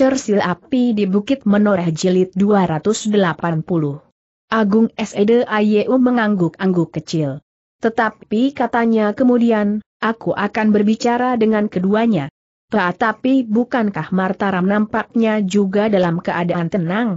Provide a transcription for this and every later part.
Cersil Api di Bukit Menoreh Jilid 280. Agung SED Ayu mengangguk-angguk kecil. Tetapi katanya kemudian, aku akan berbicara dengan keduanya. Tetapi bukankah Martaram nampaknya juga dalam keadaan tenang?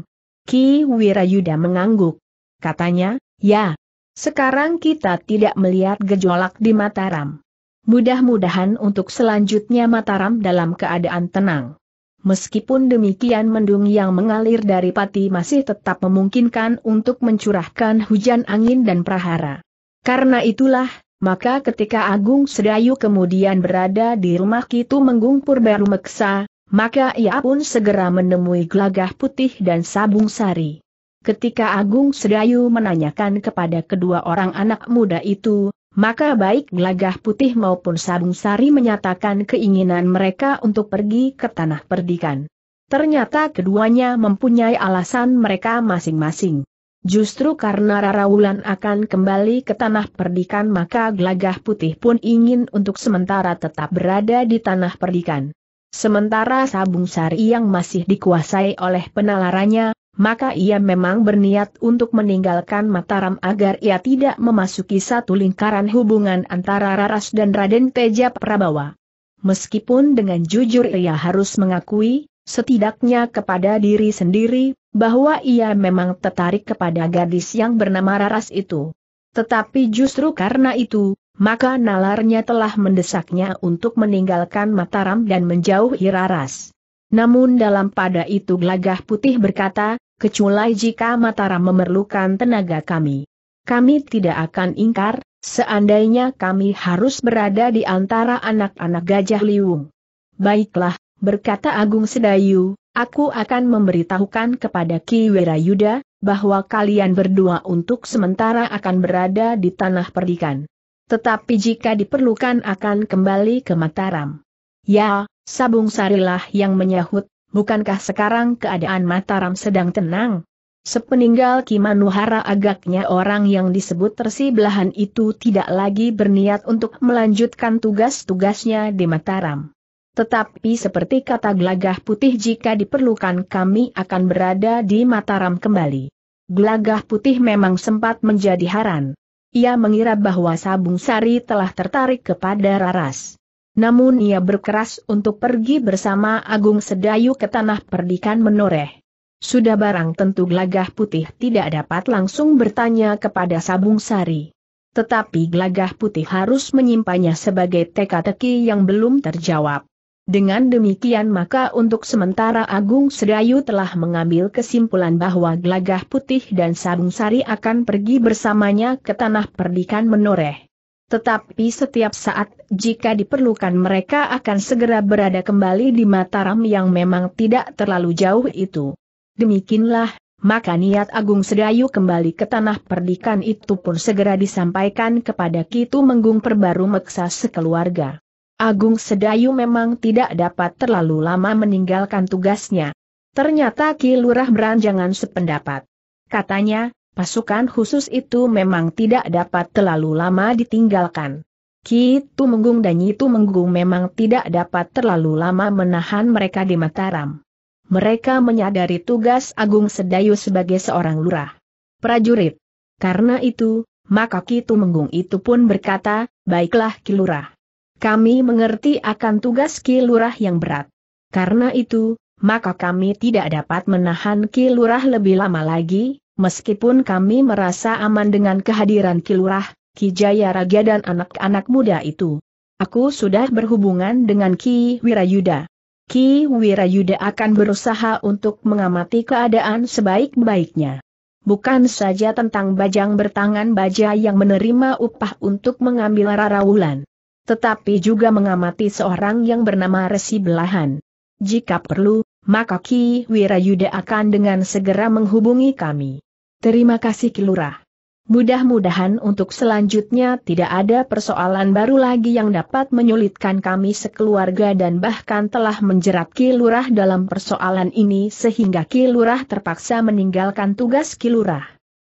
Ki Wirayuda mengangguk. Katanya, ya. Sekarang kita tidak melihat gejolak di Mataram. Mudah-mudahan untuk selanjutnya Mataram dalam keadaan tenang. Meskipun demikian mendung yang mengalir dari pati masih tetap memungkinkan untuk mencurahkan hujan angin dan prahara. Karena itulah, maka ketika Agung Sedayu kemudian berada di rumah Kitu Menggung Purbaru Meksa, maka ia pun segera menemui gelagah putih dan sabung sari. Ketika Agung Sedayu menanyakan kepada kedua orang anak muda itu, maka baik Gelagah Putih maupun Sabung Sari menyatakan keinginan mereka untuk pergi ke tanah perdikan. Ternyata keduanya mempunyai alasan mereka masing-masing. Justru karena Rara Wulan akan kembali ke tanah perdikan maka Gelagah Putih pun ingin untuk sementara tetap berada di tanah perdikan. Sementara Sabung Sari yang masih dikuasai oleh penalarannya, maka ia memang berniat untuk meninggalkan Mataram agar ia tidak memasuki satu lingkaran hubungan antara Raras dan Raden Teja Prabawa. Meskipun dengan jujur ia harus mengakui, setidaknya kepada diri sendiri, bahwa ia memang tertarik kepada gadis yang bernama Raras itu. Tetapi justru karena itu, maka nalarnya telah mendesaknya untuk meninggalkan Mataram dan menjauhi Raras. Namun dalam pada itu gelagah putih berkata, kecuali jika Mataram memerlukan tenaga kami. Kami tidak akan ingkar, seandainya kami harus berada di antara anak-anak Gajah Liung. Baiklah, berkata Agung Sedayu, aku akan memberitahukan kepada Ki Wirayuda, bahwa kalian berdua untuk sementara akan berada di tanah perdikan. Tetapi jika diperlukan akan kembali ke Mataram. Ya, Sabung Sarilah yang menyahut, bukankah sekarang keadaan Mataram sedang tenang? Sepeninggal Ki Manuhara agaknya orang yang disebut tersi belahan itu tidak lagi berniat untuk melanjutkan tugas-tugasnya di Mataram. Tetapi seperti kata Glagah Putih jika diperlukan kami akan berada di Mataram kembali. Glagah Putih memang sempat menjadi haran. Ia mengira bahwa Sabung Sari telah tertarik kepada Raras. Namun ia berkeras untuk pergi bersama Agung Sedayu ke tanah perdikan menoreh. Sudah barang tentu gelagah putih tidak dapat langsung bertanya kepada Sabung Sari. Tetapi gelagah putih harus menyimpannya sebagai teka-teki yang belum terjawab. Dengan demikian maka untuk sementara Agung Sedayu telah mengambil kesimpulan bahwa Gelagah Putih dan Sabung Sari akan pergi bersamanya ke tanah perdikan menoreh. Tetapi setiap saat, jika diperlukan mereka akan segera berada kembali di Mataram yang memang tidak terlalu jauh itu. Demikianlah, maka niat Agung Sedayu kembali ke tanah perdikan itu pun segera disampaikan kepada Kitu Menggung Perbaru Meksa sekeluarga. Agung Sedayu memang tidak dapat terlalu lama meninggalkan tugasnya. Ternyata Ki Lurah Beranjangan sependapat. Katanya, Pasukan khusus itu memang tidak dapat terlalu lama ditinggalkan. Ki menggung dan Nyi menggung memang tidak dapat terlalu lama menahan mereka di Mataram. Mereka menyadari tugas Agung Sedayu sebagai seorang lurah. Prajurit. Karena itu, maka Ki menggung itu pun berkata, baiklah Ki Lurah. Kami mengerti akan tugas Ki Lurah yang berat. Karena itu, maka kami tidak dapat menahan Ki Lurah lebih lama lagi, Meskipun kami merasa aman dengan kehadiran Kilurah, Ki Jaya Raja dan anak-anak muda itu. Aku sudah berhubungan dengan Ki Wirayuda. Ki Wirayuda akan berusaha untuk mengamati keadaan sebaik-baiknya. Bukan saja tentang bajang bertangan baja yang menerima upah untuk mengambil rarawulan. Tetapi juga mengamati seorang yang bernama Resi Belahan. Jika perlu, maka Ki Wirayuda akan dengan segera menghubungi kami. Terima kasih Kilurah. Mudah-mudahan untuk selanjutnya tidak ada persoalan baru lagi yang dapat menyulitkan kami sekeluarga dan bahkan telah menjerat Kilurah dalam persoalan ini sehingga Kilurah terpaksa meninggalkan tugas Kilurah.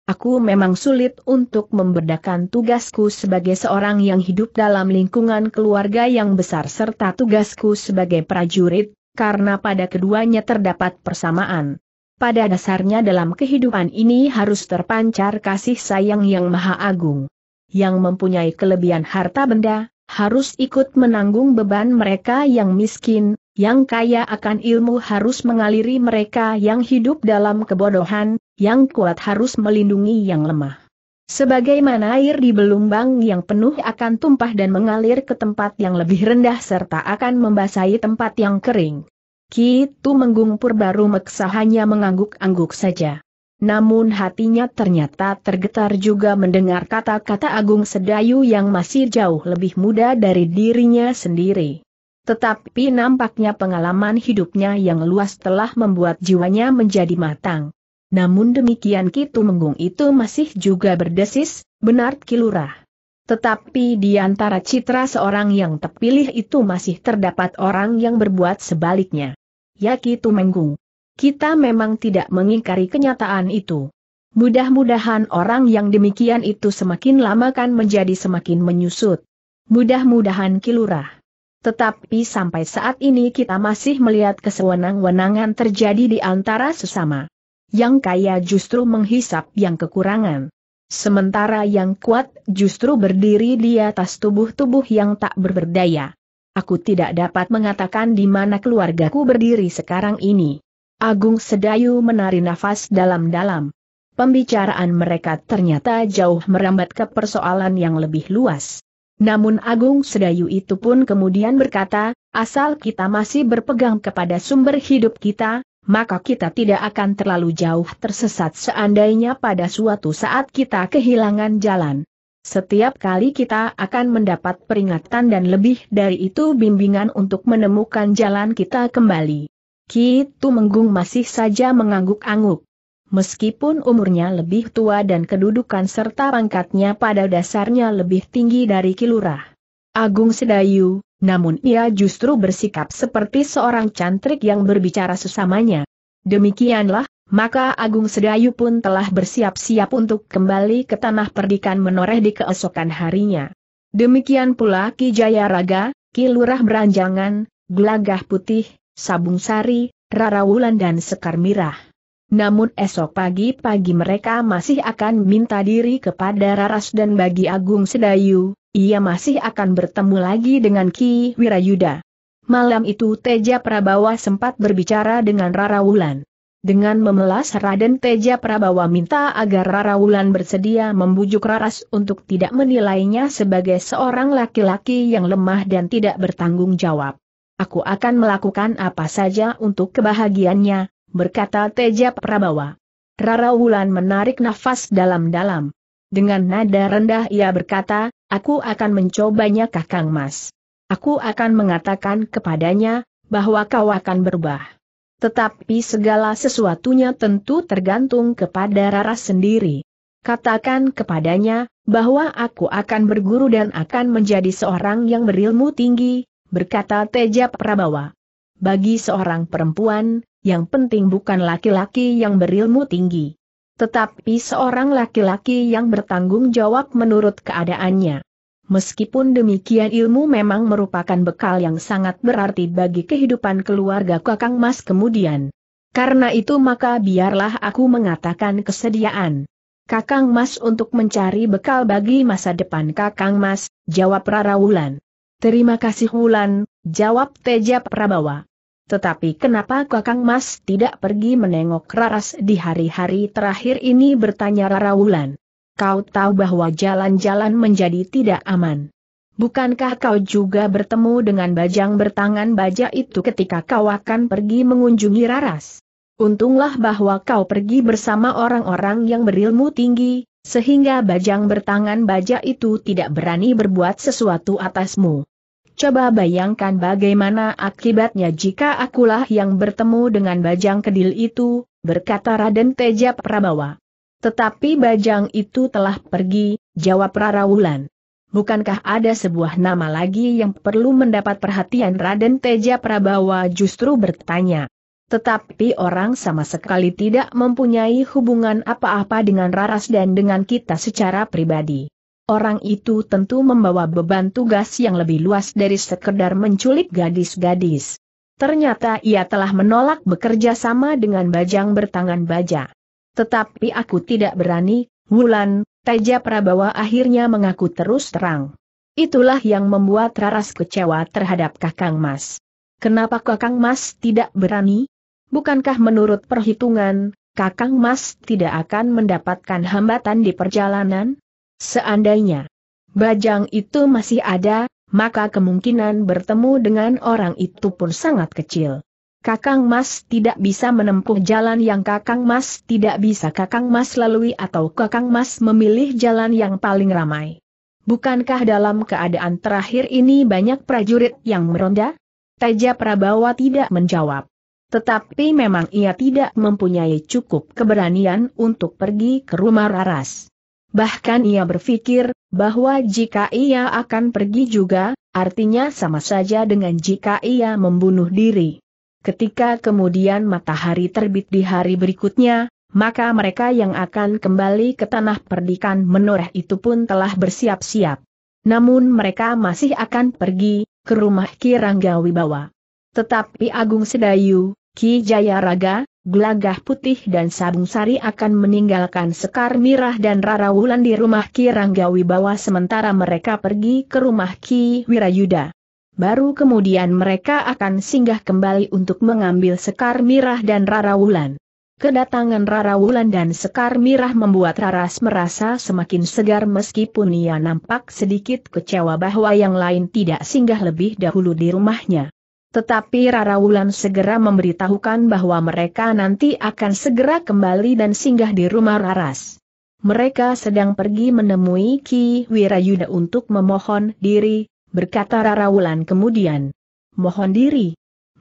Aku memang sulit untuk membedakan tugasku sebagai seorang yang hidup dalam lingkungan keluarga yang besar serta tugasku sebagai prajurit, karena pada keduanya terdapat persamaan. Pada dasarnya dalam kehidupan ini harus terpancar kasih sayang yang maha agung. Yang mempunyai kelebihan harta benda, harus ikut menanggung beban mereka yang miskin, yang kaya akan ilmu harus mengaliri mereka yang hidup dalam kebodohan, yang kuat harus melindungi yang lemah. Sebagaimana air di belumbang yang penuh akan tumpah dan mengalir ke tempat yang lebih rendah serta akan membasahi tempat yang kering. Kitu menggumpur baru Meksa hanya mengangguk-angguk saja. Namun hatinya ternyata tergetar juga mendengar kata-kata Agung Sedayu yang masih jauh lebih muda dari dirinya sendiri. Tetapi nampaknya pengalaman hidupnya yang luas telah membuat jiwanya menjadi matang. Namun demikian Kitu Menggung itu masih juga berdesis, benar Kilurah. Tetapi di antara citra seorang yang terpilih itu masih terdapat orang yang berbuat sebaliknya. Ya Kitu Menggung. Kita memang tidak mengingkari kenyataan itu. Mudah-mudahan orang yang demikian itu semakin lama kan menjadi semakin menyusut. Mudah-mudahan Kilurah. Tetapi sampai saat ini kita masih melihat kesewenang-wenangan terjadi di antara sesama yang kaya justru menghisap yang kekurangan. Sementara yang kuat justru berdiri di atas tubuh-tubuh yang tak berberdaya. Aku tidak dapat mengatakan di mana keluargaku berdiri sekarang ini. Agung Sedayu menari nafas dalam-dalam. Pembicaraan mereka ternyata jauh merambat ke persoalan yang lebih luas. Namun Agung Sedayu itu pun kemudian berkata, asal kita masih berpegang kepada sumber hidup kita, maka kita tidak akan terlalu jauh tersesat seandainya pada suatu saat kita kehilangan jalan. Setiap kali kita akan mendapat peringatan dan lebih dari itu bimbingan untuk menemukan jalan kita kembali. Kitu Menggung masih saja mengangguk-angguk. Meskipun umurnya lebih tua dan kedudukan serta pangkatnya pada dasarnya lebih tinggi dari Kilurah Agung Sedayu, namun ia justru bersikap seperti seorang cantrik yang berbicara sesamanya. Demikianlah, maka Agung Sedayu pun telah bersiap-siap untuk kembali ke tanah perdikan menoreh di keesokan harinya. Demikian pula Ki Jaya Raga, Ki Lurah Beranjangan, Gelagah Putih, Sabung Sari, Rara Wulan dan Sekar Mirah. Namun esok pagi-pagi mereka masih akan minta diri kepada Raras dan bagi Agung Sedayu, ia masih akan bertemu lagi dengan Ki Wirayuda. Malam itu Teja Prabawa sempat berbicara dengan Rara Wulan. Dengan memelas Raden Teja Prabawa minta agar Rara Wulan bersedia membujuk Raras untuk tidak menilainya sebagai seorang laki-laki yang lemah dan tidak bertanggung jawab. Aku akan melakukan apa saja untuk kebahagiaannya, berkata Teja Prabawa. Rara Wulan menarik nafas dalam-dalam. Dengan nada rendah ia berkata, aku akan mencobanya kakang mas. Aku akan mengatakan kepadanya, bahwa kau akan berubah. Tetapi segala sesuatunya tentu tergantung kepada Rara sendiri. Katakan kepadanya, bahwa aku akan berguru dan akan menjadi seorang yang berilmu tinggi, berkata Teja Prabawa. Bagi seorang perempuan, yang penting bukan laki-laki yang berilmu tinggi. Tetapi seorang laki-laki yang bertanggung jawab menurut keadaannya. Meskipun demikian ilmu memang merupakan bekal yang sangat berarti bagi kehidupan keluarga kakang mas kemudian. Karena itu maka biarlah aku mengatakan kesediaan. Kakang Mas untuk mencari bekal bagi masa depan Kakang Mas, jawab Rara Wulan. Terima kasih Wulan, jawab Teja Prabawa. Tetapi kenapa Kakang Mas tidak pergi menengok Raras di hari-hari terakhir ini bertanya Rara Wulan. Kau tahu bahwa jalan-jalan menjadi tidak aman. Bukankah kau juga bertemu dengan bajang bertangan baja itu ketika kau akan pergi mengunjungi Raras? Untunglah bahwa kau pergi bersama orang-orang yang berilmu tinggi, sehingga bajang bertangan baja itu tidak berani berbuat sesuatu atasmu. Coba bayangkan bagaimana akibatnya jika akulah yang bertemu dengan Bajang Kedil itu, berkata Raden Teja Prabawa. Tetapi Bajang itu telah pergi, jawab Rarawulan. Bukankah ada sebuah nama lagi yang perlu mendapat perhatian Raden Teja Prabawa justru bertanya. Tetapi orang sama sekali tidak mempunyai hubungan apa-apa dengan Raras dan dengan kita secara pribadi. Orang itu tentu membawa beban tugas yang lebih luas dari sekedar menculik gadis-gadis. Ternyata ia telah menolak bekerja sama dengan bajang bertangan baja. Tetapi aku tidak berani, Wulan, Teja Prabawa akhirnya mengaku terus terang. Itulah yang membuat Raras kecewa terhadap Kakang Mas. Kenapa Kakang Mas tidak berani? Bukankah menurut perhitungan, Kakang Mas tidak akan mendapatkan hambatan di perjalanan? Seandainya bajang itu masih ada, maka kemungkinan bertemu dengan orang itu pun sangat kecil. Kakang Mas tidak bisa menempuh jalan yang Kakang Mas tidak bisa Kakang Mas lalui atau Kakang Mas memilih jalan yang paling ramai. Bukankah dalam keadaan terakhir ini banyak prajurit yang meronda? Teja Prabawa tidak menjawab. Tetapi memang ia tidak mempunyai cukup keberanian untuk pergi ke rumah Raras. Bahkan ia berpikir, bahwa jika ia akan pergi juga, artinya sama saja dengan jika ia membunuh diri. Ketika kemudian matahari terbit di hari berikutnya, maka mereka yang akan kembali ke tanah perdikan menoreh itu pun telah bersiap-siap. Namun mereka masih akan pergi, ke rumah Kirangga Wibawa. Tetapi Agung Sedayu, Ki Jayaraga, Gelagah putih dan sabung sari akan meninggalkan Sekar Mirah dan Rara Wulan di rumah Ki Ranggawi bawah sementara mereka pergi ke rumah Ki Wirayuda. Baru kemudian mereka akan singgah kembali untuk mengambil Sekar Mirah dan Rara Wulan. Kedatangan Rara Wulan dan Sekar Mirah membuat Raras merasa semakin segar meskipun ia nampak sedikit kecewa bahwa yang lain tidak singgah lebih dahulu di rumahnya. Tetapi Rara Wulan segera memberitahukan bahwa mereka nanti akan segera kembali dan singgah di rumah Raras. Mereka sedang pergi menemui Ki Wirayuda untuk memohon diri, berkata Rara Wulan kemudian. Mohon diri.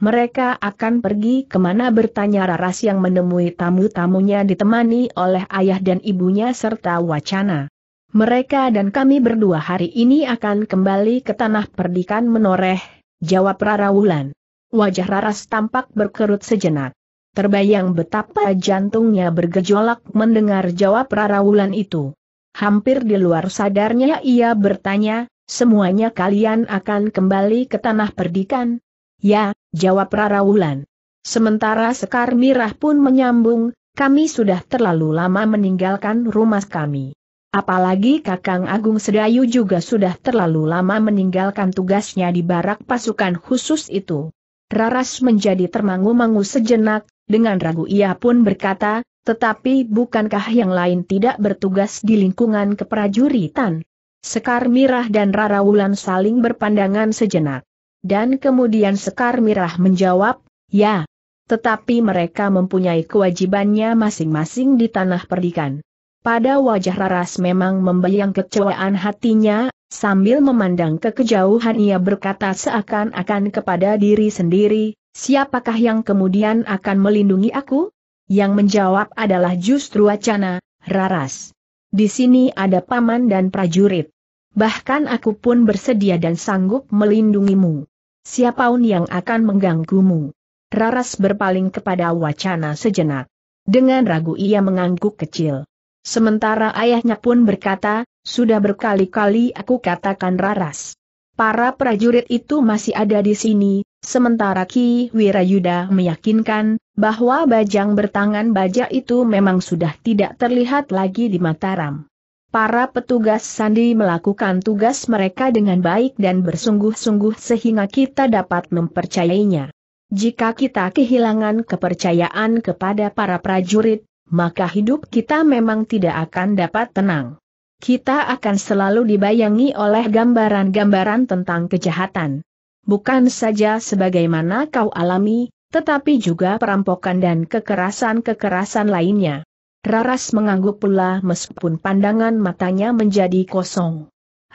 Mereka akan pergi kemana bertanya Raras yang menemui tamu-tamunya ditemani oleh ayah dan ibunya serta wacana. Mereka dan kami berdua hari ini akan kembali ke tanah perdikan menoreh, jawab Rara Wulan. Wajah Raras tampak berkerut sejenak. Terbayang betapa jantungnya bergejolak mendengar jawab Rara Wulan itu. Hampir di luar sadarnya ia bertanya, semuanya kalian akan kembali ke tanah perdikan? Ya, jawab Rara Wulan. Sementara Sekar Mirah pun menyambung, kami sudah terlalu lama meninggalkan rumah kami. Apalagi Kakang Agung Sedayu juga sudah terlalu lama meninggalkan tugasnya di barak pasukan khusus itu. Raras menjadi termangu-mangu sejenak, dengan ragu ia pun berkata, tetapi bukankah yang lain tidak bertugas di lingkungan keprajuritan? Sekar Mirah dan Rara Wulan saling berpandangan sejenak. Dan kemudian Sekar Mirah menjawab, ya. Tetapi mereka mempunyai kewajibannya masing-masing di tanah perdikan. Pada wajah Raras memang membayang kecewaan hatinya, sambil memandang ke kejauhan ia berkata seakan-akan kepada diri sendiri, siapakah yang kemudian akan melindungi aku? Yang menjawab adalah justru Wacana, Raras. Di sini ada paman dan prajurit. Bahkan aku pun bersedia dan sanggup melindungimu. Siapaun yang akan mengganggumu. Raras berpaling kepada wacana sejenak. Dengan ragu ia mengangguk kecil. Sementara ayahnya pun berkata, sudah berkali-kali aku katakan raras. Para prajurit itu masih ada di sini, sementara Ki Wirayuda meyakinkan, bahwa bajang bertangan baja itu memang sudah tidak terlihat lagi di Mataram. Para petugas sandi melakukan tugas mereka dengan baik dan bersungguh-sungguh sehingga kita dapat mempercayainya. Jika kita kehilangan kepercayaan kepada para prajurit, maka hidup kita memang tidak akan dapat tenang. Kita akan selalu dibayangi oleh gambaran-gambaran tentang kejahatan. Bukan saja sebagaimana kau alami, tetapi juga perampokan dan kekerasan-kekerasan lainnya. Raras mengangguk pula meskipun pandangan matanya menjadi kosong.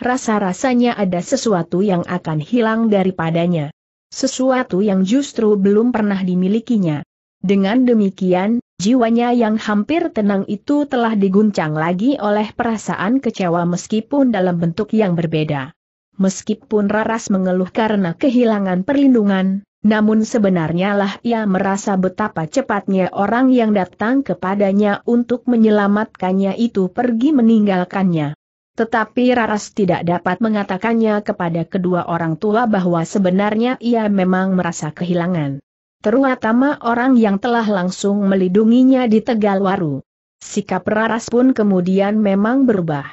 Rasa-rasanya ada sesuatu yang akan hilang daripadanya. Sesuatu yang justru belum pernah dimilikinya. Dengan demikian, jiwanya yang hampir tenang itu telah diguncang lagi oleh perasaan kecewa meskipun dalam bentuk yang berbeda. Meskipun Raras mengeluh karena kehilangan perlindungan, namun sebenarnya lah ia merasa betapa cepatnya orang yang datang kepadanya untuk menyelamatkannya itu pergi meninggalkannya. Tetapi Raras tidak dapat mengatakannya kepada kedua orang tua bahwa sebenarnya ia memang merasa kehilangan terutama orang yang telah langsung melindunginya di tegal waru. Sikap Raras pun kemudian memang berubah.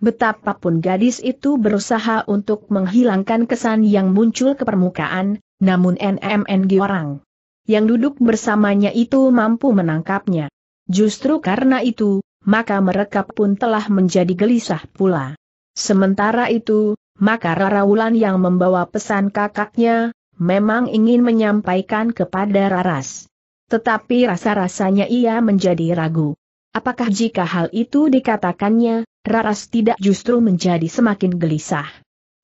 Betapapun gadis itu berusaha untuk menghilangkan kesan yang muncul ke permukaan, namun NMNG orang yang duduk bersamanya itu mampu menangkapnya. Justru karena itu, maka mereka pun telah menjadi gelisah pula. Sementara itu, maka Rara Wulan yang membawa pesan kakaknya, memang ingin menyampaikan kepada Raras. Tetapi rasa-rasanya ia menjadi ragu. Apakah jika hal itu dikatakannya, Raras tidak justru menjadi semakin gelisah?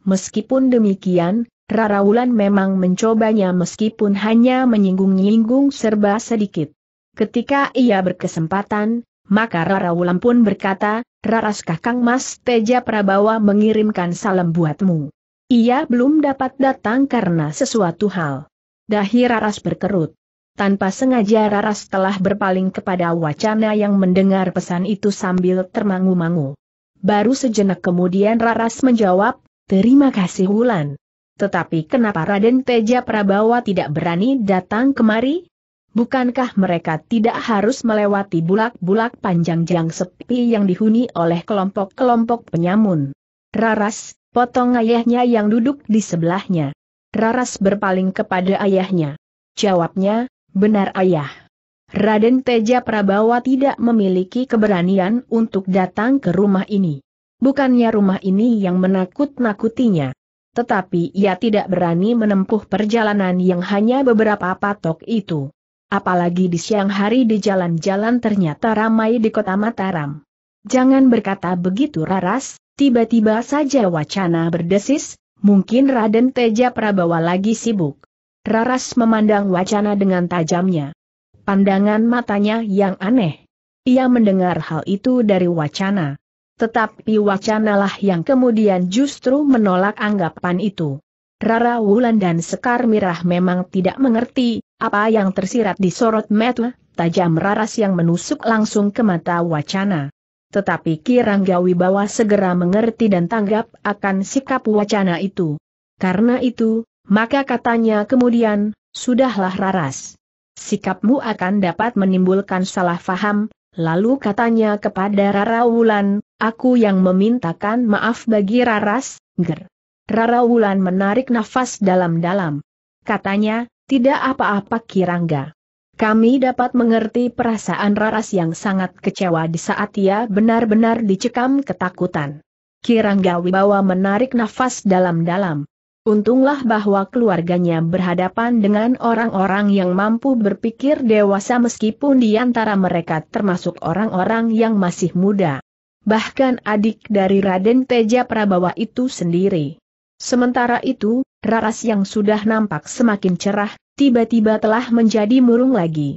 Meskipun demikian, Raraulan memang mencobanya meskipun hanya menyinggung-nyinggung serba sedikit. Ketika ia berkesempatan, maka Raraulan pun berkata, Raras Kakang Mas Teja Prabawa mengirimkan salam buatmu. Ia belum dapat datang karena sesuatu hal. Dahi Raras berkerut. Tanpa sengaja Raras telah berpaling kepada wacana yang mendengar pesan itu sambil termangu-mangu. Baru sejenak kemudian Raras menjawab, Terima kasih Wulan. Tetapi kenapa Raden Teja Prabawa tidak berani datang kemari? Bukankah mereka tidak harus melewati bulak-bulak panjang jang sepi yang dihuni oleh kelompok-kelompok penyamun? Raras, potong ayahnya yang duduk di sebelahnya. Raras berpaling kepada ayahnya. Jawabnya, benar ayah. Raden Teja Prabawa tidak memiliki keberanian untuk datang ke rumah ini. Bukannya rumah ini yang menakut-nakutinya. Tetapi ia tidak berani menempuh perjalanan yang hanya beberapa patok itu. Apalagi di siang hari di jalan-jalan ternyata ramai di kota Mataram. Jangan berkata begitu Raras, Tiba-tiba saja wacana berdesis, mungkin Raden Teja Prabawa lagi sibuk. Raras memandang wacana dengan tajamnya. Pandangan matanya yang aneh. Ia mendengar hal itu dari wacana. Tetapi wacanalah yang kemudian justru menolak anggapan itu. Rara Wulan dan Sekar Mirah memang tidak mengerti, apa yang tersirat di sorot mata tajam Raras yang menusuk langsung ke mata wacana. Tetapi Kirangga Wibawa segera mengerti dan tanggap akan sikap wacana itu. Karena itu, maka katanya kemudian, sudahlah Raras. Sikapmu akan dapat menimbulkan salah faham, lalu katanya kepada Rara Wulan, aku yang memintakan maaf bagi Raras, ger. Rara Wulan menarik nafas dalam-dalam. Katanya, tidak apa-apa Kirangga. Kami dapat mengerti perasaan Raras yang sangat kecewa di saat ia benar-benar dicekam ketakutan. Kirangga Wibawa menarik nafas dalam-dalam. Untunglah bahwa keluarganya berhadapan dengan orang-orang yang mampu berpikir dewasa meskipun di antara mereka termasuk orang-orang yang masih muda. Bahkan adik dari Raden Teja Prabawa itu sendiri. Sementara itu, Raras yang sudah nampak semakin cerah, tiba-tiba telah menjadi murung lagi.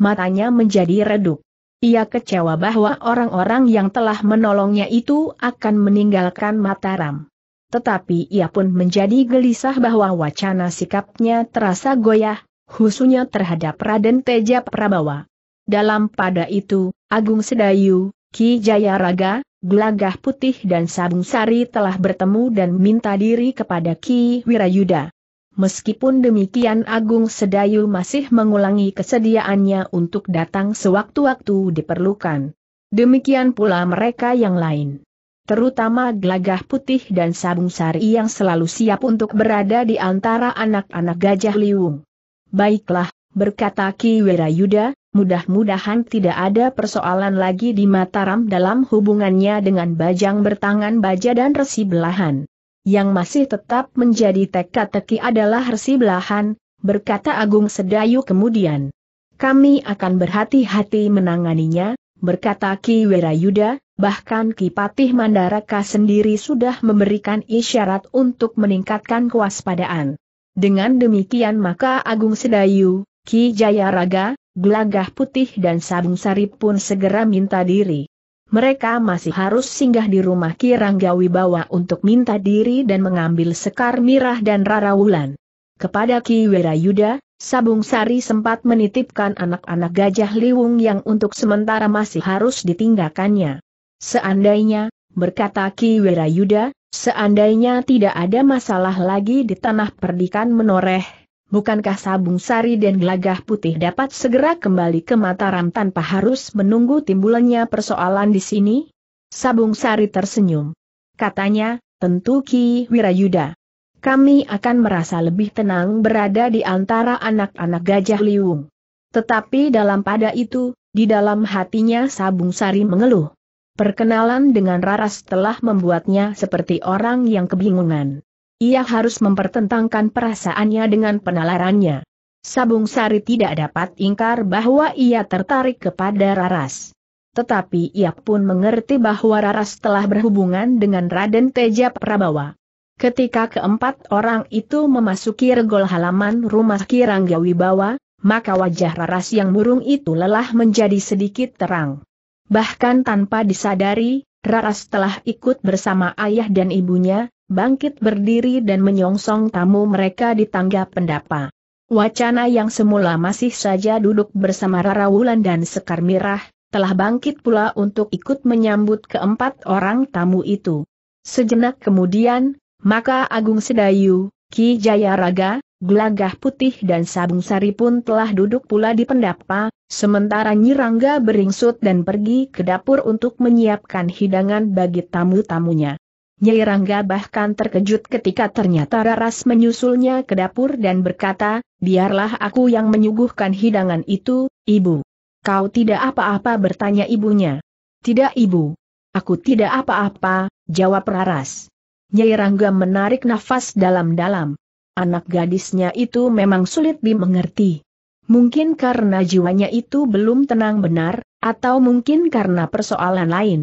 Matanya menjadi redup. Ia kecewa bahwa orang-orang yang telah menolongnya itu akan meninggalkan Mataram. Tetapi ia pun menjadi gelisah bahwa wacana sikapnya terasa goyah, khususnya terhadap Raden Teja Prabawa. Dalam pada itu, Agung Sedayu, Ki Jayaraga, Gelagah Putih dan Sabung Sari telah bertemu dan minta diri kepada Ki Wirayuda. Meskipun demikian Agung Sedayu masih mengulangi kesediaannya untuk datang sewaktu-waktu diperlukan. Demikian pula mereka yang lain. Terutama Gelagah Putih dan Sabung Sari yang selalu siap untuk berada di antara anak-anak Gajah Liung. Baiklah, berkata Ki Wirayuda, Mudah-mudahan tidak ada persoalan lagi di Mataram dalam hubungannya dengan bajang bertangan baja dan resi belahan. Yang masih tetap menjadi teka-teki adalah resi belahan, berkata Agung Sedayu kemudian. Kami akan berhati-hati menanganinya, berkata Ki Yuda. bahkan Ki Patih Mandaraka sendiri sudah memberikan isyarat untuk meningkatkan kewaspadaan. Dengan demikian maka Agung Sedayu, Ki Jayaraga, Gelagah Putih dan Sabung Sari pun segera minta diri. Mereka masih harus singgah di rumah Kirangga Wibawa untuk minta diri dan mengambil Sekar Mirah dan Rara Wulan. Kepada Ki Wirayuda, Sabung Sari sempat menitipkan anak-anak gajah liwung yang untuk sementara masih harus ditinggalkannya. Seandainya, berkata Ki Wirayuda, Seandainya tidak ada masalah lagi di tanah perdikan menoreh, bukankah sabung sari dan gelagah putih dapat segera kembali ke Mataram tanpa harus menunggu timbulannya persoalan di sini? Sabung sari tersenyum. Katanya, tentu Ki Wirayuda. Kami akan merasa lebih tenang berada di antara anak-anak gajah liung. Tetapi dalam pada itu, di dalam hatinya sabung sari mengeluh. Perkenalan dengan Raras telah membuatnya seperti orang yang kebingungan. Ia harus mempertentangkan perasaannya dengan penalarannya. Sabung Sari tidak dapat ingkar bahwa ia tertarik kepada Raras. Tetapi ia pun mengerti bahwa Raras telah berhubungan dengan Raden Teja Prabawa. Ketika keempat orang itu memasuki regol halaman rumah Kirangga Wibawa, maka wajah Raras yang murung itu lelah menjadi sedikit terang. Bahkan tanpa disadari, Raras telah ikut bersama ayah dan ibunya, bangkit berdiri dan menyongsong tamu mereka di tangga pendapa. Wacana yang semula masih saja duduk bersama Rara Wulan dan Sekar Mirah, telah bangkit pula untuk ikut menyambut keempat orang tamu itu. Sejenak kemudian, maka Agung Sedayu, Ki Jayaraga, Gelagah Putih dan Sabung Sari pun telah duduk pula di pendapa, sementara Nyirangga beringsut dan pergi ke dapur untuk menyiapkan hidangan bagi tamu-tamunya. Nyai Rangga bahkan terkejut ketika ternyata Raras menyusulnya ke dapur dan berkata, biarlah aku yang menyuguhkan hidangan itu, ibu. Kau tidak apa-apa bertanya ibunya. Tidak ibu. Aku tidak apa-apa, jawab Raras. Nyai Rangga menarik nafas dalam-dalam. Anak gadisnya itu memang sulit dimengerti. Mungkin karena jiwanya itu belum tenang benar, atau mungkin karena persoalan lain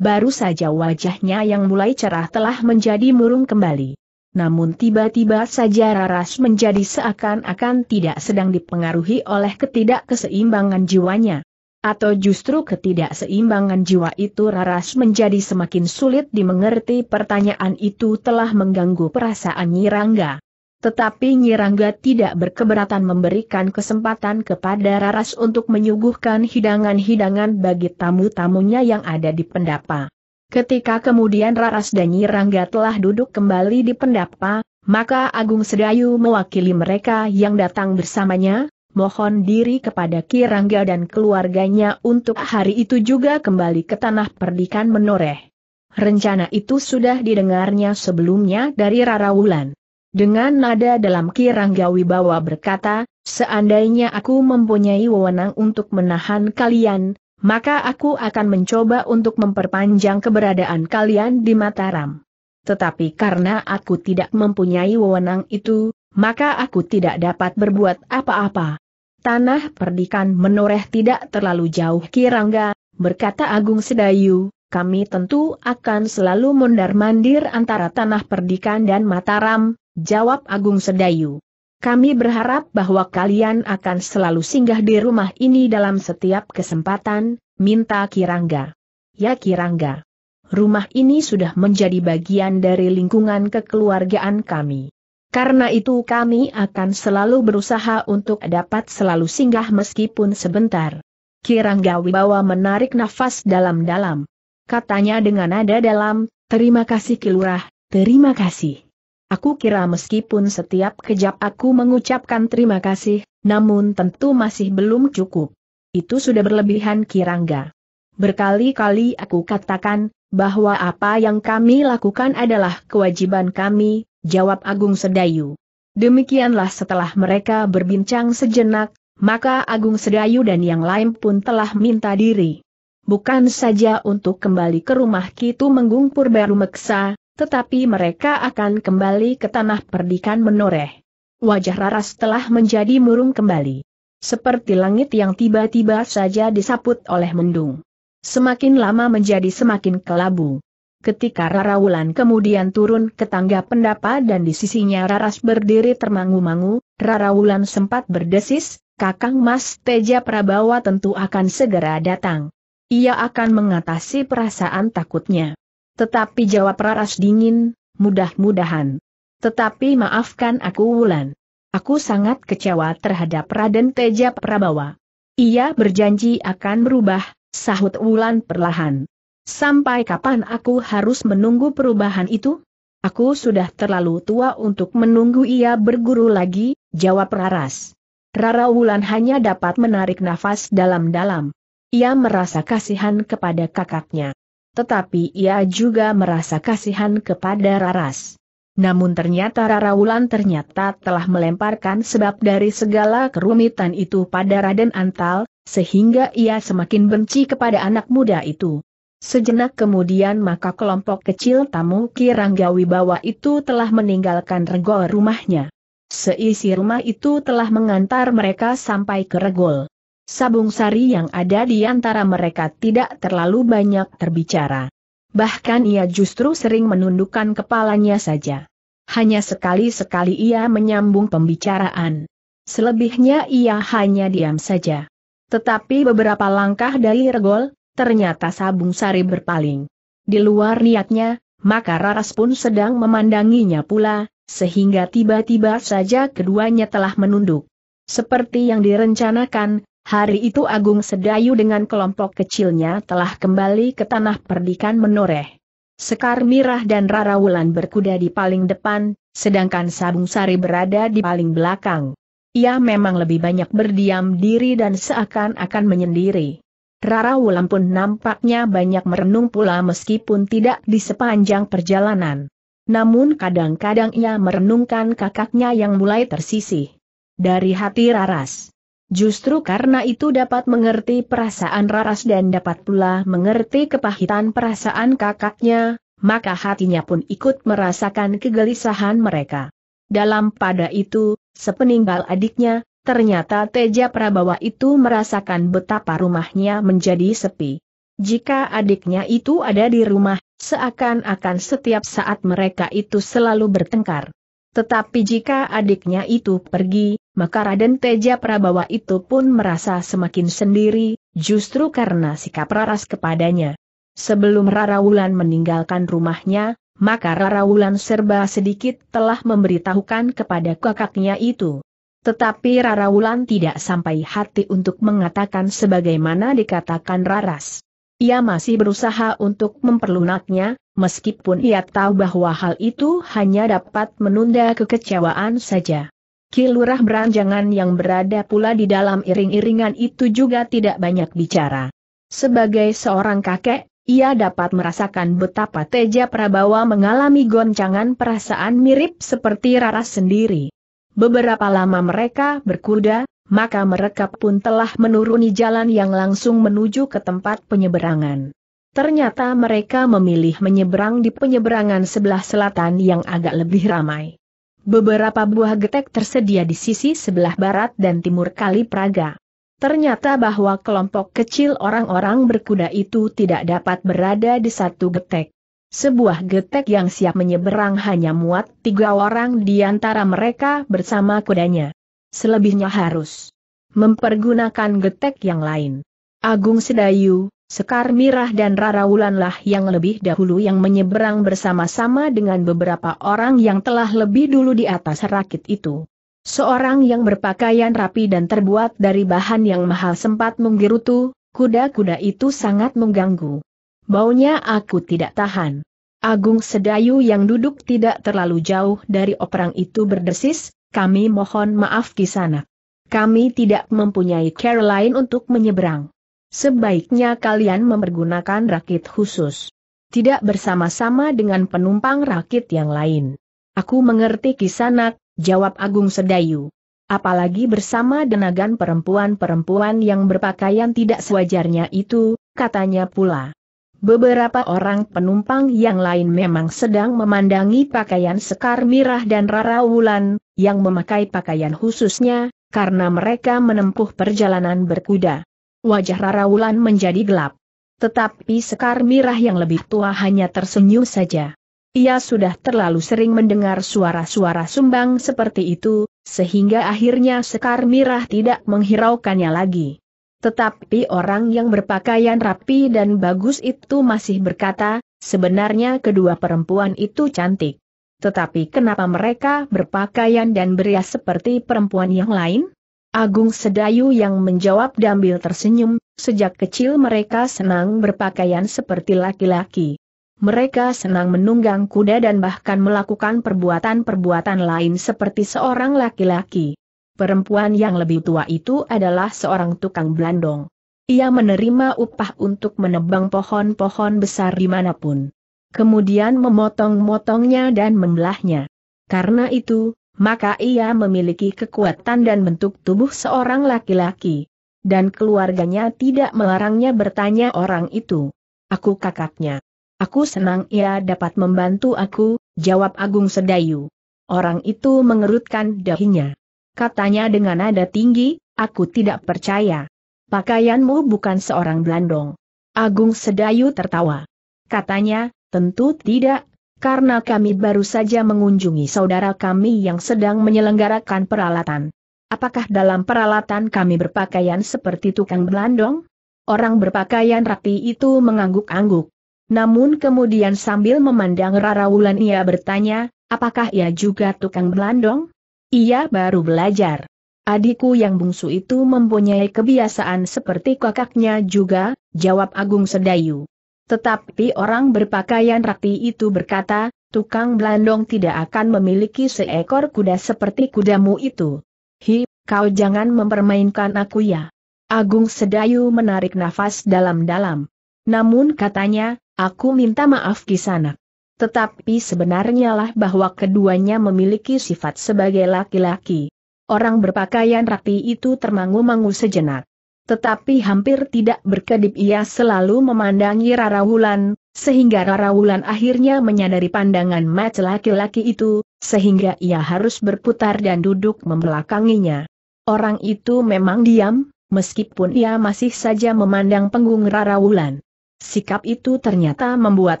baru saja wajahnya yang mulai cerah telah menjadi murung kembali. Namun tiba-tiba saja Raras menjadi seakan-akan tidak sedang dipengaruhi oleh ketidakkeseimbangan jiwanya. Atau justru ketidakseimbangan jiwa itu Raras menjadi semakin sulit dimengerti pertanyaan itu telah mengganggu perasaan Nyirangga. Tetapi Nyirangga tidak berkeberatan memberikan kesempatan kepada Raras untuk menyuguhkan hidangan-hidangan bagi tamu-tamunya yang ada di pendapa. Ketika kemudian Raras dan Nyirangga telah duduk kembali di pendapa, maka Agung Sedayu mewakili mereka yang datang bersamanya, mohon diri kepada Kirangga dan keluarganya untuk hari itu juga kembali ke tanah perdikan menoreh. Rencana itu sudah didengarnya sebelumnya dari Rara Wulan. Dengan nada dalam kirangga bawa berkata, seandainya aku mempunyai wewenang untuk menahan kalian, maka aku akan mencoba untuk memperpanjang keberadaan kalian di Mataram. Tetapi karena aku tidak mempunyai wewenang itu, maka aku tidak dapat berbuat apa-apa. Tanah perdikan menoreh tidak terlalu jauh kirangga, berkata Agung Sedayu, kami tentu akan selalu mondar-mandir antara tanah perdikan dan Mataram, jawab Agung Sedayu. Kami berharap bahwa kalian akan selalu singgah di rumah ini dalam setiap kesempatan, minta Kirangga. Ya Kirangga. Rumah ini sudah menjadi bagian dari lingkungan kekeluargaan kami. Karena itu kami akan selalu berusaha untuk dapat selalu singgah meskipun sebentar. Kirangga Wibawa menarik nafas dalam-dalam. Katanya dengan nada dalam, terima kasih Kilurah, terima kasih. Aku kira meskipun setiap kejap aku mengucapkan terima kasih, namun tentu masih belum cukup. Itu sudah berlebihan Kirangga. Berkali-kali aku katakan, bahwa apa yang kami lakukan adalah kewajiban kami, jawab Agung Sedayu. Demikianlah setelah mereka berbincang sejenak, maka Agung Sedayu dan yang lain pun telah minta diri. Bukan saja untuk kembali ke rumah Kitu Menggung baru Meksa, tetapi mereka akan kembali ke tanah perdikan menoreh. Wajah Raras telah menjadi murung kembali. Seperti langit yang tiba-tiba saja disaput oleh mendung. Semakin lama menjadi semakin kelabu. Ketika Rara Wulan kemudian turun ke tangga pendapa dan di sisinya Raras berdiri termangu-mangu, Rara Wulan sempat berdesis, Kakang Mas Teja Prabawa tentu akan segera datang. Ia akan mengatasi perasaan takutnya. Tetapi jawab Raras dingin, mudah-mudahan. Tetapi maafkan aku Wulan. Aku sangat kecewa terhadap Raden Teja Prabawa. Ia berjanji akan berubah, sahut Wulan perlahan. Sampai kapan aku harus menunggu perubahan itu? Aku sudah terlalu tua untuk menunggu ia berguru lagi, jawab Raras. Rara Wulan hanya dapat menarik nafas dalam-dalam. Ia merasa kasihan kepada kakaknya tetapi ia juga merasa kasihan kepada Raras. Namun ternyata Rara Wulan ternyata telah melemparkan sebab dari segala kerumitan itu pada Raden Antal, sehingga ia semakin benci kepada anak muda itu. Sejenak kemudian maka kelompok kecil tamu Kiranggawi bawa itu telah meninggalkan regol rumahnya. Seisi rumah itu telah mengantar mereka sampai ke regol sabung sari yang ada di antara mereka tidak terlalu banyak terbicara. Bahkan ia justru sering menundukkan kepalanya saja. Hanya sekali-sekali ia menyambung pembicaraan. Selebihnya ia hanya diam saja. Tetapi beberapa langkah dari regol, ternyata sabung sari berpaling. Di luar niatnya, maka Raras pun sedang memandanginya pula, sehingga tiba-tiba saja keduanya telah menunduk. Seperti yang direncanakan, Hari itu Agung Sedayu dengan kelompok kecilnya telah kembali ke tanah perdikan menoreh. Sekar Mirah dan Rara Wulan berkuda di paling depan, sedangkan Sabung Sari berada di paling belakang. Ia memang lebih banyak berdiam diri dan seakan-akan menyendiri. Rara Wulan pun nampaknya banyak merenung pula meskipun tidak di sepanjang perjalanan. Namun kadang-kadang ia merenungkan kakaknya yang mulai tersisih. Dari hati Raras. Justru karena itu dapat mengerti perasaan Raras dan dapat pula mengerti kepahitan perasaan kakaknya, maka hatinya pun ikut merasakan kegelisahan mereka. Dalam pada itu, sepeninggal adiknya, ternyata Teja Prabawa itu merasakan betapa rumahnya menjadi sepi. Jika adiknya itu ada di rumah, seakan-akan setiap saat mereka itu selalu bertengkar. Tetapi jika adiknya itu pergi, maka Raden Teja Prabawa itu pun merasa semakin sendiri, justru karena sikap Raras kepadanya. Sebelum Rara Wulan meninggalkan rumahnya, maka Rara Wulan serba sedikit telah memberitahukan kepada kakaknya itu. Tetapi Rara Wulan tidak sampai hati untuk mengatakan sebagaimana dikatakan Raras. Ia masih berusaha untuk memperlunaknya, meskipun ia tahu bahwa hal itu hanya dapat menunda kekecewaan saja. Kilurah beranjangan yang berada pula di dalam iring-iringan itu juga tidak banyak bicara. Sebagai seorang kakek, ia dapat merasakan betapa Teja Prabawa mengalami goncangan perasaan mirip seperti Rara sendiri. Beberapa lama mereka berkuda, maka mereka pun telah menuruni jalan yang langsung menuju ke tempat penyeberangan. Ternyata mereka memilih menyeberang di penyeberangan sebelah selatan yang agak lebih ramai. Beberapa buah getek tersedia di sisi sebelah barat dan timur Kali Praga. Ternyata bahwa kelompok kecil orang-orang berkuda itu tidak dapat berada di satu getek. Sebuah getek yang siap menyeberang hanya muat tiga orang di antara mereka bersama kudanya. Selebihnya harus mempergunakan getek yang lain. Agung Sedayu, Sekar Mirah dan Rara Wulanlah yang lebih dahulu yang menyeberang bersama-sama dengan beberapa orang yang telah lebih dulu di atas rakit itu. Seorang yang berpakaian rapi dan terbuat dari bahan yang mahal sempat menggerutu, kuda-kuda itu sangat mengganggu. Baunya aku tidak tahan. Agung Sedayu yang duduk tidak terlalu jauh dari operang itu berdesis, kami mohon maaf sana. Kami tidak mempunyai care lain untuk menyeberang. Sebaiknya kalian mempergunakan rakit khusus. Tidak bersama-sama dengan penumpang rakit yang lain. Aku mengerti kisanak, jawab Agung Sedayu. Apalagi bersama denagan perempuan-perempuan yang berpakaian tidak sewajarnya itu, katanya pula. Beberapa orang penumpang yang lain memang sedang memandangi pakaian Sekar Mirah dan Rara Wulan, yang memakai pakaian khususnya, karena mereka menempuh perjalanan berkuda wajah Rara Wulan menjadi gelap. Tetapi Sekar Mirah yang lebih tua hanya tersenyum saja. Ia sudah terlalu sering mendengar suara-suara sumbang seperti itu, sehingga akhirnya Sekar Mirah tidak menghiraukannya lagi. Tetapi orang yang berpakaian rapi dan bagus itu masih berkata, sebenarnya kedua perempuan itu cantik. Tetapi kenapa mereka berpakaian dan berias seperti perempuan yang lain? Agung Sedayu yang menjawab Dambil tersenyum, sejak kecil mereka senang berpakaian seperti laki-laki. Mereka senang menunggang kuda dan bahkan melakukan perbuatan-perbuatan lain seperti seorang laki-laki. Perempuan yang lebih tua itu adalah seorang tukang blandong. Ia menerima upah untuk menebang pohon-pohon besar dimanapun. Kemudian memotong-motongnya dan membelahnya. Karena itu, maka ia memiliki kekuatan dan bentuk tubuh seorang laki-laki. Dan keluarganya tidak melarangnya bertanya orang itu. Aku kakaknya. Aku senang ia dapat membantu aku, jawab Agung Sedayu. Orang itu mengerutkan dahinya. Katanya dengan nada tinggi, aku tidak percaya. Pakaianmu bukan seorang belandong. Agung Sedayu tertawa. Katanya, tentu tidak, karena kami baru saja mengunjungi saudara kami yang sedang menyelenggarakan peralatan. Apakah dalam peralatan kami berpakaian seperti tukang belandong? Orang berpakaian rapi itu mengangguk-angguk. Namun kemudian sambil memandang Rara Wulan ia bertanya, apakah ia juga tukang belandong? Ia baru belajar. Adikku yang bungsu itu mempunyai kebiasaan seperti kakaknya juga, jawab Agung Sedayu. Tetapi orang berpakaian rapi itu berkata, tukang blandong tidak akan memiliki seekor kuda seperti kudamu itu. Hi, kau jangan mempermainkan aku ya. Agung Sedayu menarik nafas dalam-dalam. Namun katanya, aku minta maaf kisanak. Tetapi sebenarnya lah bahwa keduanya memiliki sifat sebagai laki-laki. Orang berpakaian rapi itu termangu-mangu sejenak. Tetapi hampir tidak berkedip ia selalu memandangi Rara Wulan, sehingga Rara Wulan akhirnya menyadari pandangan match laki-laki itu, sehingga ia harus berputar dan duduk membelakanginya. Orang itu memang diam, meskipun ia masih saja memandang penggung Wulan. Sikap itu ternyata membuat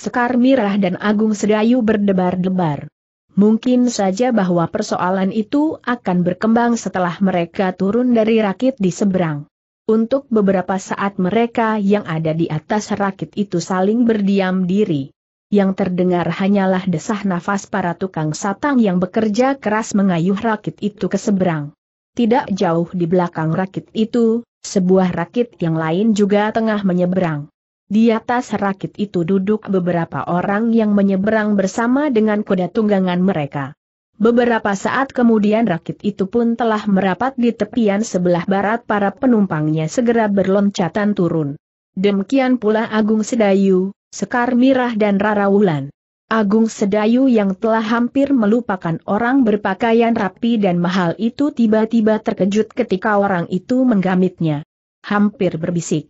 Sekar Mirah dan Agung Sedayu berdebar-debar. Mungkin saja bahwa persoalan itu akan berkembang setelah mereka turun dari rakit di seberang. Untuk beberapa saat mereka yang ada di atas rakit itu saling berdiam diri. Yang terdengar hanyalah desah nafas para tukang satang yang bekerja keras mengayuh rakit itu ke seberang. Tidak jauh di belakang rakit itu, sebuah rakit yang lain juga tengah menyeberang. Di atas rakit itu duduk beberapa orang yang menyeberang bersama dengan kuda tunggangan mereka. Beberapa saat kemudian rakit itu pun telah merapat di tepian sebelah barat para penumpangnya segera berloncatan turun. Demikian pula Agung Sedayu, Sekar Mirah dan Rara Wulan. Agung Sedayu yang telah hampir melupakan orang berpakaian rapi dan mahal itu tiba-tiba terkejut ketika orang itu menggamitnya. Hampir berbisik.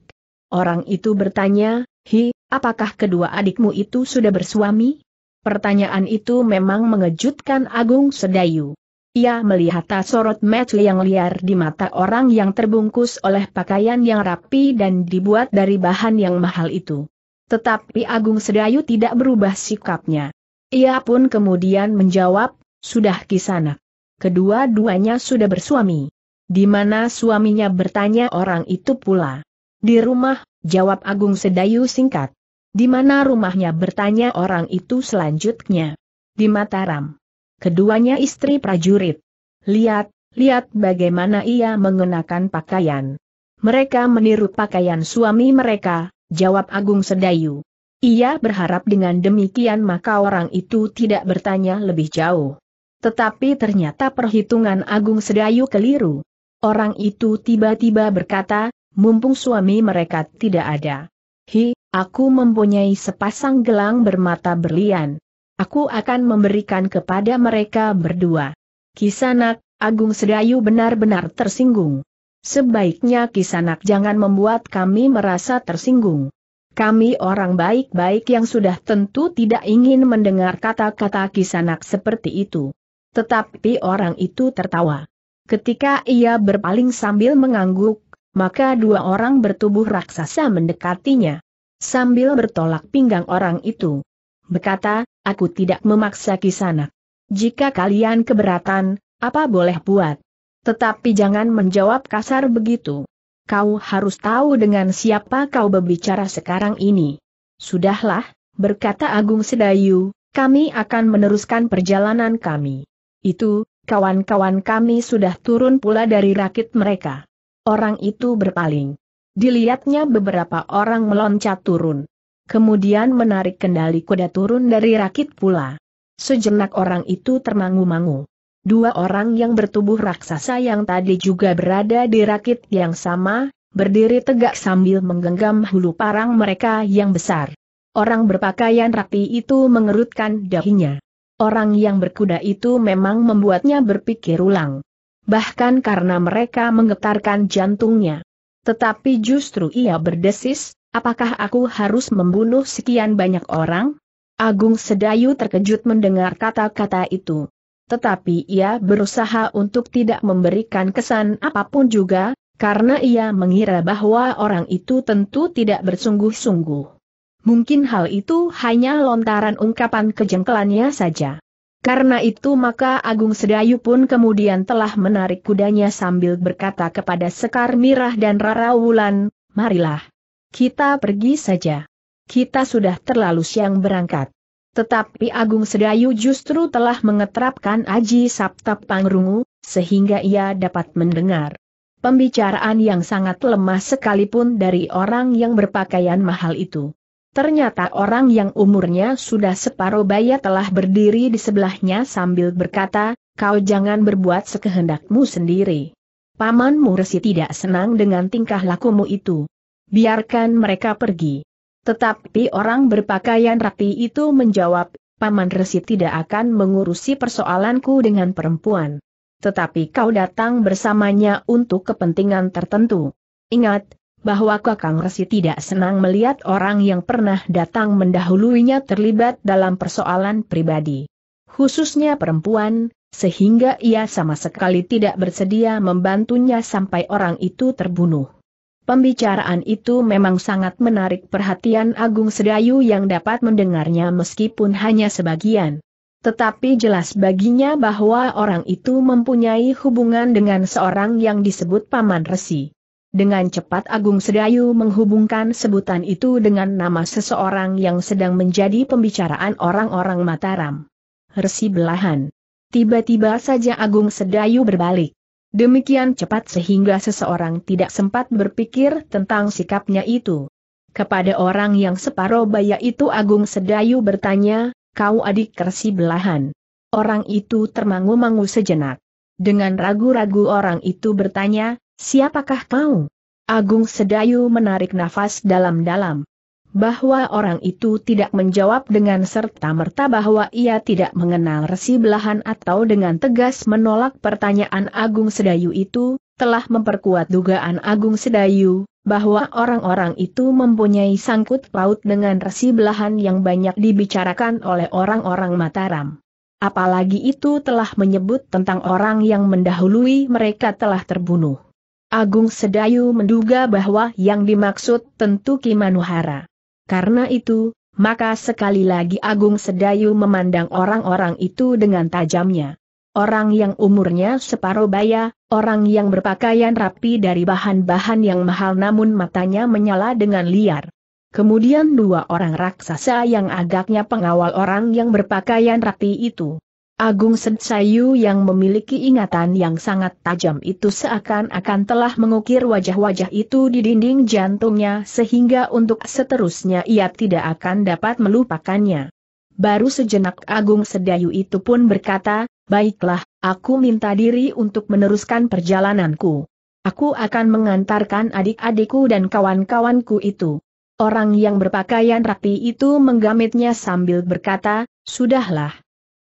Orang itu bertanya, Hi, apakah kedua adikmu itu sudah bersuami? Pertanyaan itu memang mengejutkan Agung Sedayu. Ia melihat sorot metu yang liar di mata orang yang terbungkus oleh pakaian yang rapi dan dibuat dari bahan yang mahal itu. Tetapi Agung Sedayu tidak berubah sikapnya. Ia pun kemudian menjawab, sudah kisana. Kedua-duanya sudah bersuami. Di mana suaminya bertanya orang itu pula. Di rumah, jawab Agung Sedayu singkat. Di mana rumahnya bertanya orang itu selanjutnya? Di Mataram. Keduanya istri prajurit. Lihat, lihat bagaimana ia mengenakan pakaian. Mereka meniru pakaian suami mereka, jawab Agung Sedayu. Ia berharap dengan demikian maka orang itu tidak bertanya lebih jauh. Tetapi ternyata perhitungan Agung Sedayu keliru. Orang itu tiba-tiba berkata, mumpung suami mereka tidak ada. Hi, Aku mempunyai sepasang gelang bermata berlian. Aku akan memberikan kepada mereka berdua. Kisanak, Agung Sedayu benar-benar tersinggung. Sebaiknya Kisanak jangan membuat kami merasa tersinggung. Kami orang baik-baik yang sudah tentu tidak ingin mendengar kata-kata Kisanak seperti itu. Tetapi orang itu tertawa. Ketika ia berpaling sambil mengangguk, maka dua orang bertubuh raksasa mendekatinya sambil bertolak pinggang orang itu. Berkata, aku tidak memaksa kisana. Jika kalian keberatan, apa boleh buat? Tetapi jangan menjawab kasar begitu. Kau harus tahu dengan siapa kau berbicara sekarang ini. Sudahlah, berkata Agung Sedayu, kami akan meneruskan perjalanan kami. Itu, kawan-kawan kami sudah turun pula dari rakit mereka. Orang itu berpaling. Dilihatnya beberapa orang meloncat turun. Kemudian menarik kendali kuda turun dari rakit pula. Sejenak orang itu termangu-mangu. Dua orang yang bertubuh raksasa yang tadi juga berada di rakit yang sama, berdiri tegak sambil menggenggam hulu parang mereka yang besar. Orang berpakaian rapi itu mengerutkan dahinya. Orang yang berkuda itu memang membuatnya berpikir ulang. Bahkan karena mereka menggetarkan jantungnya. Tetapi justru ia berdesis, apakah aku harus membunuh sekian banyak orang? Agung Sedayu terkejut mendengar kata-kata itu. Tetapi ia berusaha untuk tidak memberikan kesan apapun juga, karena ia mengira bahwa orang itu tentu tidak bersungguh-sungguh. Mungkin hal itu hanya lontaran ungkapan kejengkelannya saja. Karena itu maka Agung Sedayu pun kemudian telah menarik kudanya sambil berkata kepada Sekar Mirah dan Rara Wulan, marilah. Kita pergi saja. Kita sudah terlalu siang berangkat. Tetapi Agung Sedayu justru telah mengetrapkan Aji Sapta Pangrungu, sehingga ia dapat mendengar. Pembicaraan yang sangat lemah sekalipun dari orang yang berpakaian mahal itu. Ternyata orang yang umurnya sudah separuh baya telah berdiri di sebelahnya sambil berkata, kau jangan berbuat sekehendakmu sendiri. Paman resi tidak senang dengan tingkah lakumu itu. Biarkan mereka pergi. Tetapi orang berpakaian rapi itu menjawab, Paman Resi tidak akan mengurusi persoalanku dengan perempuan. Tetapi kau datang bersamanya untuk kepentingan tertentu. Ingat, bahwa Kakang Resi tidak senang melihat orang yang pernah datang mendahuluinya terlibat dalam persoalan pribadi. Khususnya perempuan, sehingga ia sama sekali tidak bersedia membantunya sampai orang itu terbunuh. Pembicaraan itu memang sangat menarik perhatian Agung Sedayu yang dapat mendengarnya meskipun hanya sebagian. Tetapi jelas baginya bahwa orang itu mempunyai hubungan dengan seorang yang disebut Paman Resi. Dengan cepat Agung Sedayu menghubungkan sebutan itu dengan nama seseorang yang sedang menjadi pembicaraan orang-orang Mataram. Resi belahan. Tiba-tiba saja Agung Sedayu berbalik. Demikian cepat sehingga seseorang tidak sempat berpikir tentang sikapnya itu. Kepada orang yang separuh baya itu Agung Sedayu bertanya, kau adik Resi belahan. Orang itu termangu-mangu sejenak. Dengan ragu-ragu orang itu bertanya, Siapakah kau? Agung Sedayu menarik nafas dalam-dalam. Bahwa orang itu tidak menjawab dengan serta-merta bahwa ia tidak mengenal resi belahan atau dengan tegas menolak pertanyaan Agung Sedayu itu, telah memperkuat dugaan Agung Sedayu, bahwa orang-orang itu mempunyai sangkut paut dengan resi belahan yang banyak dibicarakan oleh orang-orang Mataram. Apalagi itu telah menyebut tentang orang yang mendahului mereka telah terbunuh. Agung Sedayu menduga bahwa yang dimaksud tentu Kimanuhara. Karena itu, maka sekali lagi Agung Sedayu memandang orang-orang itu dengan tajamnya. Orang yang umurnya separuh baya, orang yang berpakaian rapi dari bahan-bahan yang mahal namun matanya menyala dengan liar. Kemudian dua orang raksasa yang agaknya pengawal orang yang berpakaian rapi itu. Agung Sensayu yang memiliki ingatan yang sangat tajam itu seakan-akan telah mengukir wajah-wajah itu di dinding jantungnya sehingga untuk seterusnya ia tidak akan dapat melupakannya. Baru sejenak Agung Sedayu itu pun berkata, Baiklah, aku minta diri untuk meneruskan perjalananku. Aku akan mengantarkan adik-adikku dan kawan-kawanku itu. Orang yang berpakaian rapi itu menggamitnya sambil berkata, Sudahlah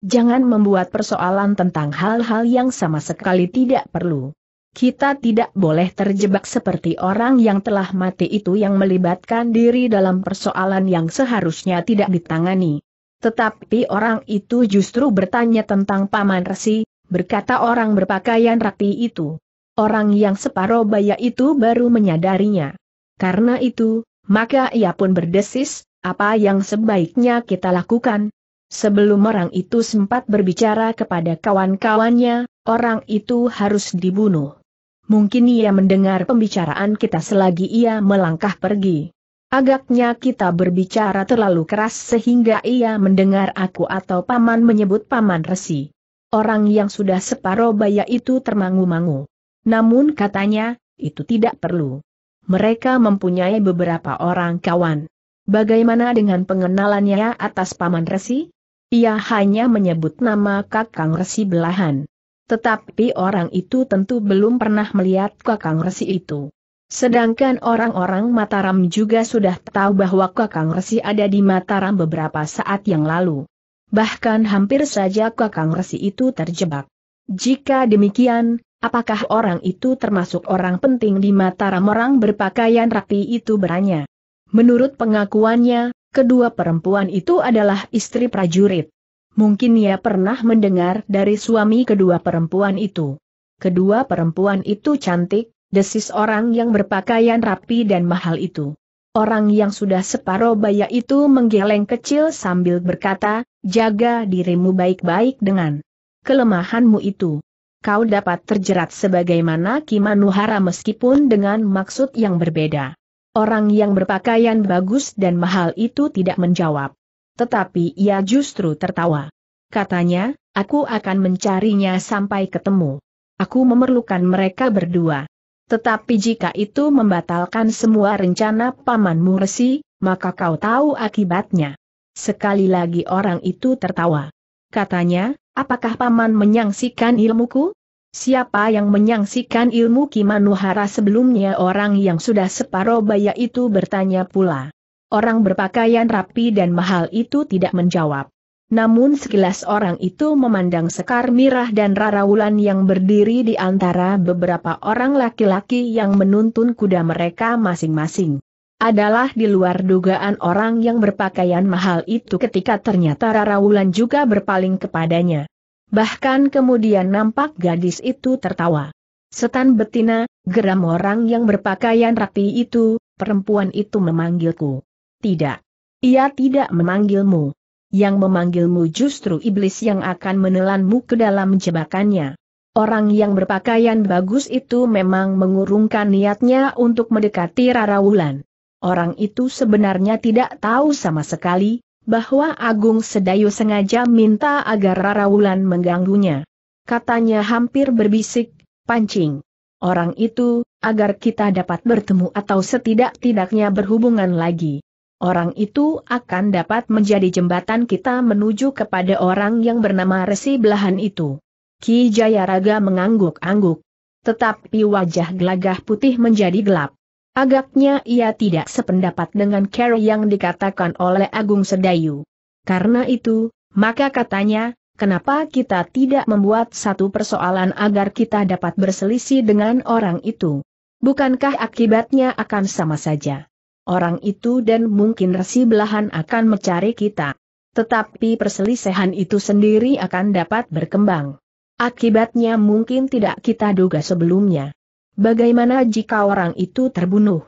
Jangan membuat persoalan tentang hal-hal yang sama sekali tidak perlu. Kita tidak boleh terjebak seperti orang yang telah mati itu yang melibatkan diri dalam persoalan yang seharusnya tidak ditangani. Tetapi orang itu justru bertanya tentang Paman Resi, berkata orang berpakaian rapi itu. Orang yang separuh baya itu baru menyadarinya. Karena itu, maka ia pun berdesis, apa yang sebaiknya kita lakukan, Sebelum orang itu sempat berbicara kepada kawan-kawannya, orang itu harus dibunuh. Mungkin ia mendengar pembicaraan kita selagi ia melangkah pergi. Agaknya kita berbicara terlalu keras sehingga ia mendengar aku atau paman menyebut paman resi. Orang yang sudah separoh baya itu termangu-mangu. Namun katanya, itu tidak perlu. Mereka mempunyai beberapa orang kawan. Bagaimana dengan pengenalannya atas paman resi? Ia hanya menyebut nama Kakang Resi belahan. Tetapi orang itu tentu belum pernah melihat Kakang Resi itu. Sedangkan orang-orang Mataram juga sudah tahu bahwa Kakang Resi ada di Mataram beberapa saat yang lalu. Bahkan hampir saja Kakang Resi itu terjebak. Jika demikian, apakah orang itu termasuk orang penting di Mataram orang berpakaian rapi itu beranya? Menurut pengakuannya, Kedua perempuan itu adalah istri prajurit. Mungkin ia pernah mendengar dari suami kedua perempuan itu. Kedua perempuan itu cantik, desis orang yang berpakaian rapi dan mahal itu. Orang yang sudah separuh baya itu menggeleng kecil sambil berkata, jaga dirimu baik-baik dengan kelemahanmu itu. Kau dapat terjerat sebagaimana Kimanuhara meskipun dengan maksud yang berbeda. Orang yang berpakaian bagus dan mahal itu tidak menjawab. Tetapi ia justru tertawa. Katanya, aku akan mencarinya sampai ketemu. Aku memerlukan mereka berdua. Tetapi jika itu membatalkan semua rencana paman resi, maka kau tahu akibatnya. Sekali lagi orang itu tertawa. Katanya, apakah paman menyangsikan ilmuku? Siapa yang menyangsikan ilmu Kimanuhara sebelumnya orang yang sudah separoh baya itu bertanya pula. Orang berpakaian rapi dan mahal itu tidak menjawab. Namun sekilas orang itu memandang Sekar Mirah dan Rara Wulan yang berdiri di antara beberapa orang laki-laki yang menuntun kuda mereka masing-masing. Adalah di luar dugaan orang yang berpakaian mahal itu ketika ternyata Rara Wulan juga berpaling kepadanya. Bahkan kemudian nampak gadis itu tertawa. Setan betina, geram orang yang berpakaian rapi itu, perempuan itu memanggilku. Tidak. Ia tidak memanggilmu. Yang memanggilmu justru iblis yang akan menelanmu ke dalam jebakannya. Orang yang berpakaian bagus itu memang mengurungkan niatnya untuk mendekati Rara Wulan. Orang itu sebenarnya tidak tahu sama sekali, bahwa Agung Sedayu sengaja minta agar Rara Wulan mengganggunya. Katanya hampir berbisik, pancing. Orang itu, agar kita dapat bertemu atau setidak-tidaknya berhubungan lagi. Orang itu akan dapat menjadi jembatan kita menuju kepada orang yang bernama Resi Belahan itu. Ki Jayaraga mengangguk-angguk. Tetapi wajah gelagah putih menjadi gelap. Agaknya ia tidak sependapat dengan Carol yang dikatakan oleh Agung Sedayu. Karena itu, maka katanya, kenapa kita tidak membuat satu persoalan agar kita dapat berselisih dengan orang itu? Bukankah akibatnya akan sama saja? Orang itu dan mungkin resi belahan akan mencari kita. Tetapi perselisihan itu sendiri akan dapat berkembang. Akibatnya mungkin tidak kita duga sebelumnya. Bagaimana jika orang itu terbunuh?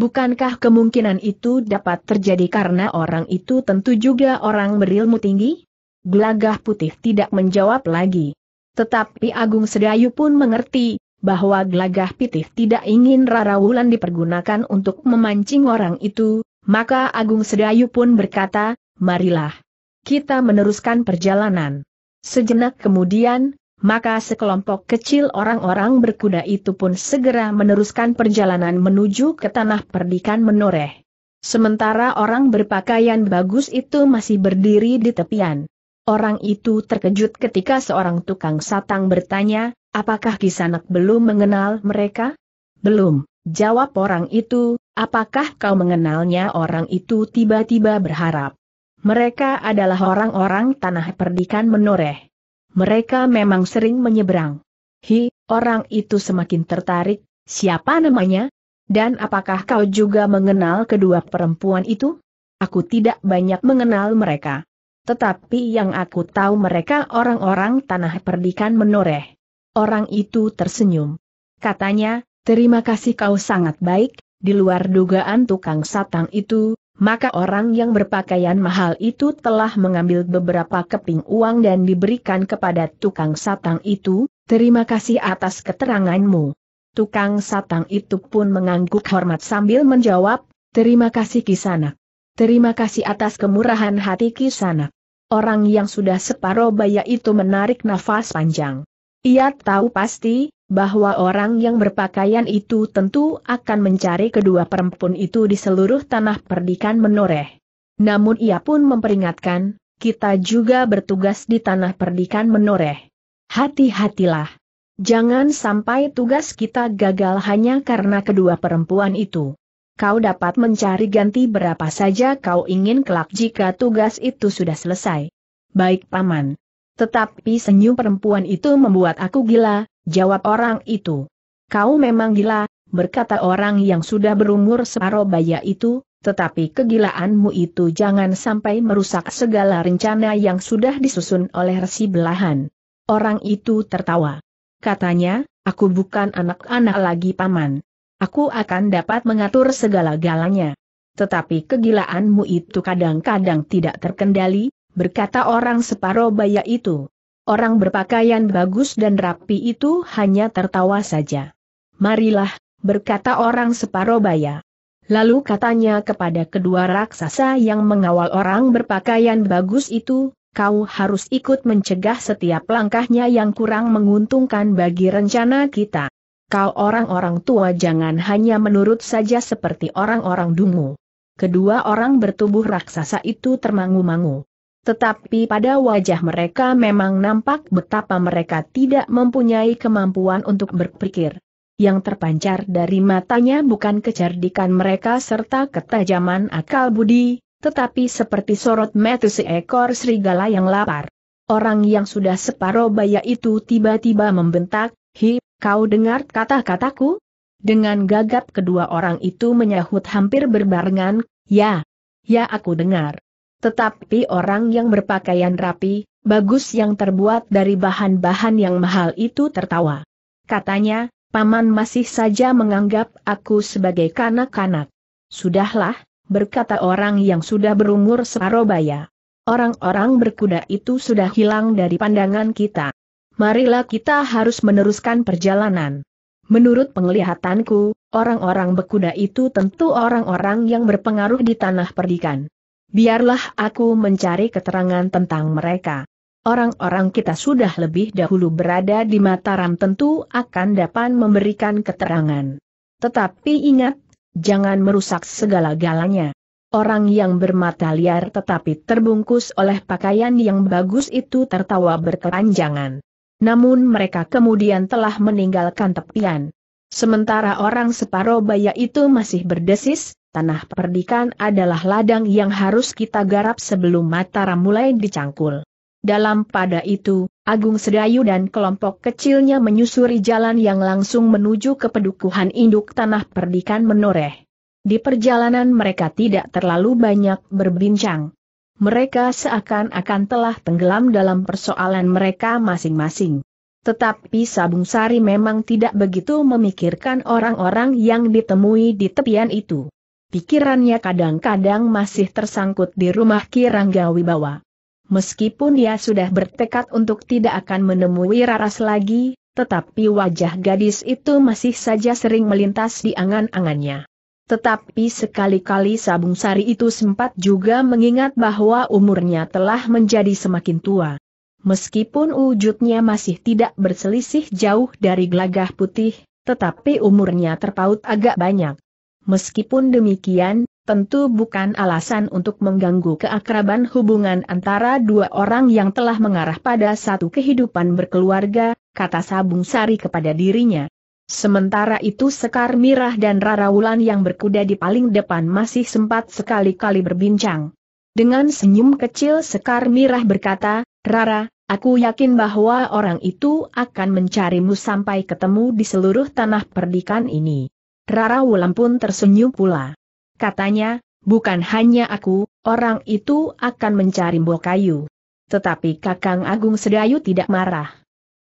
Bukankah kemungkinan itu dapat terjadi karena orang itu tentu juga orang berilmu tinggi? Gelagah putih tidak menjawab lagi. Tetapi Agung Sedayu pun mengerti, bahwa gelagah putih tidak ingin Rara Wulan dipergunakan untuk memancing orang itu, maka Agung Sedayu pun berkata, marilah. Kita meneruskan perjalanan. Sejenak kemudian, maka sekelompok kecil orang-orang berkuda itu pun segera meneruskan perjalanan menuju ke tanah perdikan menoreh. Sementara orang berpakaian bagus itu masih berdiri di tepian. Orang itu terkejut ketika seorang tukang satang bertanya, apakah Kisanak belum mengenal mereka? Belum, jawab orang itu, apakah kau mengenalnya orang itu tiba-tiba berharap. Mereka adalah orang-orang tanah perdikan menoreh. Mereka memang sering menyeberang. Hi, orang itu semakin tertarik, siapa namanya? Dan apakah kau juga mengenal kedua perempuan itu? Aku tidak banyak mengenal mereka. Tetapi yang aku tahu mereka orang-orang tanah perdikan menoreh. Orang itu tersenyum. Katanya, terima kasih kau sangat baik, di luar dugaan tukang satang itu, maka orang yang berpakaian mahal itu telah mengambil beberapa keping uang dan diberikan kepada tukang satang itu, terima kasih atas keteranganmu. Tukang satang itu pun mengangguk hormat sambil menjawab, terima kasih Kisanak. Terima kasih atas kemurahan hati Kisanak. Orang yang sudah separoh baya itu menarik nafas panjang. Ia tahu pasti, bahwa orang yang berpakaian itu tentu akan mencari kedua perempuan itu di seluruh tanah perdikan menoreh. Namun ia pun memperingatkan, kita juga bertugas di tanah perdikan menoreh. Hati-hatilah. Jangan sampai tugas kita gagal hanya karena kedua perempuan itu. Kau dapat mencari ganti berapa saja kau ingin kelak jika tugas itu sudah selesai. Baik paman. Tetapi senyum perempuan itu membuat aku gila, Jawab orang itu. Kau memang gila, berkata orang yang sudah berumur separuh baya itu, tetapi kegilaanmu itu jangan sampai merusak segala rencana yang sudah disusun oleh resi belahan. Orang itu tertawa. Katanya, aku bukan anak-anak lagi paman. Aku akan dapat mengatur segala galanya. Tetapi kegilaanmu itu kadang-kadang tidak terkendali, berkata orang separoh baya itu. Orang berpakaian bagus dan rapi itu hanya tertawa saja. Marilah, berkata orang separobaya. Lalu katanya kepada kedua raksasa yang mengawal orang berpakaian bagus itu, kau harus ikut mencegah setiap langkahnya yang kurang menguntungkan bagi rencana kita. Kau orang-orang tua jangan hanya menurut saja seperti orang-orang dungu. Kedua orang bertubuh raksasa itu termangu-mangu. Tetapi pada wajah mereka memang nampak betapa mereka tidak mempunyai kemampuan untuk berpikir. Yang terpancar dari matanya bukan kecerdikan mereka serta ketajaman akal budi, tetapi seperti sorot mata seekor serigala yang lapar. Orang yang sudah separuh baya itu tiba-tiba membentak, Hi, kau dengar kata-kataku? Dengan gagap kedua orang itu menyahut hampir berbarengan, ya, ya aku dengar. Tetapi orang yang berpakaian rapi, bagus yang terbuat dari bahan-bahan yang mahal itu tertawa. Katanya, Paman masih saja menganggap aku sebagai kanak-kanak. Sudahlah, berkata orang yang sudah berumur separobaya. Orang-orang berkuda itu sudah hilang dari pandangan kita. Marilah kita harus meneruskan perjalanan. Menurut penglihatanku, orang-orang berkuda itu tentu orang-orang yang berpengaruh di tanah perdikan. Biarlah aku mencari keterangan tentang mereka. Orang-orang kita sudah lebih dahulu berada di Mataram tentu akan dapat memberikan keterangan. Tetapi ingat, jangan merusak segala-galanya. Orang yang bermata liar tetapi terbungkus oleh pakaian yang bagus itu tertawa berkeranjangan. Namun mereka kemudian telah meninggalkan tepian. Sementara orang separobaya itu masih berdesis, tanah perdikan adalah ladang yang harus kita garap sebelum Mataram mulai dicangkul. Dalam pada itu, Agung Sedayu dan kelompok kecilnya menyusuri jalan yang langsung menuju ke pedukuhan induk tanah perdikan menoreh. Di perjalanan mereka tidak terlalu banyak berbincang. Mereka seakan-akan telah tenggelam dalam persoalan mereka masing-masing. Tetapi Sabung Sari memang tidak begitu memikirkan orang-orang yang ditemui di tepian itu. Pikirannya kadang-kadang masih tersangkut di rumah Kirangga Wibawa. Meskipun dia sudah bertekad untuk tidak akan menemui Raras lagi, tetapi wajah gadis itu masih saja sering melintas di angan-angannya. Tetapi sekali-kali Sabung Sari itu sempat juga mengingat bahwa umurnya telah menjadi semakin tua. Meskipun wujudnya masih tidak berselisih jauh dari gelagah putih, tetapi umurnya terpaut agak banyak. Meskipun demikian, tentu bukan alasan untuk mengganggu keakraban hubungan antara dua orang yang telah mengarah pada satu kehidupan berkeluarga, kata Sabung Sari kepada dirinya. Sementara itu Sekar Mirah dan Rara Wulan yang berkuda di paling depan masih sempat sekali-kali berbincang. Dengan senyum kecil Sekar Mirah berkata, Rara, aku yakin bahwa orang itu akan mencarimu sampai ketemu di seluruh tanah perdikan ini. Rara Wulan pun tersenyum pula. Katanya, bukan hanya aku, orang itu akan mencari Mbokayu. Tetapi Kakang Agung Sedayu tidak marah.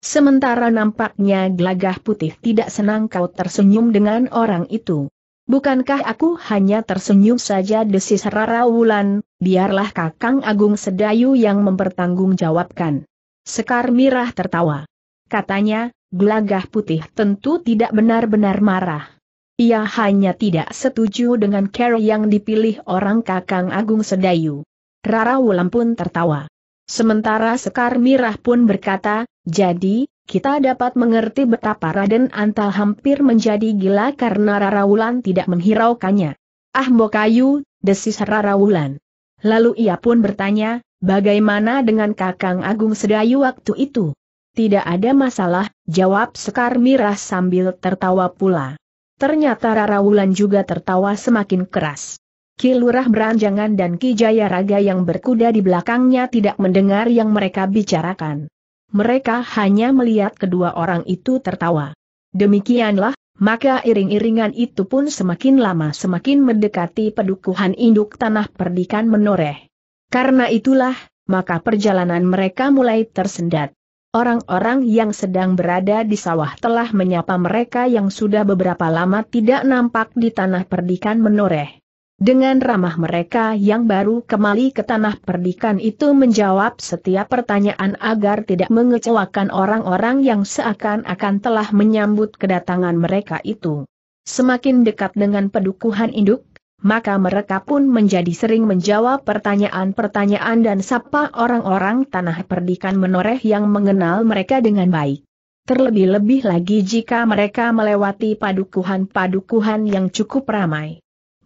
Sementara nampaknya gelagah putih tidak senang kau tersenyum dengan orang itu. Bukankah aku hanya tersenyum saja desis Rara Wulan, biarlah Kakang Agung Sedayu yang mempertanggungjawabkan. Sekar Mirah tertawa. Katanya, gelagah putih tentu tidak benar-benar marah. Ia hanya tidak setuju dengan cara yang dipilih orang Kakang Agung Sedayu. Rara Wulan pun tertawa. Sementara Sekar Mirah pun berkata, jadi, kita dapat mengerti betapa Raden Antal hampir menjadi gila karena Rara Wulan tidak menghiraukannya. Ah kayu, desis Rara Wulan. Lalu ia pun bertanya, bagaimana dengan Kakang Agung Sedayu waktu itu? Tidak ada masalah, jawab Sekar Mirah sambil tertawa pula. Ternyata Rara Wulan juga tertawa semakin keras. Ki Beranjangan dan Ki Jaya Raga yang berkuda di belakangnya tidak mendengar yang mereka bicarakan mereka hanya melihat kedua orang itu tertawa. Demikianlah, maka iring-iringan itu pun semakin lama semakin mendekati pedukuhan induk tanah perdikan menoreh. Karena itulah, maka perjalanan mereka mulai tersendat. Orang-orang yang sedang berada di sawah telah menyapa mereka yang sudah beberapa lama tidak nampak di tanah perdikan menoreh. Dengan ramah mereka yang baru kembali ke tanah perdikan itu menjawab setiap pertanyaan agar tidak mengecewakan orang-orang yang seakan-akan telah menyambut kedatangan mereka itu. Semakin dekat dengan pedukuhan induk, maka mereka pun menjadi sering menjawab pertanyaan-pertanyaan dan sapa orang-orang tanah perdikan menoreh yang mengenal mereka dengan baik. Terlebih-lebih lagi jika mereka melewati padukuhan-padukuhan yang cukup ramai.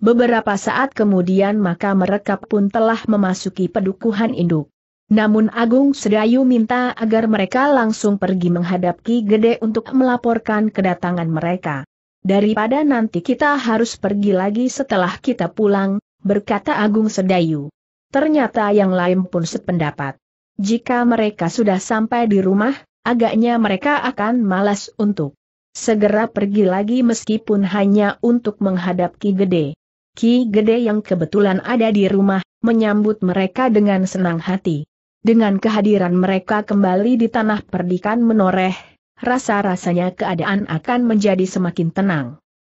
Beberapa saat kemudian maka mereka pun telah memasuki pedukuhan induk. Namun Agung Sedayu minta agar mereka langsung pergi menghadap Ki Gede untuk melaporkan kedatangan mereka. Daripada nanti kita harus pergi lagi setelah kita pulang, berkata Agung Sedayu. Ternyata yang lain pun sependapat. Jika mereka sudah sampai di rumah, agaknya mereka akan malas untuk segera pergi lagi meskipun hanya untuk menghadap Ki Gede. Ki Gede yang kebetulan ada di rumah, menyambut mereka dengan senang hati. Dengan kehadiran mereka kembali di tanah perdikan menoreh, rasa-rasanya keadaan akan menjadi semakin tenang.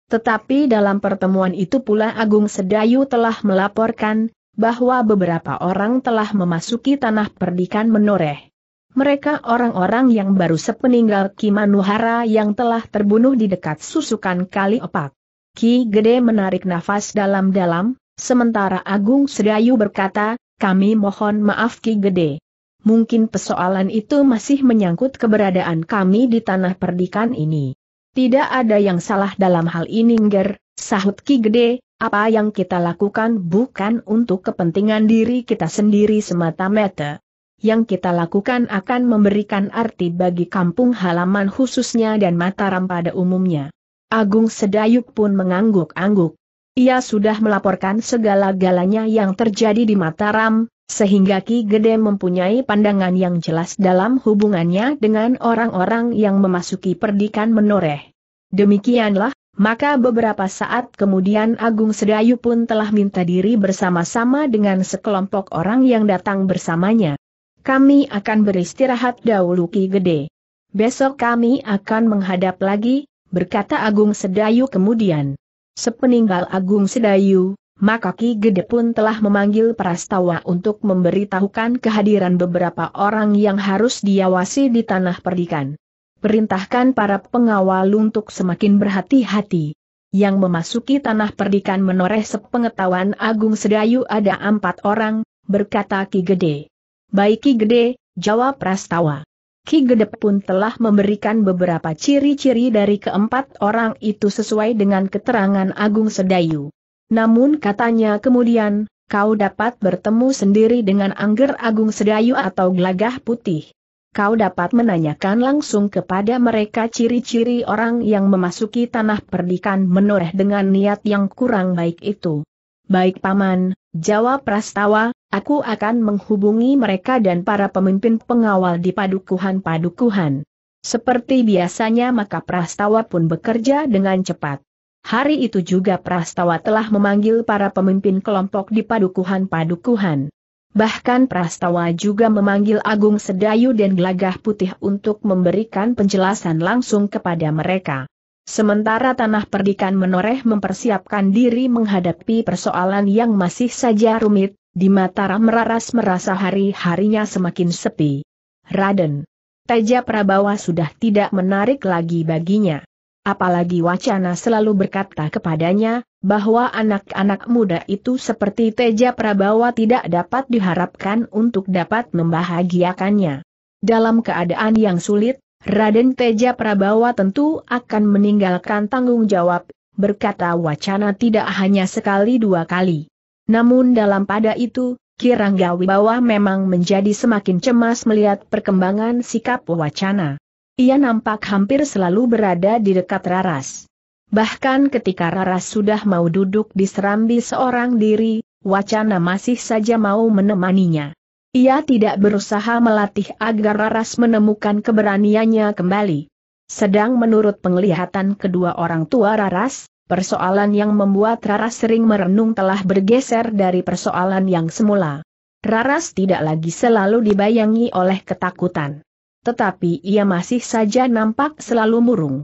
Tetapi dalam pertemuan itu pula Agung Sedayu telah melaporkan, bahwa beberapa orang telah memasuki tanah perdikan menoreh. Mereka orang-orang yang baru sepeninggal Kimanuhara yang telah terbunuh di dekat susukan kali opak. Ki Gede menarik nafas dalam-dalam, sementara Agung Sedayu berkata, kami mohon maaf Ki Gede. Mungkin persoalan itu masih menyangkut keberadaan kami di tanah perdikan ini. Tidak ada yang salah dalam hal ini Nger, sahut Ki Gede, apa yang kita lakukan bukan untuk kepentingan diri kita sendiri semata-mata. Yang kita lakukan akan memberikan arti bagi kampung halaman khususnya dan Mataram pada umumnya. Agung Sedayuk pun mengangguk-angguk. Ia sudah melaporkan segala-galanya yang terjadi di Mataram, sehingga Ki Gede mempunyai pandangan yang jelas dalam hubungannya dengan orang-orang yang memasuki perdikan menoreh. Demikianlah, maka beberapa saat kemudian Agung Sedayu pun telah minta diri bersama-sama dengan sekelompok orang yang datang bersamanya. Kami akan beristirahat dahulu Ki Gede. Besok kami akan menghadap lagi, berkata Agung Sedayu kemudian. Sepeninggal Agung Sedayu, maka Ki Gede pun telah memanggil Prastawa untuk memberitahukan kehadiran beberapa orang yang harus diawasi di tanah perdikan. Perintahkan para pengawal untuk semakin berhati-hati. Yang memasuki tanah perdikan menoreh sepengetahuan Agung Sedayu ada empat orang, berkata Ki Gede. Baik Ki Gede, jawab Prastawa. Ki Gede pun telah memberikan beberapa ciri-ciri dari keempat orang itu sesuai dengan keterangan Agung Sedayu. Namun katanya kemudian, kau dapat bertemu sendiri dengan Angger Agung Sedayu atau Gelagah Putih. Kau dapat menanyakan langsung kepada mereka ciri-ciri orang yang memasuki tanah perdikan menoreh dengan niat yang kurang baik itu. Baik Paman, jawab Prastawa, aku akan menghubungi mereka dan para pemimpin pengawal di padukuhan-padukuhan. Seperti biasanya maka Prastawa pun bekerja dengan cepat. Hari itu juga Prastawa telah memanggil para pemimpin kelompok di padukuhan-padukuhan. Bahkan Prastawa juga memanggil Agung Sedayu dan Gelagah Putih untuk memberikan penjelasan langsung kepada mereka. Sementara tanah perdikan menoreh mempersiapkan diri menghadapi persoalan yang masih saja rumit, di Mataram Meraras merasa hari-harinya semakin sepi. Raden. Teja Prabawa sudah tidak menarik lagi baginya. Apalagi wacana selalu berkata kepadanya, bahwa anak-anak muda itu seperti Teja Prabawa tidak dapat diharapkan untuk dapat membahagiakannya. Dalam keadaan yang sulit, Raden Teja Prabawa tentu akan meninggalkan tanggung jawab, berkata wacana tidak hanya sekali dua kali. Namun dalam pada itu, Kirangga Wibawa memang menjadi semakin cemas melihat perkembangan sikap wacana. Ia nampak hampir selalu berada di dekat Raras. Bahkan ketika Raras sudah mau duduk di serambi seorang diri, wacana masih saja mau menemaninya. Ia tidak berusaha melatih agar Raras menemukan keberaniannya kembali. Sedang menurut penglihatan kedua orang tua Raras, persoalan yang membuat Raras sering merenung telah bergeser dari persoalan yang semula. Raras tidak lagi selalu dibayangi oleh ketakutan. Tetapi ia masih saja nampak selalu murung.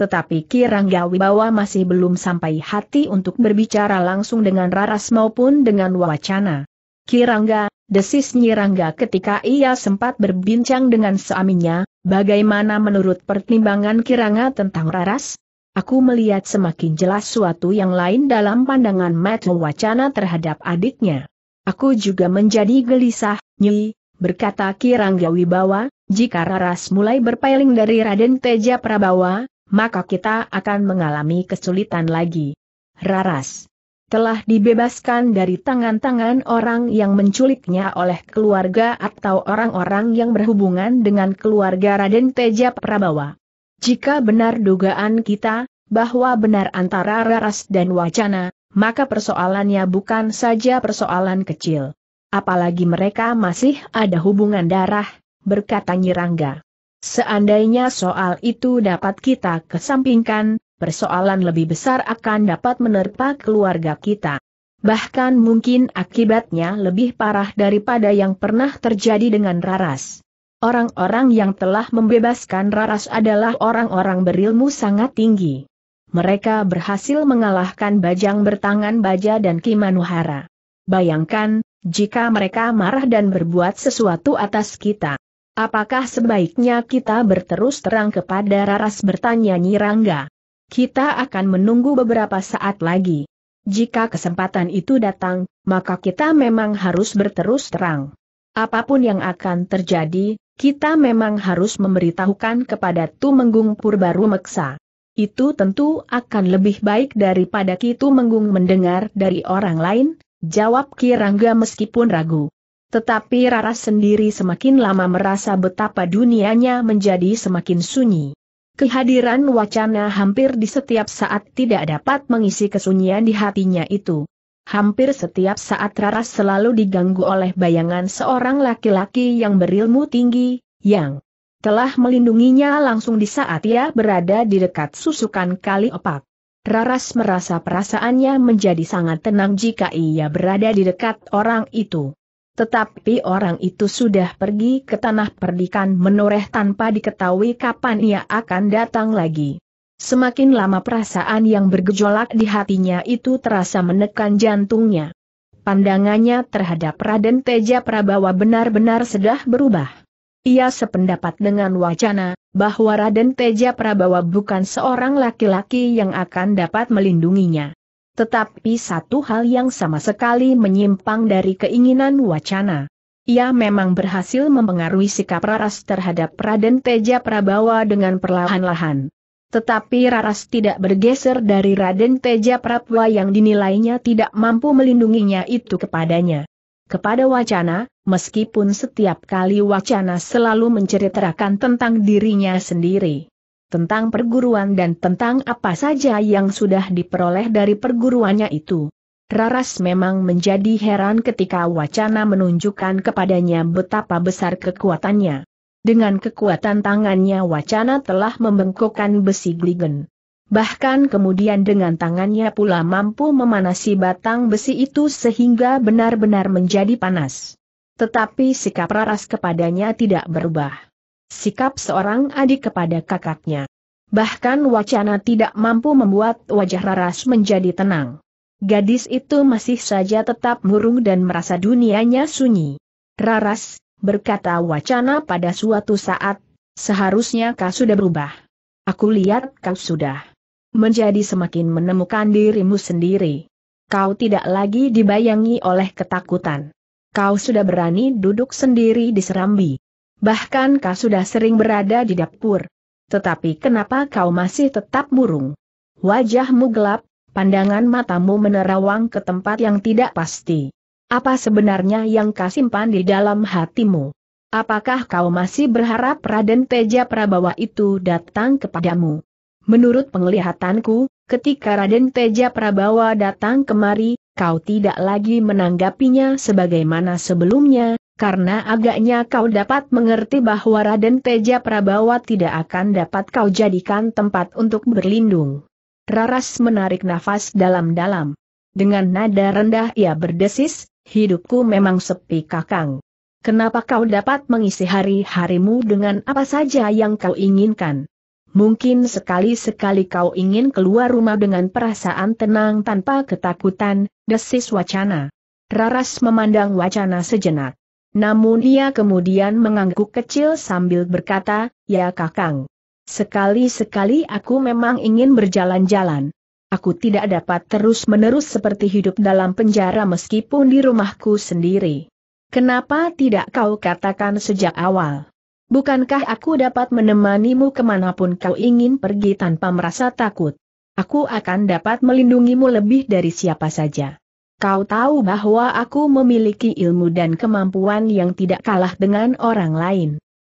Tetapi Kirangga Wibawa masih belum sampai hati untuk berbicara langsung dengan Raras maupun dengan wacana. Kirangga, Desis Nyirangga ketika ia sempat berbincang dengan suaminya, bagaimana menurut pertimbangan Kiranga tentang Raras? Aku melihat semakin jelas suatu yang lain dalam pandangan Matthew Wacana terhadap adiknya. Aku juga menjadi gelisah, Nyi, berkata Kirangga Wibawa, jika Raras mulai berpaling dari Raden Teja Prabawa, maka kita akan mengalami kesulitan lagi. Raras telah dibebaskan dari tangan-tangan orang yang menculiknya oleh keluarga atau orang-orang yang berhubungan dengan keluarga Raden Teja Prabawa. Jika benar dugaan kita, bahwa benar antara Raras dan Wacana, maka persoalannya bukan saja persoalan kecil. Apalagi mereka masih ada hubungan darah, berkata Nyirangga. Seandainya soal itu dapat kita kesampingkan, persoalan lebih besar akan dapat menerpa keluarga kita. Bahkan mungkin akibatnya lebih parah daripada yang pernah terjadi dengan Raras. Orang-orang yang telah membebaskan Raras adalah orang-orang berilmu sangat tinggi. Mereka berhasil mengalahkan Bajang Bertangan Baja dan Kimanuhara. Bayangkan, jika mereka marah dan berbuat sesuatu atas kita. Apakah sebaiknya kita berterus terang kepada Raras bertanya Nyirangga? Kita akan menunggu beberapa saat lagi. Jika kesempatan itu datang, maka kita memang harus berterus terang. Apapun yang akan terjadi, kita memang harus memberitahukan kepada Tumenggung Purbaru Meksa. Itu tentu akan lebih baik daripada Kitu Menggung mendengar dari orang lain, jawab Ki Rangga meskipun ragu. Tetapi Rara sendiri semakin lama merasa betapa dunianya menjadi semakin sunyi. Kehadiran wacana hampir di setiap saat tidak dapat mengisi kesunyian di hatinya itu. Hampir setiap saat Rara selalu diganggu oleh bayangan seorang laki-laki yang berilmu tinggi, yang telah melindunginya langsung di saat ia berada di dekat susukan kali opak. Raras merasa perasaannya menjadi sangat tenang jika ia berada di dekat orang itu. Tetapi orang itu sudah pergi ke tanah perdikan menoreh tanpa diketahui kapan ia akan datang lagi. Semakin lama perasaan yang bergejolak di hatinya itu terasa menekan jantungnya. Pandangannya terhadap Raden Teja Prabawa benar-benar sudah berubah. Ia sependapat dengan wacana, bahwa Raden Teja Prabawa bukan seorang laki-laki yang akan dapat melindunginya. Tetapi satu hal yang sama sekali menyimpang dari keinginan wacana. Ia memang berhasil mempengaruhi sikap Raras terhadap Raden Teja Prabawa dengan perlahan-lahan. Tetapi Raras tidak bergeser dari Raden Teja Prabawa yang dinilainya tidak mampu melindunginya itu kepadanya. Kepada wacana, meskipun setiap kali wacana selalu menceritakan tentang dirinya sendiri tentang perguruan dan tentang apa saja yang sudah diperoleh dari perguruannya itu. Raras memang menjadi heran ketika wacana menunjukkan kepadanya betapa besar kekuatannya. Dengan kekuatan tangannya wacana telah membengkokkan besi gligen. Bahkan kemudian dengan tangannya pula mampu memanasi batang besi itu sehingga benar-benar menjadi panas. Tetapi sikap Raras kepadanya tidak berubah sikap seorang adik kepada kakaknya. Bahkan wacana tidak mampu membuat wajah Raras menjadi tenang. Gadis itu masih saja tetap murung dan merasa dunianya sunyi. Raras, berkata wacana pada suatu saat, seharusnya kau sudah berubah. Aku lihat kau sudah menjadi semakin menemukan dirimu sendiri. Kau tidak lagi dibayangi oleh ketakutan. Kau sudah berani duduk sendiri di serambi. Bahkan kau sudah sering berada di dapur. Tetapi kenapa kau masih tetap murung? Wajahmu gelap, pandangan matamu menerawang ke tempat yang tidak pasti. Apa sebenarnya yang kau simpan di dalam hatimu? Apakah kau masih berharap Raden Teja Prabawa itu datang kepadamu? Menurut penglihatanku, ketika Raden Teja Prabawa datang kemari, kau tidak lagi menanggapinya sebagaimana sebelumnya, karena agaknya kau dapat mengerti bahwa Raden Teja Prabawa tidak akan dapat kau jadikan tempat untuk berlindung. Raras menarik nafas dalam-dalam. Dengan nada rendah ia berdesis, hidupku memang sepi kakang. Kenapa kau dapat mengisi hari-harimu dengan apa saja yang kau inginkan? Mungkin sekali-sekali kau ingin keluar rumah dengan perasaan tenang tanpa ketakutan, desis wacana. Raras memandang wacana sejenak. Namun ia kemudian mengangguk kecil sambil berkata, ya kakang. Sekali-sekali aku memang ingin berjalan-jalan. Aku tidak dapat terus-menerus seperti hidup dalam penjara meskipun di rumahku sendiri. Kenapa tidak kau katakan sejak awal? Bukankah aku dapat menemanimu kemanapun kau ingin pergi tanpa merasa takut? Aku akan dapat melindungimu lebih dari siapa saja. Kau tahu bahwa aku memiliki ilmu dan kemampuan yang tidak kalah dengan orang lain.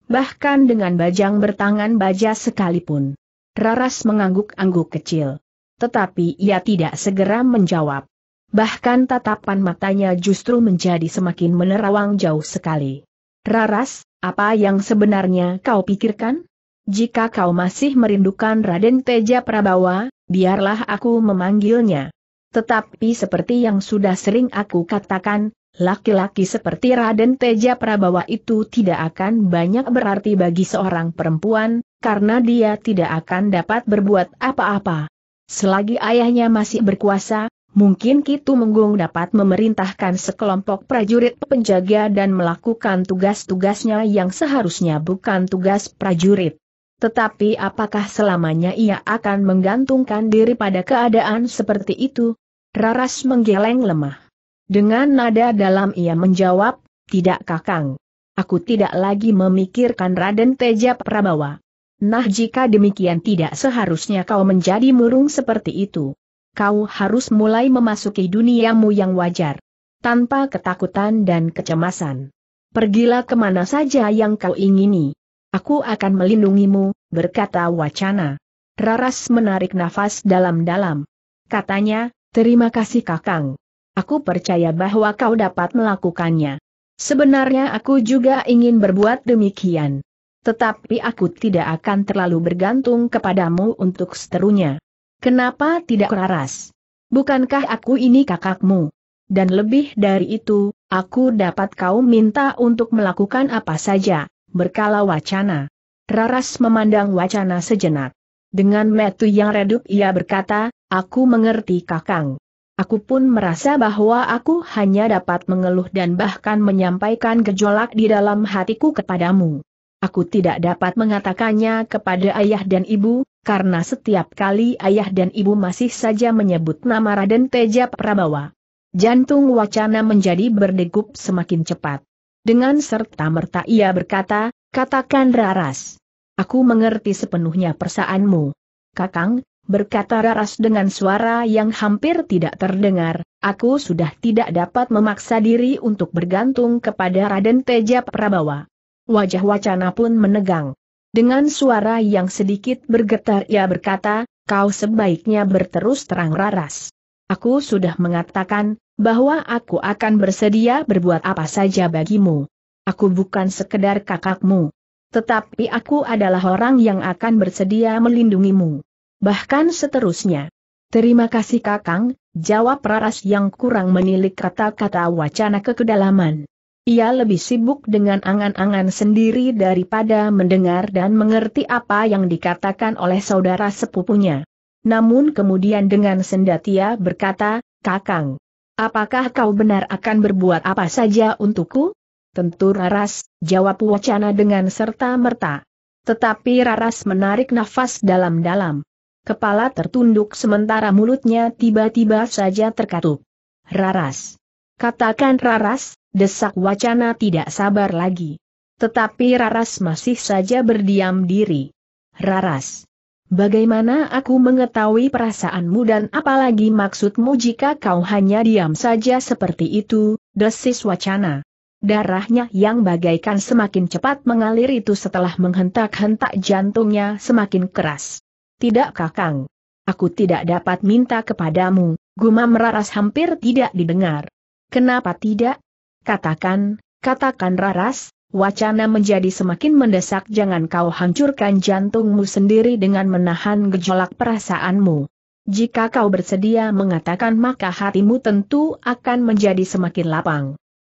Bahkan dengan bajang bertangan baja sekalipun. Raras mengangguk-angguk kecil. Tetapi ia tidak segera menjawab. Bahkan tatapan matanya justru menjadi semakin menerawang jauh sekali. Raras, apa yang sebenarnya kau pikirkan? Jika kau masih merindukan Raden Teja Prabawa, biarlah aku memanggilnya. Tetapi seperti yang sudah sering aku katakan, laki-laki seperti Raden Teja Prabawa itu tidak akan banyak berarti bagi seorang perempuan, karena dia tidak akan dapat berbuat apa-apa. Selagi ayahnya masih berkuasa, mungkin Kitu Menggung dapat memerintahkan sekelompok prajurit penjaga dan melakukan tugas-tugasnya yang seharusnya bukan tugas prajurit. Tetapi apakah selamanya ia akan menggantungkan diri pada keadaan seperti itu? Raras menggeleng lemah. Dengan nada dalam ia menjawab, tidak kakang. Aku tidak lagi memikirkan Raden Teja Prabawa. Nah jika demikian tidak seharusnya kau menjadi murung seperti itu. Kau harus mulai memasuki duniamu yang wajar. Tanpa ketakutan dan kecemasan. Pergilah kemana saja yang kau ingini. Aku akan melindungimu, berkata wacana. Raras menarik nafas dalam-dalam. Katanya, Terima kasih Kakang. Aku percaya bahwa kau dapat melakukannya. Sebenarnya aku juga ingin berbuat demikian. Tetapi aku tidak akan terlalu bergantung kepadamu untuk seterunya. Kenapa tidak Raras? Bukankah aku ini kakakmu? Dan lebih dari itu, aku dapat kau minta untuk melakukan apa saja, berkala wacana. Raras memandang wacana sejenak. Dengan metu yang redup ia berkata, Aku mengerti Kakang. Aku pun merasa bahwa aku hanya dapat mengeluh dan bahkan menyampaikan gejolak di dalam hatiku kepadamu. Aku tidak dapat mengatakannya kepada ayah dan ibu, karena setiap kali ayah dan ibu masih saja menyebut nama Raden Teja Prabawa. Jantung wacana menjadi berdegup semakin cepat. Dengan serta-merta ia berkata, katakan Raras. Aku mengerti sepenuhnya persaanmu. Kakang, berkata Raras dengan suara yang hampir tidak terdengar, aku sudah tidak dapat memaksa diri untuk bergantung kepada Raden Teja Prabawa. Wajah wacana pun menegang. Dengan suara yang sedikit bergetar ia berkata, kau sebaiknya berterus terang Raras. Aku sudah mengatakan, bahwa aku akan bersedia berbuat apa saja bagimu. Aku bukan sekedar kakakmu. Tetapi aku adalah orang yang akan bersedia melindungimu bahkan seterusnya. Terima kasih Kakang, jawab Raras yang kurang menilik kata-kata wacana kekedalaman. Ia lebih sibuk dengan angan-angan sendiri daripada mendengar dan mengerti apa yang dikatakan oleh saudara sepupunya. Namun kemudian dengan sendatia berkata, Kakang, apakah kau benar akan berbuat apa saja untukku? Tentu Raras, jawab wacana dengan serta merta. Tetapi Raras menarik nafas dalam-dalam kepala tertunduk sementara mulutnya tiba-tiba saja terkatup. Raras. Katakan raras, desak wacana tidak sabar lagi. Tetapi Raras masih saja berdiam diri. Raras. Bagaimana aku mengetahui perasaanmu dan apalagi maksudmu jika kau hanya diam saja seperti itu, desis wacana. Darahnya yang bagaikan semakin cepat mengalir itu setelah menghentak-hentak jantungnya semakin keras. Tidak kakang. Aku tidak dapat minta kepadamu, gumam Raras hampir tidak didengar. Kenapa tidak? Katakan, katakan Raras, wacana menjadi semakin mendesak jangan kau hancurkan jantungmu sendiri dengan menahan gejolak perasaanmu. Jika kau bersedia mengatakan maka hatimu tentu akan menjadi semakin lapang.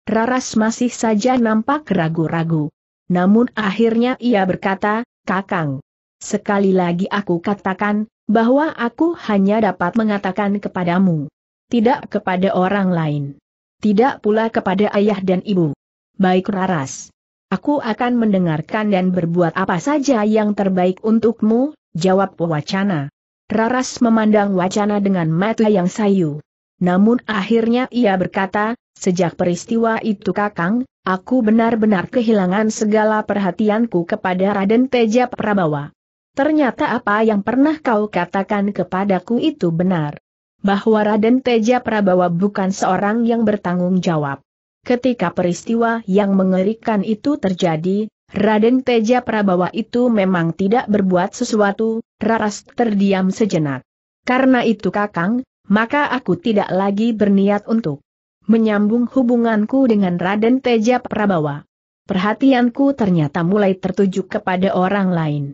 Raras masih saja nampak ragu-ragu. Namun akhirnya ia berkata, Kakang, Sekali lagi aku katakan, bahwa aku hanya dapat mengatakan kepadamu. Tidak kepada orang lain. Tidak pula kepada ayah dan ibu. Baik Raras. Aku akan mendengarkan dan berbuat apa saja yang terbaik untukmu, jawab Wacana. Raras memandang Wacana dengan mata yang sayu. Namun akhirnya ia berkata, sejak peristiwa itu Kakang, aku benar-benar kehilangan segala perhatianku kepada Raden Teja Prabawa. Ternyata apa yang pernah kau katakan kepadaku itu benar. Bahwa Raden Teja Prabawa bukan seorang yang bertanggung jawab. Ketika peristiwa yang mengerikan itu terjadi, Raden Teja Prabawa itu memang tidak berbuat sesuatu, Raras terdiam sejenak. Karena itu Kakang, maka aku tidak lagi berniat untuk menyambung hubunganku dengan Raden Teja Prabawa. Perhatianku ternyata mulai tertuju kepada orang lain.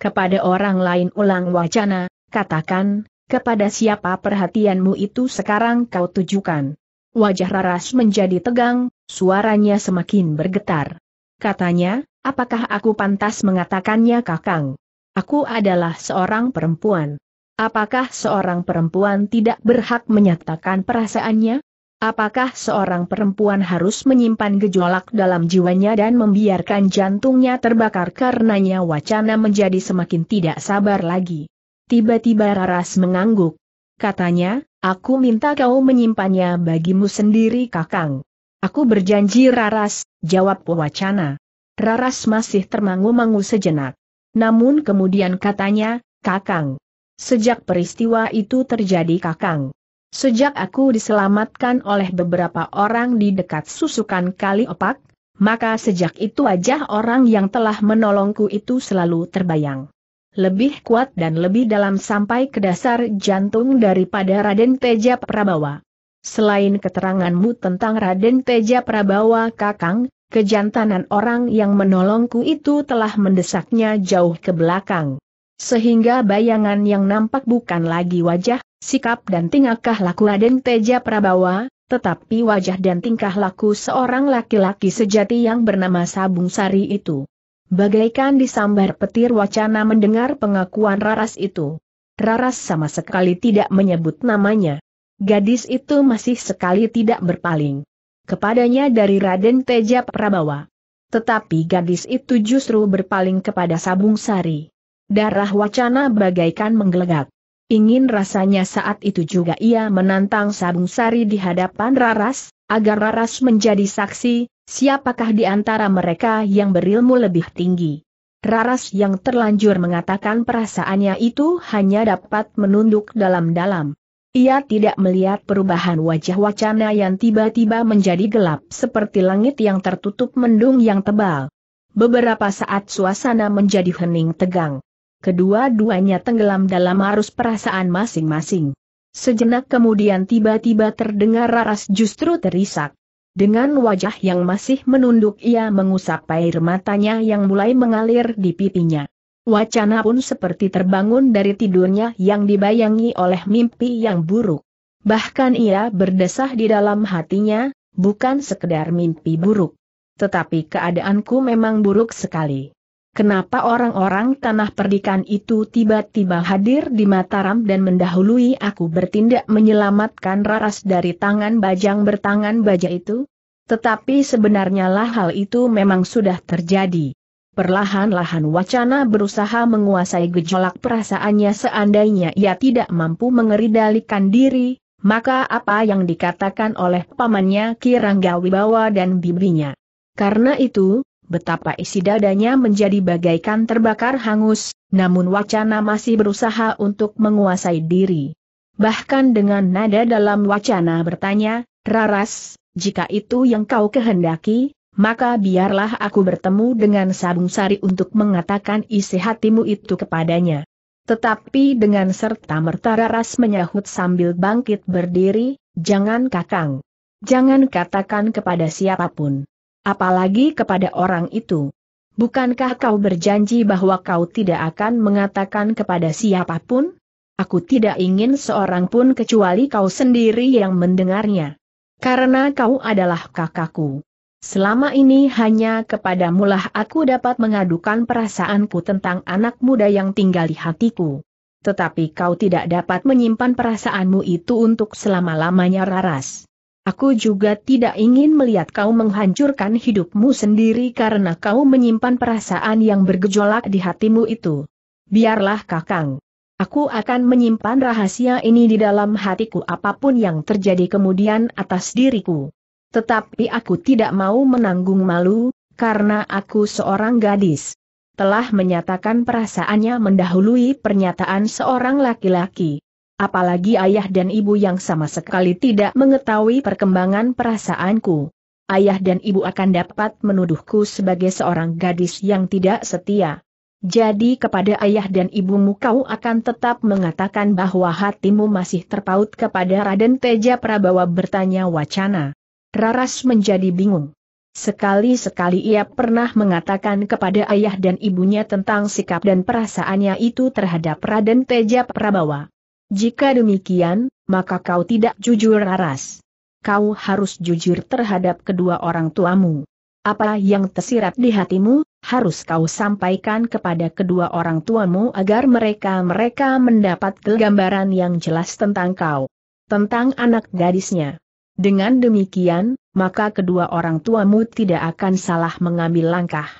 Kepada orang lain ulang wacana, katakan, kepada siapa perhatianmu itu sekarang kau tujukan. Wajah Raras menjadi tegang, suaranya semakin bergetar. Katanya, apakah aku pantas mengatakannya kakang? Aku adalah seorang perempuan. Apakah seorang perempuan tidak berhak menyatakan perasaannya? Apakah seorang perempuan harus menyimpan gejolak dalam jiwanya dan membiarkan jantungnya terbakar karenanya wacana menjadi semakin tidak sabar lagi. Tiba-tiba Raras mengangguk. Katanya, aku minta kau menyimpannya bagimu sendiri kakang. Aku berjanji Raras, jawab wacana. Raras masih termangu-mangu sejenak. Namun kemudian katanya, kakang. Sejak peristiwa itu terjadi kakang. Sejak aku diselamatkan oleh beberapa orang di dekat susukan kali opak, maka sejak itu wajah orang yang telah menolongku itu selalu terbayang. Lebih kuat dan lebih dalam sampai ke dasar jantung daripada Raden Teja Prabawa. Selain keteranganmu tentang Raden Teja Prabawa Kakang, kejantanan orang yang menolongku itu telah mendesaknya jauh ke belakang. Sehingga bayangan yang nampak bukan lagi wajah sikap dan tingkah laku Raden Teja Prabawa, tetapi wajah dan tingkah laku seorang laki-laki sejati yang bernama Sabung Sari itu. Bagaikan disambar petir wacana mendengar pengakuan Raras itu. Raras sama sekali tidak menyebut namanya. Gadis itu masih sekali tidak berpaling kepadanya dari Raden Teja Prabawa. Tetapi gadis itu justru berpaling kepada Sabung Sari. Darah wacana bagaikan menggelegak. Ingin rasanya saat itu juga ia menantang Sabung Sari di hadapan Raras, agar Raras menjadi saksi, siapakah di antara mereka yang berilmu lebih tinggi. Raras yang terlanjur mengatakan perasaannya itu hanya dapat menunduk dalam-dalam. Ia tidak melihat perubahan wajah wacana yang tiba-tiba menjadi gelap seperti langit yang tertutup mendung yang tebal. Beberapa saat suasana menjadi hening tegang. Kedua-duanya tenggelam dalam arus perasaan masing-masing. Sejenak kemudian tiba-tiba terdengar Raras justru terisak. Dengan wajah yang masih menunduk ia mengusap air matanya yang mulai mengalir di pipinya. Wacana pun seperti terbangun dari tidurnya yang dibayangi oleh mimpi yang buruk. Bahkan ia berdesah di dalam hatinya, bukan sekedar mimpi buruk. Tetapi keadaanku memang buruk sekali. Kenapa orang-orang tanah perdikan itu tiba-tiba hadir di Mataram dan mendahului aku bertindak menyelamatkan Raras dari tangan bajang bertangan baja itu? Tetapi sebenarnya lah hal itu memang sudah terjadi. Perlahan-lahan wacana berusaha menguasai gejolak perasaannya seandainya ia tidak mampu mengeridalikan diri, maka apa yang dikatakan oleh pamannya Kirangga Wibawa dan bibinya. Karena itu, betapa isi dadanya menjadi bagaikan terbakar hangus, namun wacana masih berusaha untuk menguasai diri. Bahkan dengan nada dalam wacana bertanya, Raras, jika itu yang kau kehendaki, maka biarlah aku bertemu dengan Sabung Sari untuk mengatakan isi hatimu itu kepadanya. Tetapi dengan serta merta Raras menyahut sambil bangkit berdiri, jangan kakang. Jangan katakan kepada siapapun. Apalagi kepada orang itu. Bukankah kau berjanji bahwa kau tidak akan mengatakan kepada siapapun? Aku tidak ingin seorang pun kecuali kau sendiri yang mendengarnya. Karena kau adalah kakakku. Selama ini hanya kepadamulah aku dapat mengadukan perasaanku tentang anak muda yang tinggal di hatiku. Tetapi kau tidak dapat menyimpan perasaanmu itu untuk selama-lamanya Raras. Aku juga tidak ingin melihat kau menghancurkan hidupmu sendiri karena kau menyimpan perasaan yang bergejolak di hatimu itu. Biarlah kakang. Aku akan menyimpan rahasia ini di dalam hatiku apapun yang terjadi kemudian atas diriku. Tetapi aku tidak mau menanggung malu, karena aku seorang gadis. Telah menyatakan perasaannya mendahului pernyataan seorang laki-laki apalagi ayah dan ibu yang sama sekali tidak mengetahui perkembangan perasaanku. Ayah dan ibu akan dapat menuduhku sebagai seorang gadis yang tidak setia. Jadi kepada ayah dan ibumu kau akan tetap mengatakan bahwa hatimu masih terpaut kepada Raden Teja Prabawa bertanya wacana. Raras menjadi bingung. Sekali-sekali ia pernah mengatakan kepada ayah dan ibunya tentang sikap dan perasaannya itu terhadap Raden Teja Prabawa. Jika demikian, maka kau tidak jujur Aras. Kau harus jujur terhadap kedua orang tuamu. Apa yang tersirat di hatimu, harus kau sampaikan kepada kedua orang tuamu agar mereka-mereka mendapat gambaran yang jelas tentang kau. Tentang anak gadisnya. Dengan demikian, maka kedua orang tuamu tidak akan salah mengambil langkah.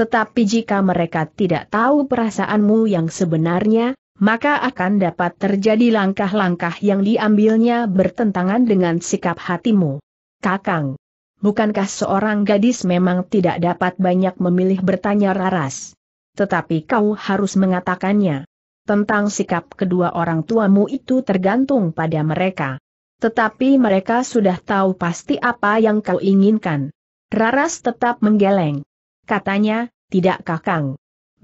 Tetapi jika mereka tidak tahu perasaanmu yang sebenarnya, maka akan dapat terjadi langkah-langkah yang diambilnya bertentangan dengan sikap hatimu. Kakang, bukankah seorang gadis memang tidak dapat banyak memilih bertanya Raras? Tetapi kau harus mengatakannya. Tentang sikap kedua orang tuamu itu tergantung pada mereka. Tetapi mereka sudah tahu pasti apa yang kau inginkan. Raras tetap menggeleng. Katanya, tidak kakang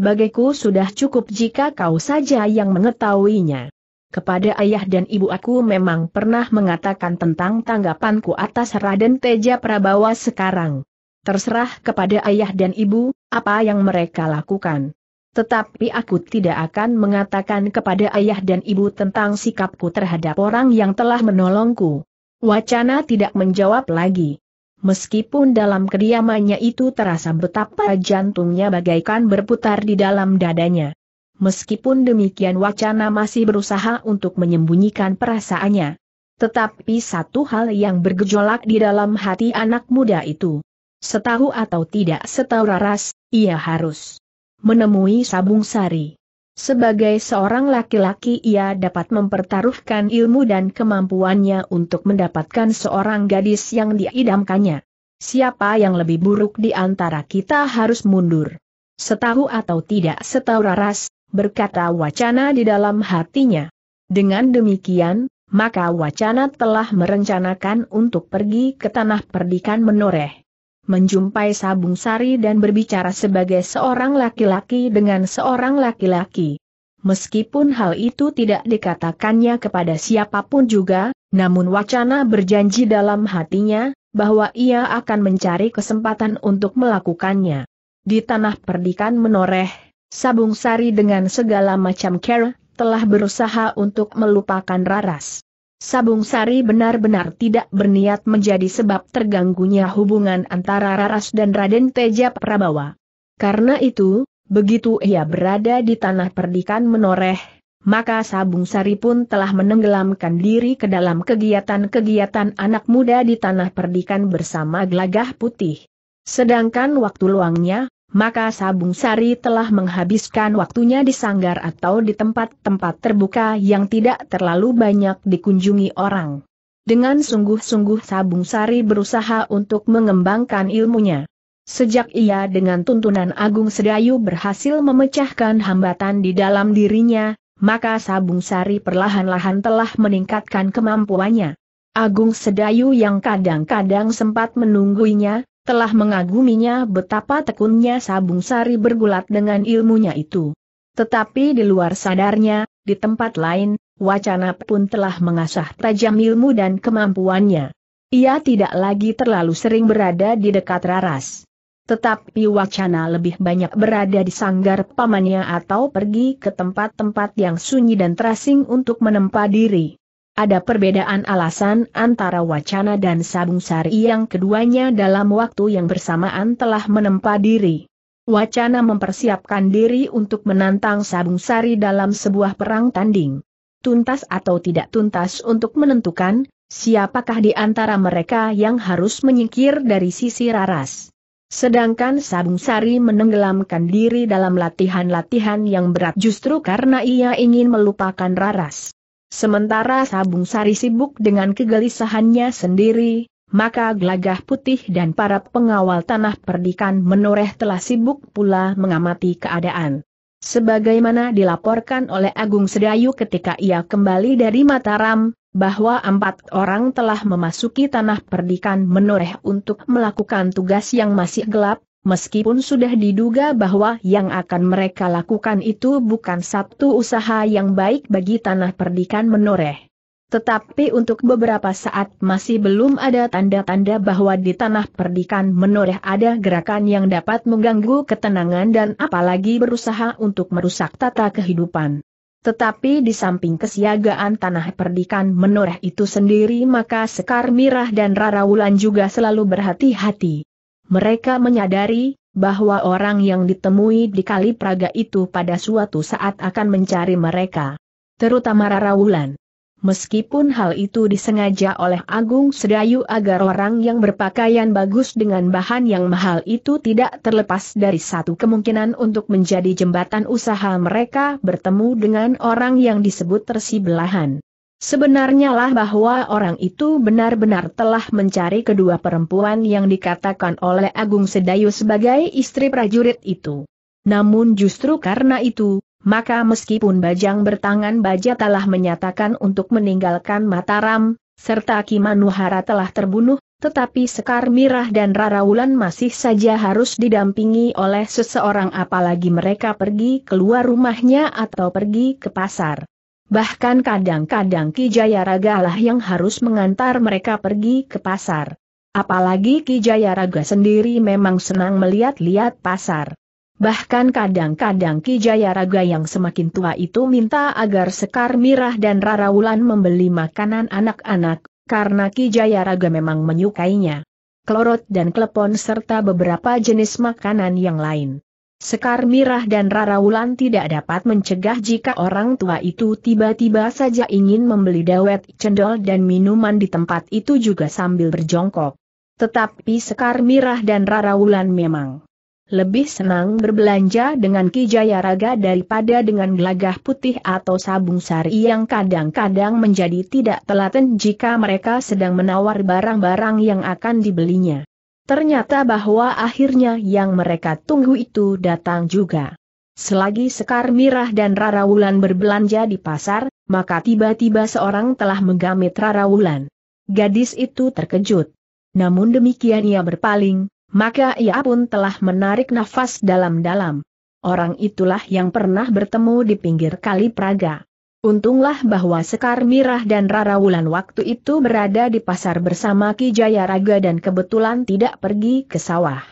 bagiku sudah cukup jika kau saja yang mengetahuinya. Kepada ayah dan ibu aku memang pernah mengatakan tentang tanggapanku atas Raden Teja Prabawa sekarang. Terserah kepada ayah dan ibu, apa yang mereka lakukan. Tetapi aku tidak akan mengatakan kepada ayah dan ibu tentang sikapku terhadap orang yang telah menolongku. Wacana tidak menjawab lagi. Meskipun dalam kediamannya itu terasa betapa jantungnya bagaikan berputar di dalam dadanya. Meskipun demikian wacana masih berusaha untuk menyembunyikan perasaannya. Tetapi satu hal yang bergejolak di dalam hati anak muda itu. Setahu atau tidak setahu Raras, ia harus menemui Sabung Sari. Sebagai seorang laki-laki ia dapat mempertaruhkan ilmu dan kemampuannya untuk mendapatkan seorang gadis yang diidamkannya. Siapa yang lebih buruk di antara kita harus mundur. Setahu atau tidak setahu Raras, berkata wacana di dalam hatinya. Dengan demikian, maka wacana telah merencanakan untuk pergi ke tanah perdikan menoreh menjumpai Sabung Sari dan berbicara sebagai seorang laki-laki dengan seorang laki-laki. Meskipun hal itu tidak dikatakannya kepada siapapun juga, namun wacana berjanji dalam hatinya, bahwa ia akan mencari kesempatan untuk melakukannya. Di tanah perdikan menoreh, Sabung Sari dengan segala macam care, telah berusaha untuk melupakan Raras. Sabung Sari benar-benar tidak berniat menjadi sebab terganggunya hubungan antara Raras dan Raden Teja Prabawa. Karena itu, begitu ia berada di tanah perdikan menoreh, maka Sabung Sari pun telah menenggelamkan diri ke dalam kegiatan-kegiatan anak muda di tanah perdikan bersama gelagah putih. Sedangkan waktu luangnya, maka Sabung Sari telah menghabiskan waktunya di sanggar atau di tempat-tempat terbuka yang tidak terlalu banyak dikunjungi orang. Dengan sungguh-sungguh Sabung Sari berusaha untuk mengembangkan ilmunya. Sejak ia dengan tuntunan Agung Sedayu berhasil memecahkan hambatan di dalam dirinya, maka Sabung Sari perlahan-lahan telah meningkatkan kemampuannya. Agung Sedayu yang kadang-kadang sempat menunggunya telah mengaguminya betapa tekunnya Sabung Sari bergulat dengan ilmunya itu. Tetapi di luar sadarnya, di tempat lain, wacana pun telah mengasah tajam ilmu dan kemampuannya. Ia tidak lagi terlalu sering berada di dekat Raras. Tetapi wacana lebih banyak berada di sanggar pamannya atau pergi ke tempat-tempat yang sunyi dan terasing untuk menempa diri. Ada perbedaan alasan antara wacana dan sabung sari yang keduanya dalam waktu yang bersamaan telah menempa diri. Wacana mempersiapkan diri untuk menantang sabung sari dalam sebuah perang tanding. Tuntas atau tidak tuntas untuk menentukan, siapakah di antara mereka yang harus menyingkir dari sisi raras. Sedangkan Sabung Sari menenggelamkan diri dalam latihan-latihan yang berat justru karena ia ingin melupakan Raras. Sementara Sabung Sari sibuk dengan kegelisahannya sendiri, maka gelagah putih dan para pengawal tanah perdikan menoreh telah sibuk pula mengamati keadaan. Sebagaimana dilaporkan oleh Agung Sedayu ketika ia kembali dari Mataram, bahwa empat orang telah memasuki tanah perdikan menoreh untuk melakukan tugas yang masih gelap, Meskipun sudah diduga bahwa yang akan mereka lakukan itu bukan satu usaha yang baik bagi tanah perdikan menoreh. Tetapi untuk beberapa saat masih belum ada tanda-tanda bahwa di tanah perdikan menoreh ada gerakan yang dapat mengganggu ketenangan dan apalagi berusaha untuk merusak tata kehidupan. Tetapi di samping kesiagaan tanah perdikan menoreh itu sendiri maka Sekar Mirah dan Rara Wulan juga selalu berhati-hati. Mereka menyadari bahwa orang yang ditemui di Kali Praga itu pada suatu saat akan mencari mereka. Terutama Rara Wulan. Meskipun hal itu disengaja oleh Agung Sedayu agar orang yang berpakaian bagus dengan bahan yang mahal itu tidak terlepas dari satu kemungkinan untuk menjadi jembatan usaha mereka bertemu dengan orang yang disebut tersibelahan. Sebenarnya lah bahwa orang itu benar-benar telah mencari kedua perempuan yang dikatakan oleh Agung Sedayu sebagai istri prajurit itu. Namun justru karena itu, maka meskipun Bajang bertangan baja telah menyatakan untuk meninggalkan Mataram, serta Kimanuhara telah terbunuh, tetapi Sekar Mirah dan Raraulan masih saja harus didampingi oleh seseorang apalagi mereka pergi keluar rumahnya atau pergi ke pasar. Bahkan kadang-kadang Ki Jayaraga lah yang harus mengantar mereka pergi ke pasar. Apalagi Ki Jayaraga sendiri memang senang melihat-lihat pasar. Bahkan kadang-kadang Ki Jayaraga yang semakin tua itu minta agar Sekar Mirah dan Rara Wulan membeli makanan anak-anak, karena Ki Jayaraga memang menyukainya. Klorot dan klepon serta beberapa jenis makanan yang lain. Sekar Mirah dan Rara Wulan tidak dapat mencegah jika orang tua itu tiba-tiba saja ingin membeli dawet cendol dan minuman di tempat itu juga sambil berjongkok. Tetapi Sekar Mirah dan Rara Wulan memang lebih senang berbelanja dengan Ki Jayaraga daripada dengan gelagah putih atau sabung sari yang kadang-kadang menjadi tidak telaten jika mereka sedang menawar barang-barang yang akan dibelinya. Ternyata bahwa akhirnya yang mereka tunggu itu datang juga. Selagi Sekar Mirah dan Rara Wulan berbelanja di pasar, maka tiba-tiba seorang telah menggamit Rara Wulan. Gadis itu terkejut. Namun demikian ia berpaling, maka ia pun telah menarik nafas dalam-dalam. Orang itulah yang pernah bertemu di pinggir kali Praga. Untunglah bahwa Sekar Mirah dan Rara Wulan waktu itu berada di pasar bersama Ki Jaya Raga dan kebetulan tidak pergi ke sawah.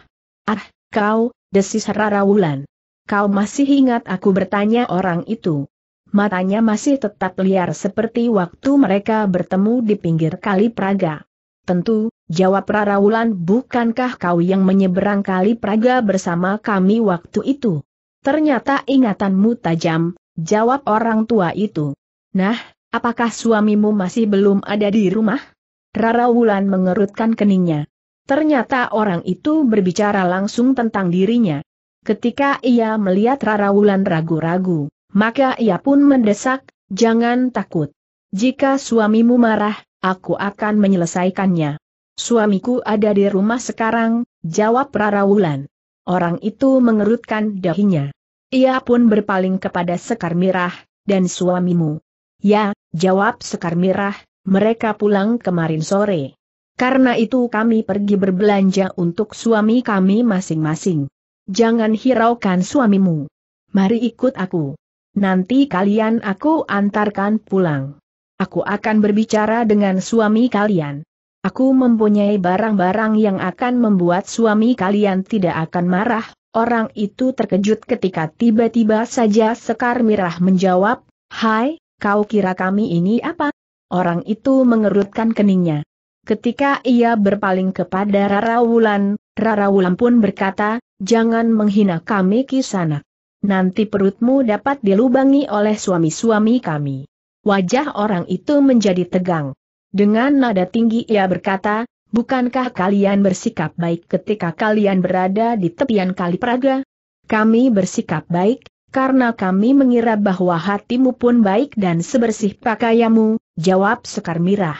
Ah, kau, desis Rara Wulan. Kau masih ingat aku bertanya orang itu. Matanya masih tetap liar seperti waktu mereka bertemu di pinggir kali Praga. Tentu, jawab Rara Wulan bukankah kau yang menyeberang kali Praga bersama kami waktu itu? Ternyata ingatanmu tajam, Jawab orang tua itu. Nah, apakah suamimu masih belum ada di rumah? Rara Wulan mengerutkan keningnya. Ternyata orang itu berbicara langsung tentang dirinya. Ketika ia melihat Rara Wulan ragu-ragu, maka ia pun mendesak, jangan takut. Jika suamimu marah, aku akan menyelesaikannya. Suamiku ada di rumah sekarang, jawab Rara Wulan. Orang itu mengerutkan dahinya. Ia pun berpaling kepada Sekar Mirah, dan suamimu. Ya, jawab Sekar Mirah, mereka pulang kemarin sore. Karena itu kami pergi berbelanja untuk suami kami masing-masing. Jangan hiraukan suamimu. Mari ikut aku. Nanti kalian aku antarkan pulang. Aku akan berbicara dengan suami kalian. Aku mempunyai barang-barang yang akan membuat suami kalian tidak akan marah Orang itu terkejut ketika tiba-tiba saja Sekar Mirah menjawab, Hai, kau kira kami ini apa? Orang itu mengerutkan keningnya. Ketika ia berpaling kepada Rara Wulan, Rara Wulan pun berkata, Jangan menghina kami kisanak. Nanti perutmu dapat dilubangi oleh suami-suami kami. Wajah orang itu menjadi tegang. Dengan nada tinggi ia berkata, Bukankah kalian bersikap baik ketika kalian berada di tepian Kali Praga? Kami bersikap baik, karena kami mengira bahwa hatimu pun baik dan sebersih pakaiamu, jawab Sekar Mirah.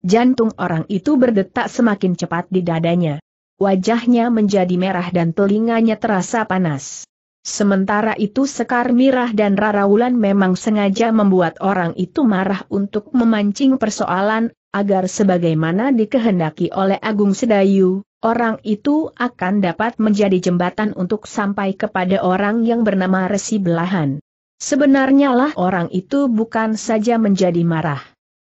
Jantung orang itu berdetak semakin cepat di dadanya. Wajahnya menjadi merah dan telinganya terasa panas. Sementara itu Sekar Mirah dan Raraulan memang sengaja membuat orang itu marah untuk memancing persoalan, agar sebagaimana dikehendaki oleh Agung Sedayu, orang itu akan dapat menjadi jembatan untuk sampai kepada orang yang bernama Resi Belahan. Sebenarnya lah orang itu bukan saja menjadi marah.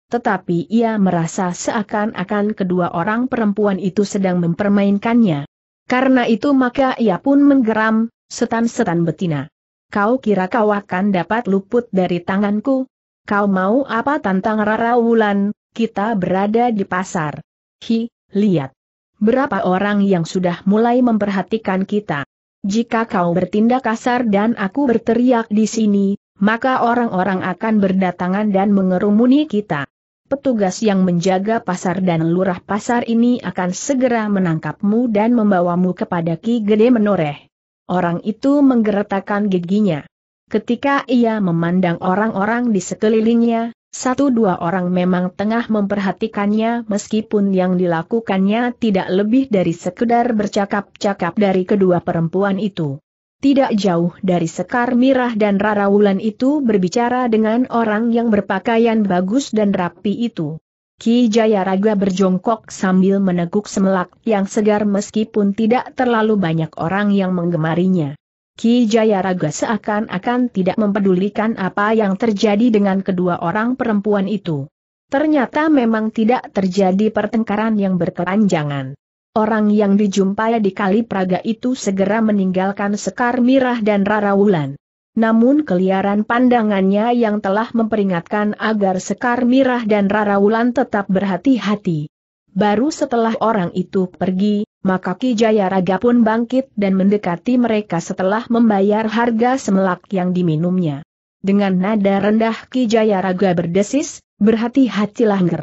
Tetapi ia merasa seakan-akan kedua orang perempuan itu sedang mempermainkannya. Karena itu maka ia pun menggeram, setan-setan betina. Kau kira kau akan dapat luput dari tanganku? Kau mau apa tantang Rara Wulan, kita berada di pasar. Hi, lihat. Berapa orang yang sudah mulai memperhatikan kita. Jika kau bertindak kasar dan aku berteriak di sini, maka orang-orang akan berdatangan dan mengerumuni kita. Petugas yang menjaga pasar dan lurah pasar ini akan segera menangkapmu dan membawamu kepada Ki Gede Menoreh. Orang itu menggeretakkan giginya. Ketika ia memandang orang-orang di sekelilingnya, satu dua orang memang tengah memperhatikannya meskipun yang dilakukannya tidak lebih dari sekedar bercakap-cakap dari kedua perempuan itu. Tidak jauh dari Sekar Mirah dan Rara Wulan itu berbicara dengan orang yang berpakaian bagus dan rapi itu. Ki Jayaraga berjongkok sambil meneguk semelak yang segar meskipun tidak terlalu banyak orang yang menggemarinya. Ki Jayaraga seakan-akan tidak mempedulikan apa yang terjadi dengan kedua orang perempuan itu. Ternyata memang tidak terjadi pertengkaran yang berkepanjangan. Orang yang dijumpai di Kali Praga itu segera meninggalkan Sekar Mirah dan Rara Wulan. Namun keliaran pandangannya yang telah memperingatkan agar Sekar Mirah dan Rara Wulan tetap berhati-hati. Baru setelah orang itu pergi, maka Ki Jayaraga pun bangkit dan mendekati mereka setelah membayar harga semelak yang diminumnya. Dengan nada rendah Ki Jayaraga berdesis, berhati-hatilah nger.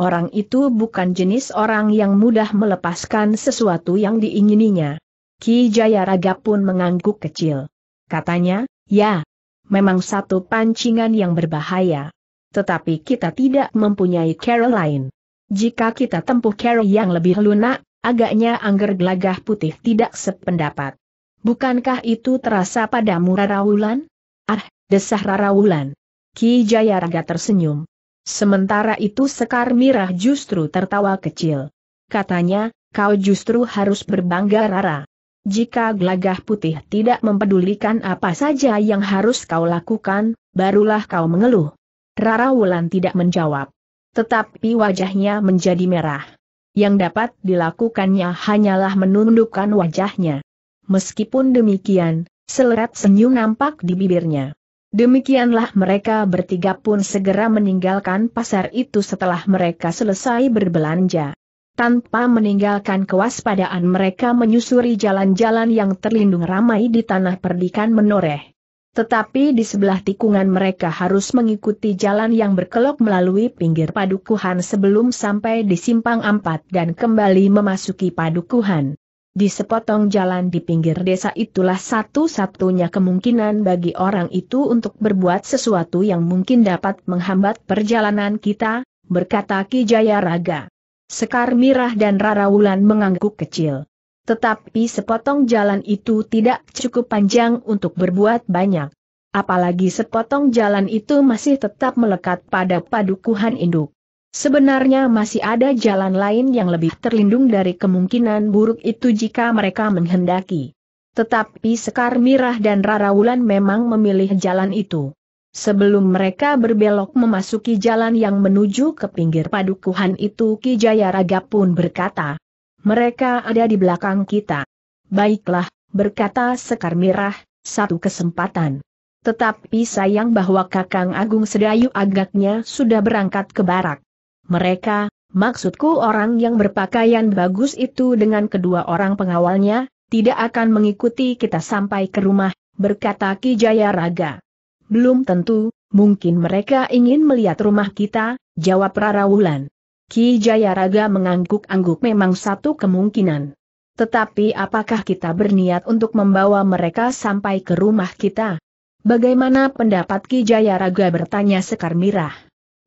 Orang itu bukan jenis orang yang mudah melepaskan sesuatu yang diingininya. Ki Jayaraga pun mengangguk kecil. Katanya, ya, memang satu pancingan yang berbahaya. Tetapi kita tidak mempunyai lain. Jika kita tempuh Carol yang lebih lunak, Agaknya Angger Gelagah Putih tidak sependapat. Bukankah itu terasa padamu Rarawulan? Ah, desah Rarawulan. Ki Jayaraga tersenyum. Sementara itu Sekar Mirah justru tertawa kecil. Katanya, kau justru harus berbangga Rara. Jika gelagah putih tidak mempedulikan apa saja yang harus kau lakukan, barulah kau mengeluh. Rara Wulan tidak menjawab. Tetapi wajahnya menjadi merah. Yang dapat dilakukannya hanyalah menundukkan wajahnya. Meskipun demikian, seleret senyum nampak di bibirnya. Demikianlah mereka bertiga pun segera meninggalkan pasar itu setelah mereka selesai berbelanja. Tanpa meninggalkan kewaspadaan mereka menyusuri jalan-jalan yang terlindung ramai di tanah perdikan menoreh. Tetapi di sebelah tikungan mereka harus mengikuti jalan yang berkelok melalui pinggir padukuhan sebelum sampai di simpang empat dan kembali memasuki padukuhan. Di sepotong jalan di pinggir desa itulah satu-satunya kemungkinan bagi orang itu untuk berbuat sesuatu yang mungkin dapat menghambat perjalanan kita, berkata Ki Jaya Raga. Sekar Mirah dan Rara Wulan mengangguk kecil. Tetapi sepotong jalan itu tidak cukup panjang untuk berbuat banyak. Apalagi sepotong jalan itu masih tetap melekat pada padukuhan induk. Sebenarnya masih ada jalan lain yang lebih terlindung dari kemungkinan buruk itu jika mereka menghendaki. Tetapi Sekar Mirah dan Raraulan memang memilih jalan itu. Sebelum mereka berbelok memasuki jalan yang menuju ke pinggir padukuhan itu Kijaya Raga pun berkata, mereka ada di belakang kita. Baiklah, berkata Sekar Mirah, satu kesempatan. Tetapi sayang bahwa Kakang Agung Sedayu agaknya sudah berangkat ke barak. Mereka, maksudku orang yang berpakaian bagus itu dengan kedua orang pengawalnya, tidak akan mengikuti kita sampai ke rumah, berkata Ki Jaya Raga. Belum tentu, mungkin mereka ingin melihat rumah kita, jawab Rara Wulan. Ki Jayaraga mengangguk-angguk memang satu kemungkinan. Tetapi apakah kita berniat untuk membawa mereka sampai ke rumah kita? Bagaimana pendapat Ki Jayaraga bertanya Sekar Mirah?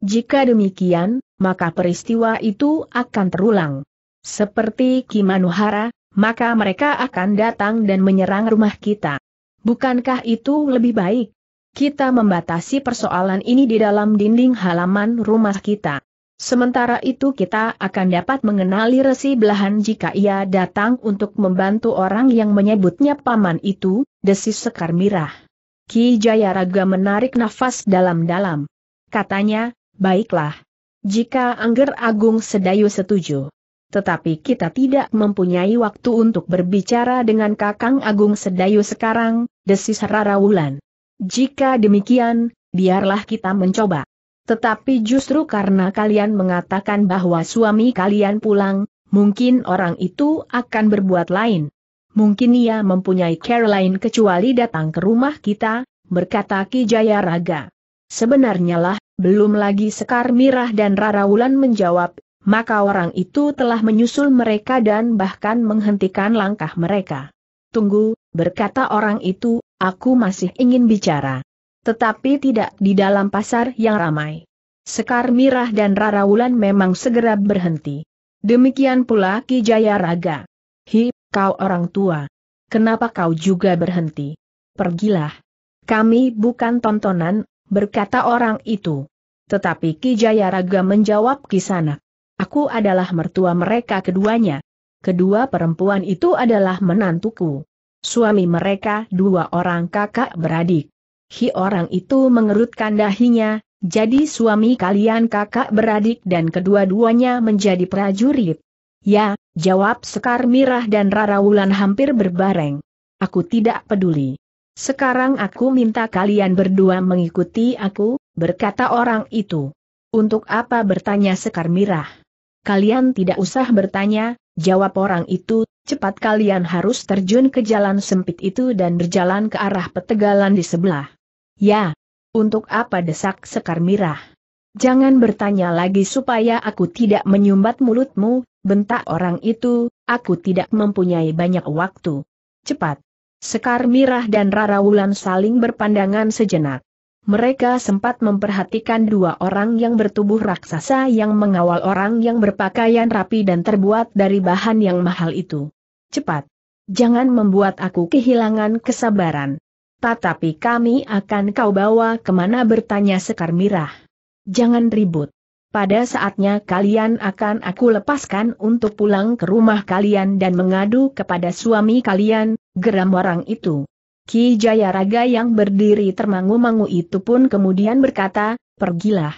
Jika demikian, maka peristiwa itu akan terulang. Seperti Ki Manuhara, maka mereka akan datang dan menyerang rumah kita. Bukankah itu lebih baik? Kita membatasi persoalan ini di dalam dinding halaman rumah kita. Sementara itu kita akan dapat mengenali resi belahan jika ia datang untuk membantu orang yang menyebutnya paman itu, desis Sekar Mirah. Ki Jayaraga menarik nafas dalam-dalam. Katanya, baiklah. Jika Angger Agung Sedayu setuju. Tetapi kita tidak mempunyai waktu untuk berbicara dengan Kakang Agung Sedayu sekarang, desis Rara Wulan. Jika demikian, biarlah kita mencoba. Tetapi justru karena kalian mengatakan bahwa suami kalian pulang, mungkin orang itu akan berbuat lain. Mungkin ia mempunyai care lain kecuali datang ke rumah kita, berkata Ki Jaya Raga. Sebenarnya lah, belum lagi Sekar Mirah dan Rara Wulan menjawab, maka orang itu telah menyusul mereka dan bahkan menghentikan langkah mereka. Tunggu, berkata orang itu, aku masih ingin bicara. Tetapi tidak di dalam pasar yang ramai. Sekar Mirah dan Rara Wulan memang segera berhenti. Demikian pula Ki Jaya Raga. Hi, kau orang tua. Kenapa kau juga berhenti? Pergilah. Kami bukan tontonan, berkata orang itu. Tetapi Ki Jaya Raga menjawab kisana. Aku adalah mertua mereka keduanya. Kedua perempuan itu adalah menantuku. Suami mereka dua orang kakak beradik. Hi orang itu mengerutkan dahinya, jadi suami kalian kakak beradik dan kedua-duanya menjadi prajurit. Ya, jawab Sekar Mirah dan Rara Wulan hampir berbareng. Aku tidak peduli. Sekarang aku minta kalian berdua mengikuti aku, berkata orang itu. Untuk apa bertanya Sekar Mirah? Kalian tidak usah bertanya, jawab orang itu, cepat kalian harus terjun ke jalan sempit itu dan berjalan ke arah petegalan di sebelah. Ya. Untuk apa desak Sekar Mirah? Jangan bertanya lagi supaya aku tidak menyumbat mulutmu, bentak orang itu, aku tidak mempunyai banyak waktu. Cepat. Sekar Mirah dan Rara Wulan saling berpandangan sejenak. Mereka sempat memperhatikan dua orang yang bertubuh raksasa yang mengawal orang yang berpakaian rapi dan terbuat dari bahan yang mahal itu. Cepat. Jangan membuat aku kehilangan kesabaran. Tetapi kami akan kau bawa kemana bertanya Sekar Mirah. Jangan ribut. Pada saatnya kalian akan aku lepaskan untuk pulang ke rumah kalian dan mengadu kepada suami kalian, geram orang itu. Ki Jayaraga yang berdiri termangu-mangu itu pun kemudian berkata, pergilah.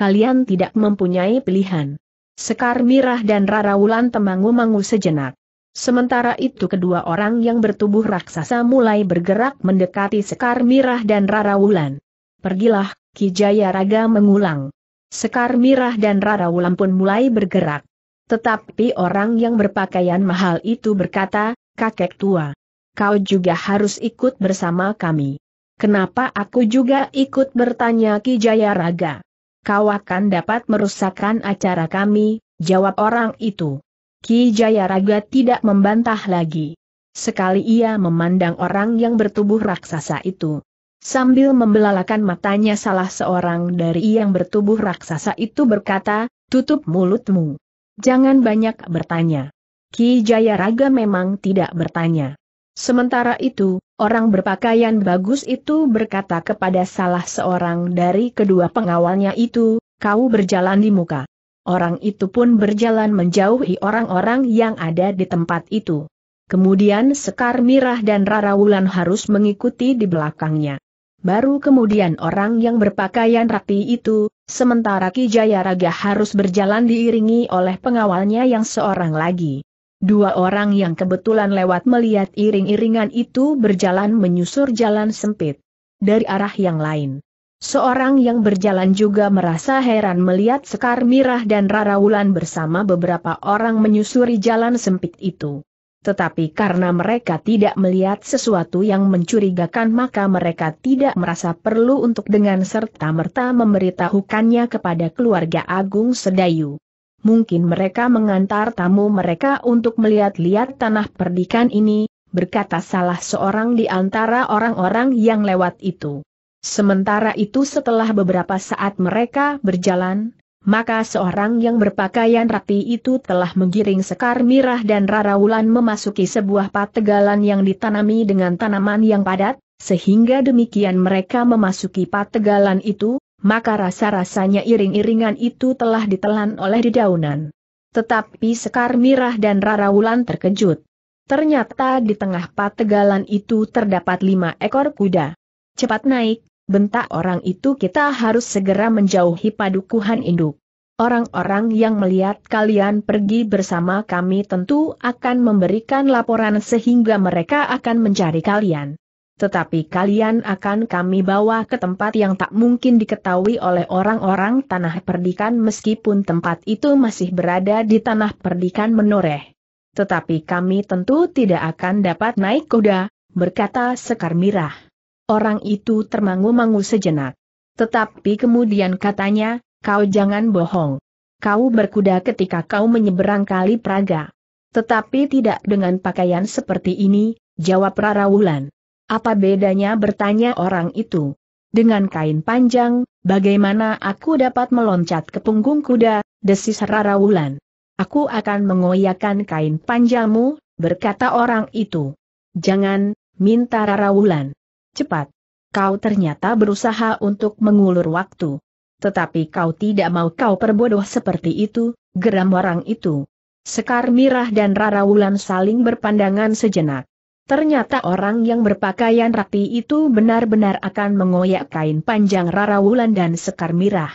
Kalian tidak mempunyai pilihan. Sekar Mirah dan Rara Wulan temangu-mangu sejenak. Sementara itu kedua orang yang bertubuh raksasa mulai bergerak mendekati Sekar Mirah dan Rara Wulan. Pergilah, Kijaya Raga mengulang. Sekar Mirah dan Rara Wulan pun mulai bergerak. Tetapi orang yang berpakaian mahal itu berkata, kakek tua. Kau juga harus ikut bersama kami. Kenapa aku juga ikut bertanya Kijaya Raga? Kau akan dapat merusakkan acara kami, jawab orang itu. Ki Jayaraga tidak membantah lagi. Sekali ia memandang orang yang bertubuh raksasa itu. Sambil membelalakan matanya salah seorang dari yang bertubuh raksasa itu berkata, tutup mulutmu. Jangan banyak bertanya. Ki Jayaraga memang tidak bertanya. Sementara itu, orang berpakaian bagus itu berkata kepada salah seorang dari kedua pengawalnya itu, kau berjalan di muka. Orang itu pun berjalan menjauhi orang-orang yang ada di tempat itu. Kemudian Sekar Mirah dan Rara Wulan harus mengikuti di belakangnya. Baru kemudian orang yang berpakaian rapi itu, sementara Ki Jayaraga harus berjalan diiringi oleh pengawalnya yang seorang lagi. Dua orang yang kebetulan lewat melihat iring-iringan itu berjalan menyusur jalan sempit. Dari arah yang lain. Seorang yang berjalan juga merasa heran melihat Sekar Mirah dan Rara Wulan bersama beberapa orang menyusuri jalan sempit itu. Tetapi karena mereka tidak melihat sesuatu yang mencurigakan maka mereka tidak merasa perlu untuk dengan serta-merta memberitahukannya kepada keluarga Agung Sedayu. Mungkin mereka mengantar tamu mereka untuk melihat-lihat tanah perdikan ini, berkata salah seorang di antara orang-orang yang lewat itu. Sementara itu setelah beberapa saat mereka berjalan, maka seorang yang berpakaian rapi itu telah menggiring Sekar Mirah dan Rara Wulan memasuki sebuah pategalan yang ditanami dengan tanaman yang padat, sehingga demikian mereka memasuki pategalan itu, maka rasa-rasanya iring-iringan itu telah ditelan oleh dedaunan. Tetapi Sekar Mirah dan Rara Wulan terkejut. Ternyata di tengah pategalan itu terdapat lima ekor kuda. Cepat naik, bentak orang itu kita harus segera menjauhi padukuhan induk. Orang-orang yang melihat kalian pergi bersama kami tentu akan memberikan laporan sehingga mereka akan mencari kalian. Tetapi kalian akan kami bawa ke tempat yang tak mungkin diketahui oleh orang-orang tanah perdikan meskipun tempat itu masih berada di tanah perdikan menoreh. Tetapi kami tentu tidak akan dapat naik kuda, berkata Sekar Mirah. Orang itu termangu-mangu sejenak. Tetapi kemudian katanya, kau jangan bohong. Kau berkuda ketika kau menyeberang kali Praga. Tetapi tidak dengan pakaian seperti ini, jawab Rarawulan. Apa bedanya bertanya orang itu? Dengan kain panjang, bagaimana aku dapat meloncat ke punggung kuda, desis Rarawulan. Aku akan mengoyakkan kain panjangmu, berkata orang itu. Jangan, minta Rarawulan. Cepat. Kau ternyata berusaha untuk mengulur waktu. Tetapi kau tidak mau kau perbodoh seperti itu, geram orang itu. Sekar Mirah dan Rara Wulan saling berpandangan sejenak. Ternyata orang yang berpakaian rapi itu benar-benar akan mengoyak kain panjang Rara Wulan dan Sekar Mirah.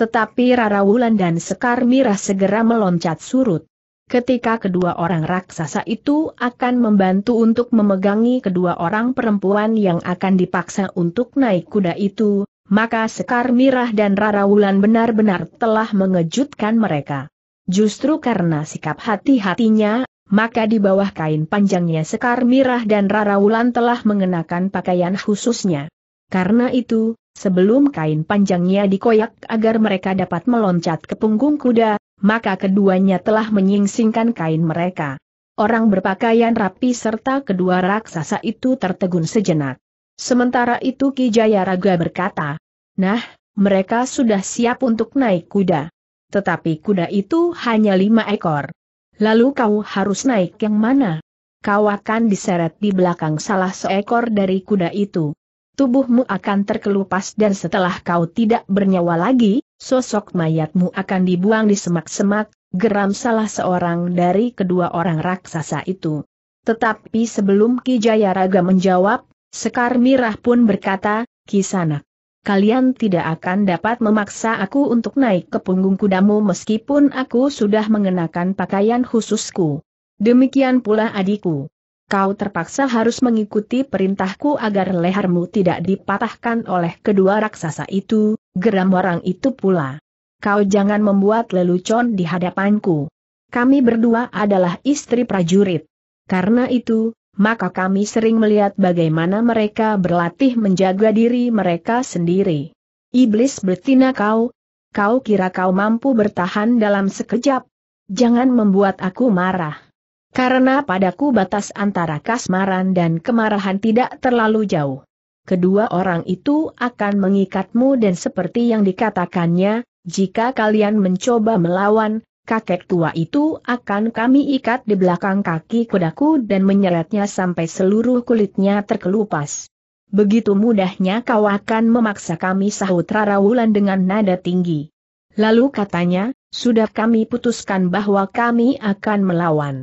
Tetapi Rara Wulan dan Sekar Mirah segera meloncat surut. Ketika kedua orang raksasa itu akan membantu untuk memegangi kedua orang perempuan yang akan dipaksa untuk naik kuda itu, maka Sekar Mirah dan Rara Wulan benar-benar telah mengejutkan mereka. Justru karena sikap hati-hatinya, maka di bawah kain panjangnya Sekar Mirah dan Rara Wulan telah mengenakan pakaian khususnya. Karena itu, sebelum kain panjangnya dikoyak agar mereka dapat meloncat ke punggung kuda, maka keduanya telah menyingsingkan kain mereka. Orang berpakaian rapi serta kedua raksasa itu tertegun sejenak. Sementara itu Ki Jayaraga berkata, Nah, mereka sudah siap untuk naik kuda. Tetapi kuda itu hanya lima ekor. Lalu kau harus naik yang mana? Kau akan diseret di belakang salah seekor dari kuda itu. Tubuhmu akan terkelupas dan setelah kau tidak bernyawa lagi, Sosok mayatmu akan dibuang di semak-semak, geram salah seorang dari kedua orang raksasa itu. Tetapi sebelum Ki Jayaraga menjawab, Sekar Mirah pun berkata, Kisanak, kalian tidak akan dapat memaksa aku untuk naik ke punggung kudamu meskipun aku sudah mengenakan pakaian khususku. Demikian pula adikku kau terpaksa harus mengikuti perintahku agar lehermu tidak dipatahkan oleh kedua raksasa itu, geram orang itu pula. Kau jangan membuat lelucon di hadapanku. Kami berdua adalah istri prajurit. Karena itu, maka kami sering melihat bagaimana mereka berlatih menjaga diri mereka sendiri. Iblis betina kau, kau kira kau mampu bertahan dalam sekejap? Jangan membuat aku marah. Karena padaku batas antara kasmaran dan kemarahan tidak terlalu jauh. Kedua orang itu akan mengikatmu dan seperti yang dikatakannya, jika kalian mencoba melawan, kakek tua itu akan kami ikat di belakang kaki kudaku dan menyeretnya sampai seluruh kulitnya terkelupas. Begitu mudahnya kau akan memaksa kami sahut Rara Wulan dengan nada tinggi. Lalu katanya, sudah kami putuskan bahwa kami akan melawan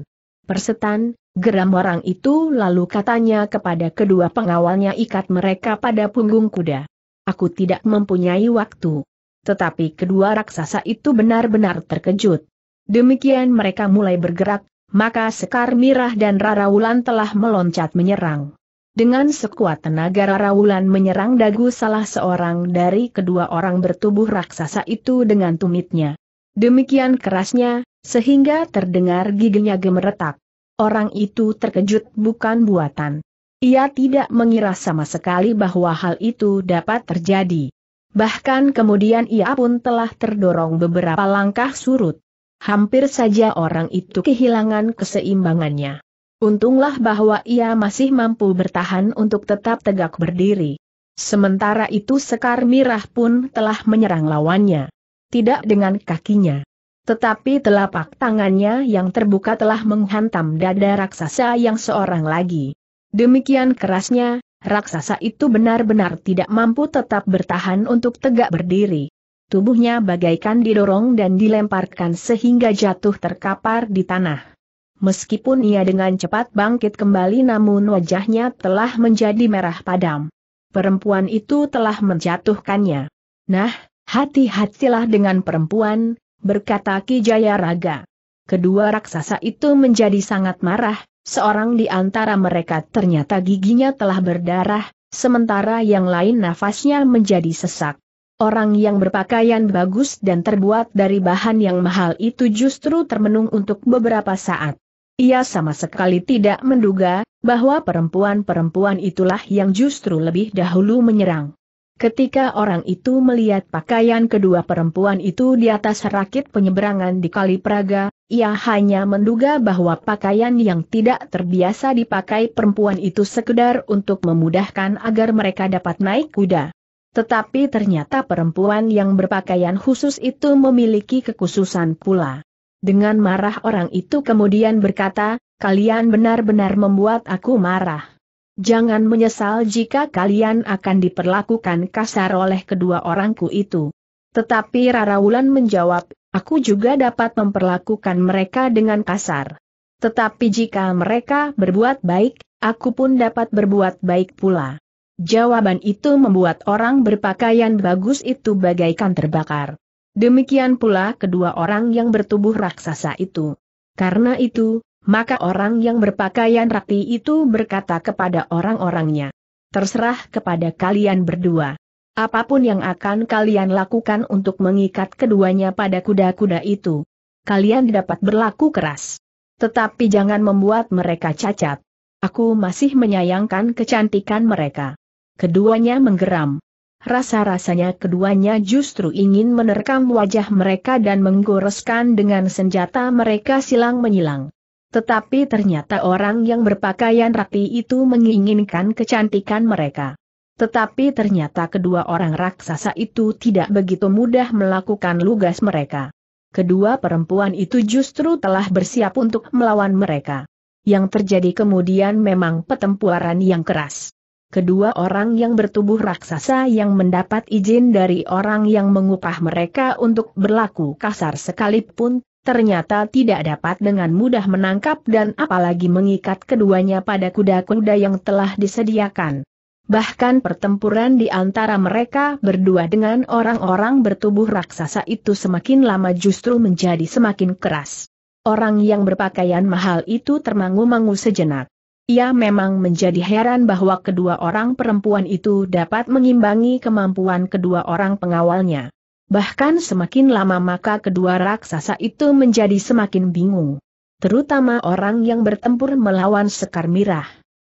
persetan, geram orang itu lalu katanya kepada kedua pengawalnya ikat mereka pada punggung kuda. Aku tidak mempunyai waktu. Tetapi kedua raksasa itu benar-benar terkejut. Demikian mereka mulai bergerak, maka Sekar Mirah dan Rarawulan telah meloncat menyerang. Dengan sekuat tenaga Rarawulan menyerang dagu salah seorang dari kedua orang bertubuh raksasa itu dengan tumitnya. Demikian kerasnya, sehingga terdengar giginya gemeretak orang itu terkejut bukan buatan. Ia tidak mengira sama sekali bahwa hal itu dapat terjadi. Bahkan kemudian ia pun telah terdorong beberapa langkah surut. Hampir saja orang itu kehilangan keseimbangannya. Untunglah bahwa ia masih mampu bertahan untuk tetap tegak berdiri. Sementara itu Sekar Mirah pun telah menyerang lawannya. Tidak dengan kakinya, tetapi telapak tangannya yang terbuka telah menghantam dada raksasa yang seorang lagi. Demikian kerasnya, raksasa itu benar-benar tidak mampu tetap bertahan untuk tegak berdiri. Tubuhnya bagaikan didorong dan dilemparkan sehingga jatuh terkapar di tanah. Meskipun ia dengan cepat bangkit kembali namun wajahnya telah menjadi merah padam. Perempuan itu telah menjatuhkannya. Nah, hati-hatilah dengan perempuan, berkata Ki Jayaraga. Kedua raksasa itu menjadi sangat marah, seorang di antara mereka ternyata giginya telah berdarah, sementara yang lain nafasnya menjadi sesak. Orang yang berpakaian bagus dan terbuat dari bahan yang mahal itu justru termenung untuk beberapa saat. Ia sama sekali tidak menduga bahwa perempuan-perempuan itulah yang justru lebih dahulu menyerang. Ketika orang itu melihat pakaian kedua perempuan itu di atas rakit penyeberangan di Kali Praga, ia hanya menduga bahwa pakaian yang tidak terbiasa dipakai perempuan itu sekedar untuk memudahkan agar mereka dapat naik kuda. Tetapi ternyata perempuan yang berpakaian khusus itu memiliki kekhususan pula. Dengan marah orang itu kemudian berkata, kalian benar-benar membuat aku marah jangan menyesal jika kalian akan diperlakukan kasar oleh kedua orangku itu. Tetapi Wulan menjawab, aku juga dapat memperlakukan mereka dengan kasar. Tetapi jika mereka berbuat baik, aku pun dapat berbuat baik pula. Jawaban itu membuat orang berpakaian bagus itu bagaikan terbakar. Demikian pula kedua orang yang bertubuh raksasa itu. Karena itu, maka orang yang berpakaian rapi itu berkata kepada orang-orangnya, Terserah kepada kalian berdua. Apapun yang akan kalian lakukan untuk mengikat keduanya pada kuda-kuda itu, kalian dapat berlaku keras. Tetapi jangan membuat mereka cacat. Aku masih menyayangkan kecantikan mereka. Keduanya menggeram. Rasa-rasanya keduanya justru ingin menerkam wajah mereka dan menggoreskan dengan senjata mereka silang-menyilang. Tetapi ternyata orang yang berpakaian rapi itu menginginkan kecantikan mereka. Tetapi ternyata kedua orang raksasa itu tidak begitu mudah melakukan lugas mereka. Kedua perempuan itu justru telah bersiap untuk melawan mereka. Yang terjadi kemudian memang pertempuran yang keras. Kedua orang yang bertubuh raksasa yang mendapat izin dari orang yang mengupah mereka untuk berlaku kasar sekalipun, ternyata tidak dapat dengan mudah menangkap dan apalagi mengikat keduanya pada kuda-kuda yang telah disediakan. Bahkan pertempuran di antara mereka berdua dengan orang-orang bertubuh raksasa itu semakin lama justru menjadi semakin keras. Orang yang berpakaian mahal itu termangu-mangu sejenak. Ia memang menjadi heran bahwa kedua orang perempuan itu dapat mengimbangi kemampuan kedua orang pengawalnya. Bahkan semakin lama maka kedua raksasa itu menjadi semakin bingung. Terutama orang yang bertempur melawan Sekar Mirah.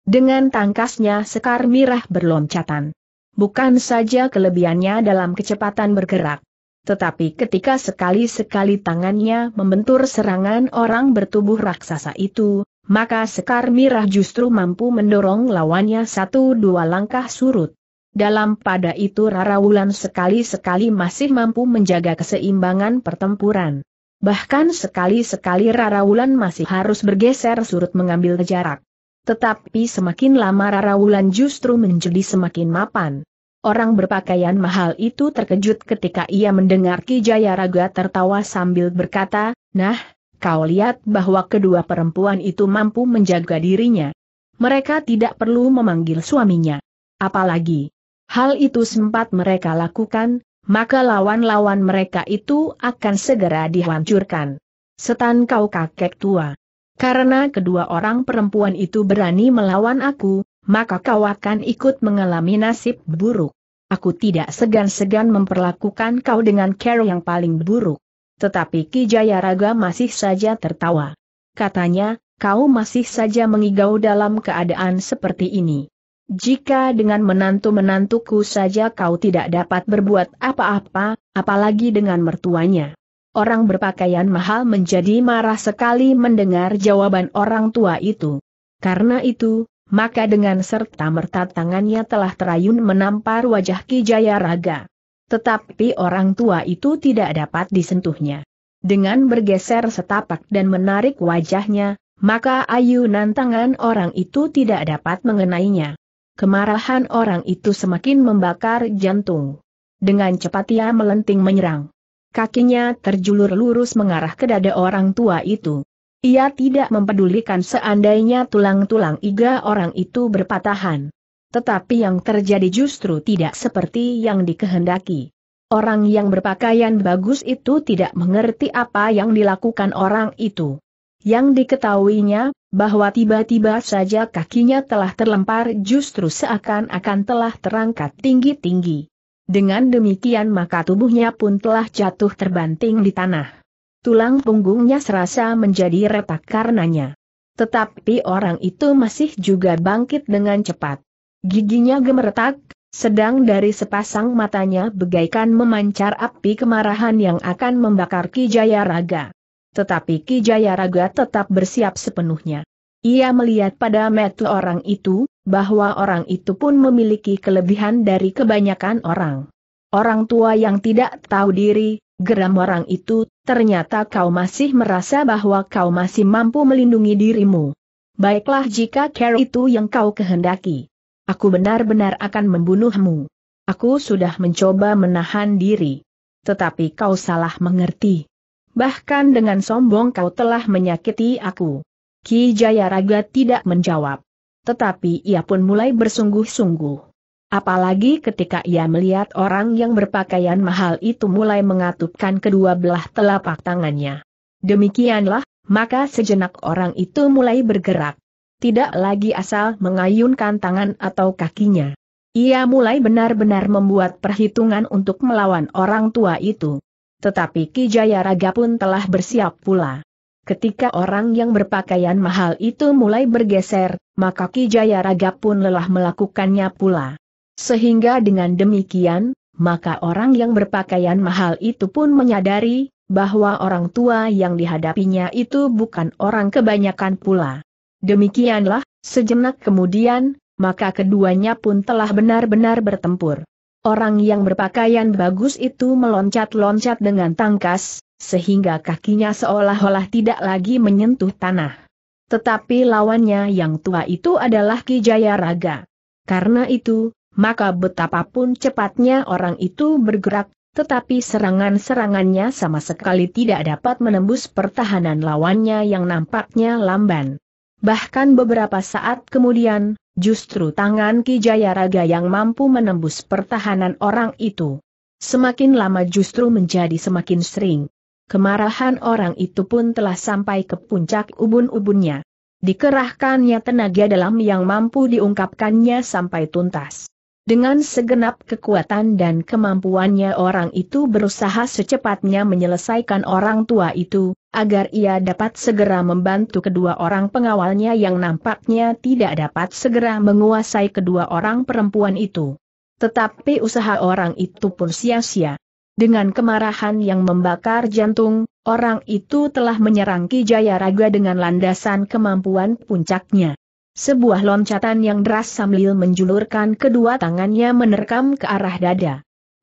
Dengan tangkasnya Sekar Mirah berloncatan. Bukan saja kelebihannya dalam kecepatan bergerak. Tetapi ketika sekali-sekali tangannya membentur serangan orang bertubuh raksasa itu, maka Sekar Mirah justru mampu mendorong lawannya satu dua langkah surut. Dalam pada itu Rara Wulan sekali-sekali masih mampu menjaga keseimbangan pertempuran. Bahkan sekali-sekali Rara Wulan masih harus bergeser surut mengambil jarak. Tetapi semakin lama Rara Wulan justru menjadi semakin mapan. Orang berpakaian mahal itu terkejut ketika ia mendengar Ki Jayaraga tertawa sambil berkata, Nah, kau lihat bahwa kedua perempuan itu mampu menjaga dirinya. Mereka tidak perlu memanggil suaminya. Apalagi, Hal itu sempat mereka lakukan, maka lawan-lawan mereka itu akan segera dihancurkan. Setan kau kakek tua. Karena kedua orang perempuan itu berani melawan aku, maka kau akan ikut mengalami nasib buruk. Aku tidak segan-segan memperlakukan kau dengan cara yang paling buruk. Tetapi Ki Jayaraga masih saja tertawa. Katanya, kau masih saja mengigau dalam keadaan seperti ini. Jika dengan menantu-menantuku saja kau tidak dapat berbuat apa-apa, apalagi dengan mertuanya. Orang berpakaian mahal menjadi marah sekali mendengar jawaban orang tua itu. Karena itu, maka dengan serta-merta tangannya telah terayun menampar wajah Ki Raga. Tetapi orang tua itu tidak dapat disentuhnya. Dengan bergeser setapak dan menarik wajahnya, maka ayunan tangan orang itu tidak dapat mengenainya. Kemarahan orang itu semakin membakar jantung. Dengan cepat ia melenting menyerang. Kakinya terjulur lurus mengarah ke dada orang tua itu. Ia tidak mempedulikan seandainya tulang-tulang iga orang itu berpatahan. Tetapi yang terjadi justru tidak seperti yang dikehendaki. Orang yang berpakaian bagus itu tidak mengerti apa yang dilakukan orang itu. Yang diketahuinya, bahwa tiba-tiba saja kakinya telah terlempar justru seakan-akan telah terangkat tinggi-tinggi. Dengan demikian maka tubuhnya pun telah jatuh terbanting di tanah. Tulang punggungnya serasa menjadi retak karenanya. Tetapi orang itu masih juga bangkit dengan cepat. Giginya gemeretak, sedang dari sepasang matanya bagaikan memancar api kemarahan yang akan membakar Kijaya Raga tetapi Kijaya Raga tetap bersiap sepenuhnya. Ia melihat pada metu orang itu, bahwa orang itu pun memiliki kelebihan dari kebanyakan orang. Orang tua yang tidak tahu diri, geram orang itu, ternyata kau masih merasa bahwa kau masih mampu melindungi dirimu. Baiklah jika care itu yang kau kehendaki. Aku benar-benar akan membunuhmu. Aku sudah mencoba menahan diri. Tetapi kau salah mengerti bahkan dengan sombong kau telah menyakiti aku. Ki Jayaraga tidak menjawab. Tetapi ia pun mulai bersungguh-sungguh. Apalagi ketika ia melihat orang yang berpakaian mahal itu mulai mengatupkan kedua belah telapak tangannya. Demikianlah, maka sejenak orang itu mulai bergerak. Tidak lagi asal mengayunkan tangan atau kakinya. Ia mulai benar-benar membuat perhitungan untuk melawan orang tua itu. Tetapi Kijaya Raga pun telah bersiap pula. Ketika orang yang berpakaian mahal itu mulai bergeser, maka Kijaya Raga pun lelah melakukannya pula. Sehingga dengan demikian, maka orang yang berpakaian mahal itu pun menyadari bahwa orang tua yang dihadapinya itu bukan orang kebanyakan pula. Demikianlah, sejenak kemudian, maka keduanya pun telah benar-benar bertempur. Orang yang berpakaian bagus itu meloncat-loncat dengan tangkas, sehingga kakinya seolah-olah tidak lagi menyentuh tanah. Tetapi lawannya yang tua itu adalah Kijaya Raga. Karena itu, maka betapapun cepatnya orang itu bergerak, tetapi serangan-serangannya sama sekali tidak dapat menembus pertahanan lawannya yang nampaknya lamban. Bahkan beberapa saat kemudian, justru tangan Ki Jayaraga yang mampu menembus pertahanan orang itu. Semakin lama justru menjadi semakin sering. Kemarahan orang itu pun telah sampai ke puncak ubun-ubunnya. Dikerahkannya tenaga dalam yang mampu diungkapkannya sampai tuntas. Dengan segenap kekuatan dan kemampuannya orang itu berusaha secepatnya menyelesaikan orang tua itu, agar ia dapat segera membantu kedua orang pengawalnya yang nampaknya tidak dapat segera menguasai kedua orang perempuan itu. Tetapi usaha orang itu pun sia-sia. Dengan kemarahan yang membakar jantung, orang itu telah menyerang Ki Jaya Raga dengan landasan kemampuan puncaknya. Sebuah loncatan yang deras sambil menjulurkan kedua tangannya menerkam ke arah dada.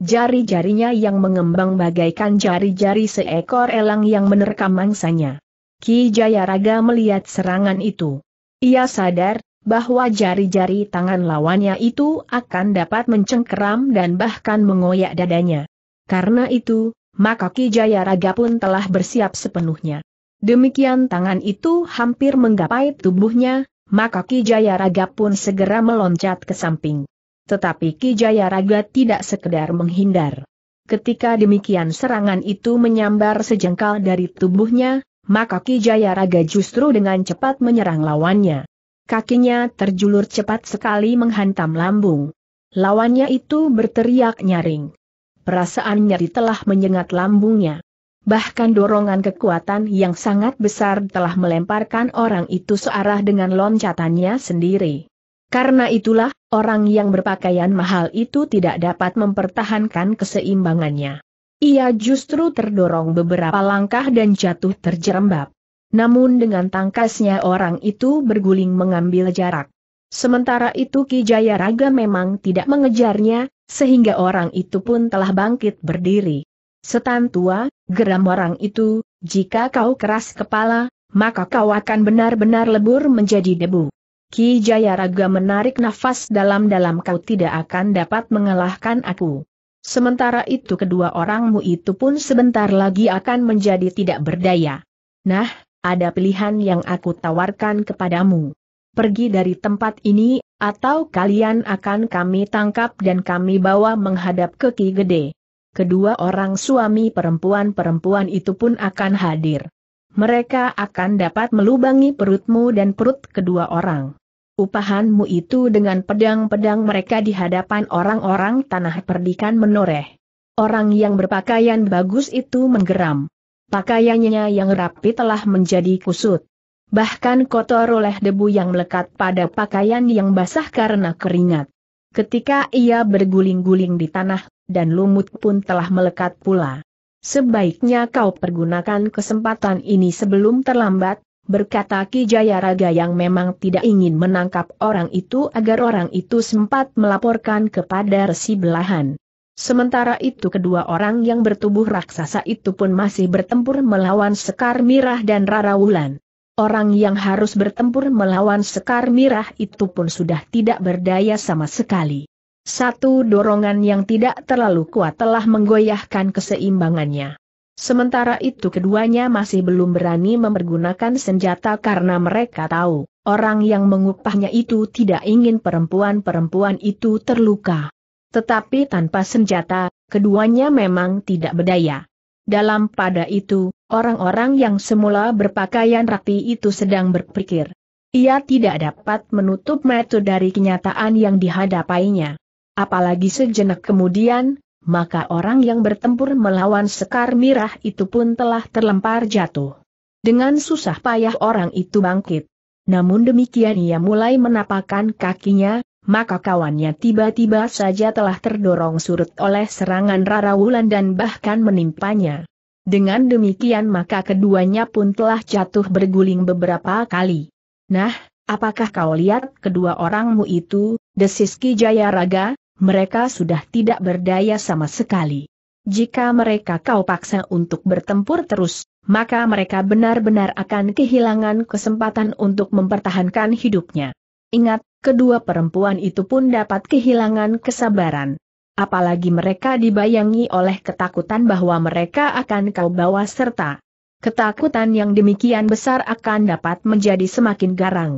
Jari-jarinya yang mengembang bagaikan jari-jari seekor elang yang menerkam mangsanya. Ki Jayaraga melihat serangan itu. Ia sadar bahwa jari-jari tangan lawannya itu akan dapat mencengkeram dan bahkan mengoyak dadanya. Karena itu, maka Ki Jayaraga pun telah bersiap sepenuhnya. Demikian tangan itu hampir menggapai tubuhnya, maka Ki Jayaraga pun segera meloncat ke samping. Tetapi Kijaya Raga tidak sekedar menghindar. Ketika demikian serangan itu menyambar sejengkal dari tubuhnya, maka Kijaya Raga justru dengan cepat menyerang lawannya. Kakinya terjulur cepat sekali menghantam lambung. Lawannya itu berteriak nyaring. Perasaan nyeri telah menyengat lambungnya. Bahkan dorongan kekuatan yang sangat besar telah melemparkan orang itu searah dengan loncatannya sendiri. Karena itulah, orang yang berpakaian mahal itu tidak dapat mempertahankan keseimbangannya. Ia justru terdorong beberapa langkah dan jatuh terjerembab. Namun dengan tangkasnya orang itu berguling mengambil jarak. Sementara itu Ki Jaya Raga memang tidak mengejarnya, sehingga orang itu pun telah bangkit berdiri. Setan tua, geram orang itu, jika kau keras kepala, maka kau akan benar-benar lebur menjadi debu. Ki Jayaraga menarik nafas dalam-dalam kau tidak akan dapat mengalahkan aku. Sementara itu kedua orangmu itu pun sebentar lagi akan menjadi tidak berdaya. Nah, ada pilihan yang aku tawarkan kepadamu. Pergi dari tempat ini, atau kalian akan kami tangkap dan kami bawa menghadap ke Ki Gede. Kedua orang suami perempuan-perempuan itu pun akan hadir mereka akan dapat melubangi perutmu dan perut kedua orang. Upahanmu itu dengan pedang-pedang mereka di hadapan orang-orang tanah perdikan menoreh. Orang yang berpakaian bagus itu menggeram. Pakaiannya yang rapi telah menjadi kusut. Bahkan kotor oleh debu yang melekat pada pakaian yang basah karena keringat. Ketika ia berguling-guling di tanah, dan lumut pun telah melekat pula. Sebaiknya kau pergunakan kesempatan ini sebelum terlambat, berkata Ki Jayaraga yang memang tidak ingin menangkap orang itu agar orang itu sempat melaporkan kepada resi belahan. Sementara itu kedua orang yang bertubuh raksasa itu pun masih bertempur melawan Sekar Mirah dan Rara Wulan. Orang yang harus bertempur melawan Sekar Mirah itu pun sudah tidak berdaya sama sekali. Satu dorongan yang tidak terlalu kuat telah menggoyahkan keseimbangannya. Sementara itu keduanya masih belum berani mempergunakan senjata karena mereka tahu, orang yang mengupahnya itu tidak ingin perempuan-perempuan itu terluka. Tetapi tanpa senjata, keduanya memang tidak berdaya. Dalam pada itu, orang-orang yang semula berpakaian rapi itu sedang berpikir. Ia tidak dapat menutup metode dari kenyataan yang dihadapainya. Apalagi sejenak kemudian, maka orang yang bertempur melawan Sekar Mirah itu pun telah terlempar jatuh. Dengan susah payah orang itu bangkit. Namun demikian ia mulai menapakkan kakinya, maka kawannya tiba-tiba saja telah terdorong surut oleh serangan Rara Wulan dan bahkan menimpanya. Dengan demikian maka keduanya pun telah jatuh berguling beberapa kali. Nah, apakah kau lihat kedua orangmu itu, desis Ki Jayaraga? mereka sudah tidak berdaya sama sekali. Jika mereka kau paksa untuk bertempur terus, maka mereka benar-benar akan kehilangan kesempatan untuk mempertahankan hidupnya. Ingat, kedua perempuan itu pun dapat kehilangan kesabaran. Apalagi mereka dibayangi oleh ketakutan bahwa mereka akan kau bawa serta. Ketakutan yang demikian besar akan dapat menjadi semakin garang.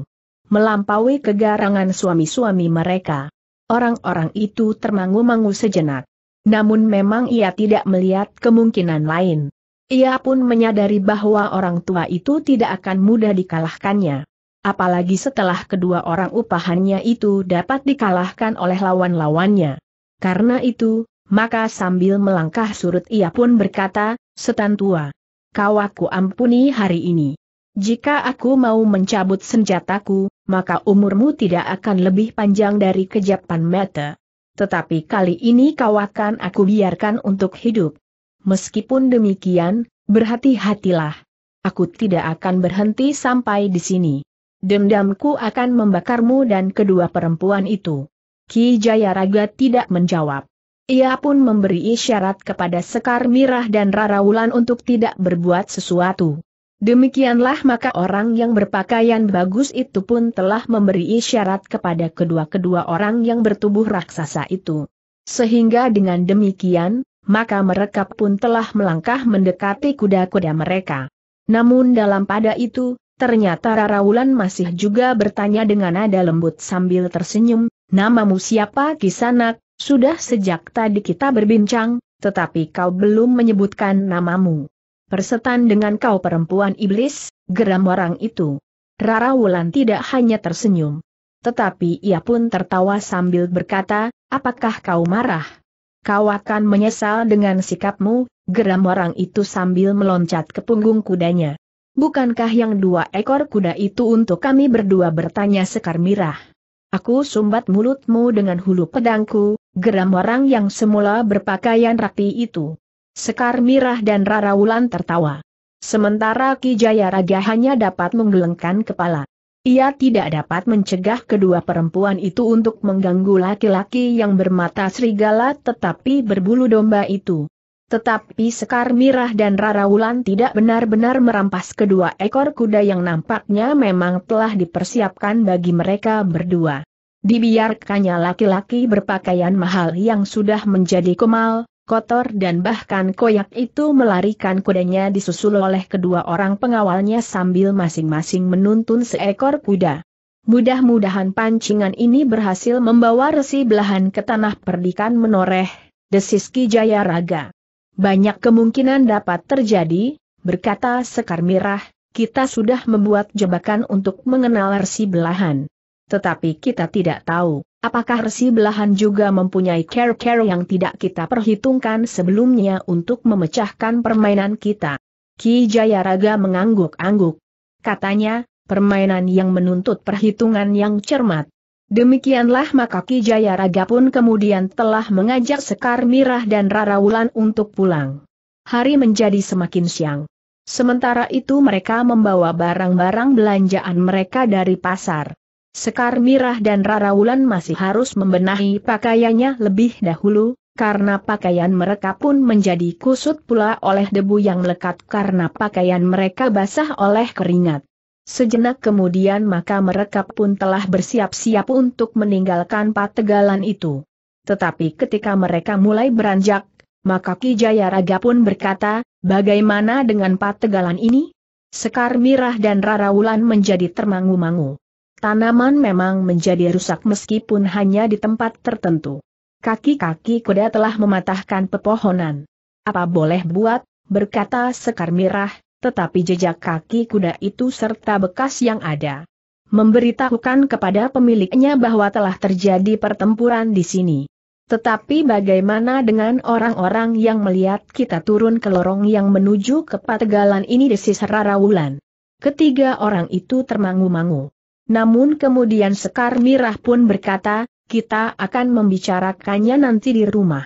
Melampaui kegarangan suami-suami mereka. Orang-orang itu termangu-mangu sejenak. Namun memang ia tidak melihat kemungkinan lain. Ia pun menyadari bahwa orang tua itu tidak akan mudah dikalahkannya. Apalagi setelah kedua orang upahannya itu dapat dikalahkan oleh lawan-lawannya. Karena itu, maka sambil melangkah surut ia pun berkata, Setan tua, kau aku ampuni hari ini. Jika aku mau mencabut senjataku, maka umurmu tidak akan lebih panjang dari kejapan mata. Tetapi kali ini kau akan aku biarkan untuk hidup. Meskipun demikian, berhati-hatilah. Aku tidak akan berhenti sampai di sini. Dendamku akan membakarmu dan kedua perempuan itu. Ki Jayaraga tidak menjawab. Ia pun memberi isyarat kepada Sekar Mirah dan Rara Wulan untuk tidak berbuat sesuatu. Demikianlah maka orang yang berpakaian bagus itu pun telah memberi isyarat kepada kedua-kedua orang yang bertubuh raksasa itu. Sehingga dengan demikian, maka mereka pun telah melangkah mendekati kuda-kuda mereka. Namun dalam pada itu, ternyata Raraulan masih juga bertanya dengan nada lembut sambil tersenyum, namamu siapa kisanak, sudah sejak tadi kita berbincang, tetapi kau belum menyebutkan namamu. Persetan dengan kau perempuan iblis, geram orang itu. Rara Wulan tidak hanya tersenyum. Tetapi ia pun tertawa sambil berkata, apakah kau marah? Kau akan menyesal dengan sikapmu, geram orang itu sambil meloncat ke punggung kudanya. Bukankah yang dua ekor kuda itu untuk kami berdua bertanya Sekar Mirah? Aku sumbat mulutmu dengan hulu pedangku, geram orang yang semula berpakaian rapi itu. Sekar Mirah dan Rara Wulan tertawa. Sementara Ki Jayaraga hanya dapat menggelengkan kepala. Ia tidak dapat mencegah kedua perempuan itu untuk mengganggu laki-laki yang bermata serigala tetapi berbulu domba itu. Tetapi Sekar Mirah dan Rara Wulan tidak benar-benar merampas kedua ekor kuda yang nampaknya memang telah dipersiapkan bagi mereka berdua. Dibiarkannya laki-laki berpakaian mahal yang sudah menjadi kemal, kotor dan bahkan koyak itu melarikan kudanya disusul oleh kedua orang pengawalnya sambil masing-masing menuntun seekor kuda. Mudah-mudahan pancingan ini berhasil membawa resi belahan ke tanah perdikan menoreh, desis Ki Raga. Banyak kemungkinan dapat terjadi, berkata Sekar Mirah, kita sudah membuat jebakan untuk mengenal resi belahan. Tetapi kita tidak tahu Apakah resi belahan juga mempunyai care-care yang tidak kita perhitungkan sebelumnya untuk memecahkan permainan kita? Ki Jayaraga mengangguk-angguk. Katanya, permainan yang menuntut perhitungan yang cermat. Demikianlah maka Ki Jayaraga pun kemudian telah mengajak Sekar Mirah dan Rara Wulan untuk pulang. Hari menjadi semakin siang. Sementara itu mereka membawa barang-barang belanjaan mereka dari pasar. Sekar Mirah dan Rara Wulan masih harus membenahi pakaiannya lebih dahulu, karena pakaian mereka pun menjadi kusut pula oleh debu yang lekat karena pakaian mereka basah oleh keringat. Sejenak kemudian maka mereka pun telah bersiap-siap untuk meninggalkan pategalan itu. Tetapi ketika mereka mulai beranjak, maka Ki Jayaraga pun berkata, bagaimana dengan pategalan ini? Sekar Mirah dan Rara Wulan menjadi termangu-mangu. Tanaman memang menjadi rusak meskipun hanya di tempat tertentu. Kaki-kaki kuda telah mematahkan pepohonan. Apa boleh buat, berkata Sekar Mirah, tetapi jejak kaki kuda itu serta bekas yang ada. Memberitahukan kepada pemiliknya bahwa telah terjadi pertempuran di sini. Tetapi bagaimana dengan orang-orang yang melihat kita turun ke lorong yang menuju ke pategalan ini desis Rara Wulan. Ketiga orang itu termangu-mangu. Namun kemudian Sekar Mirah pun berkata, kita akan membicarakannya nanti di rumah.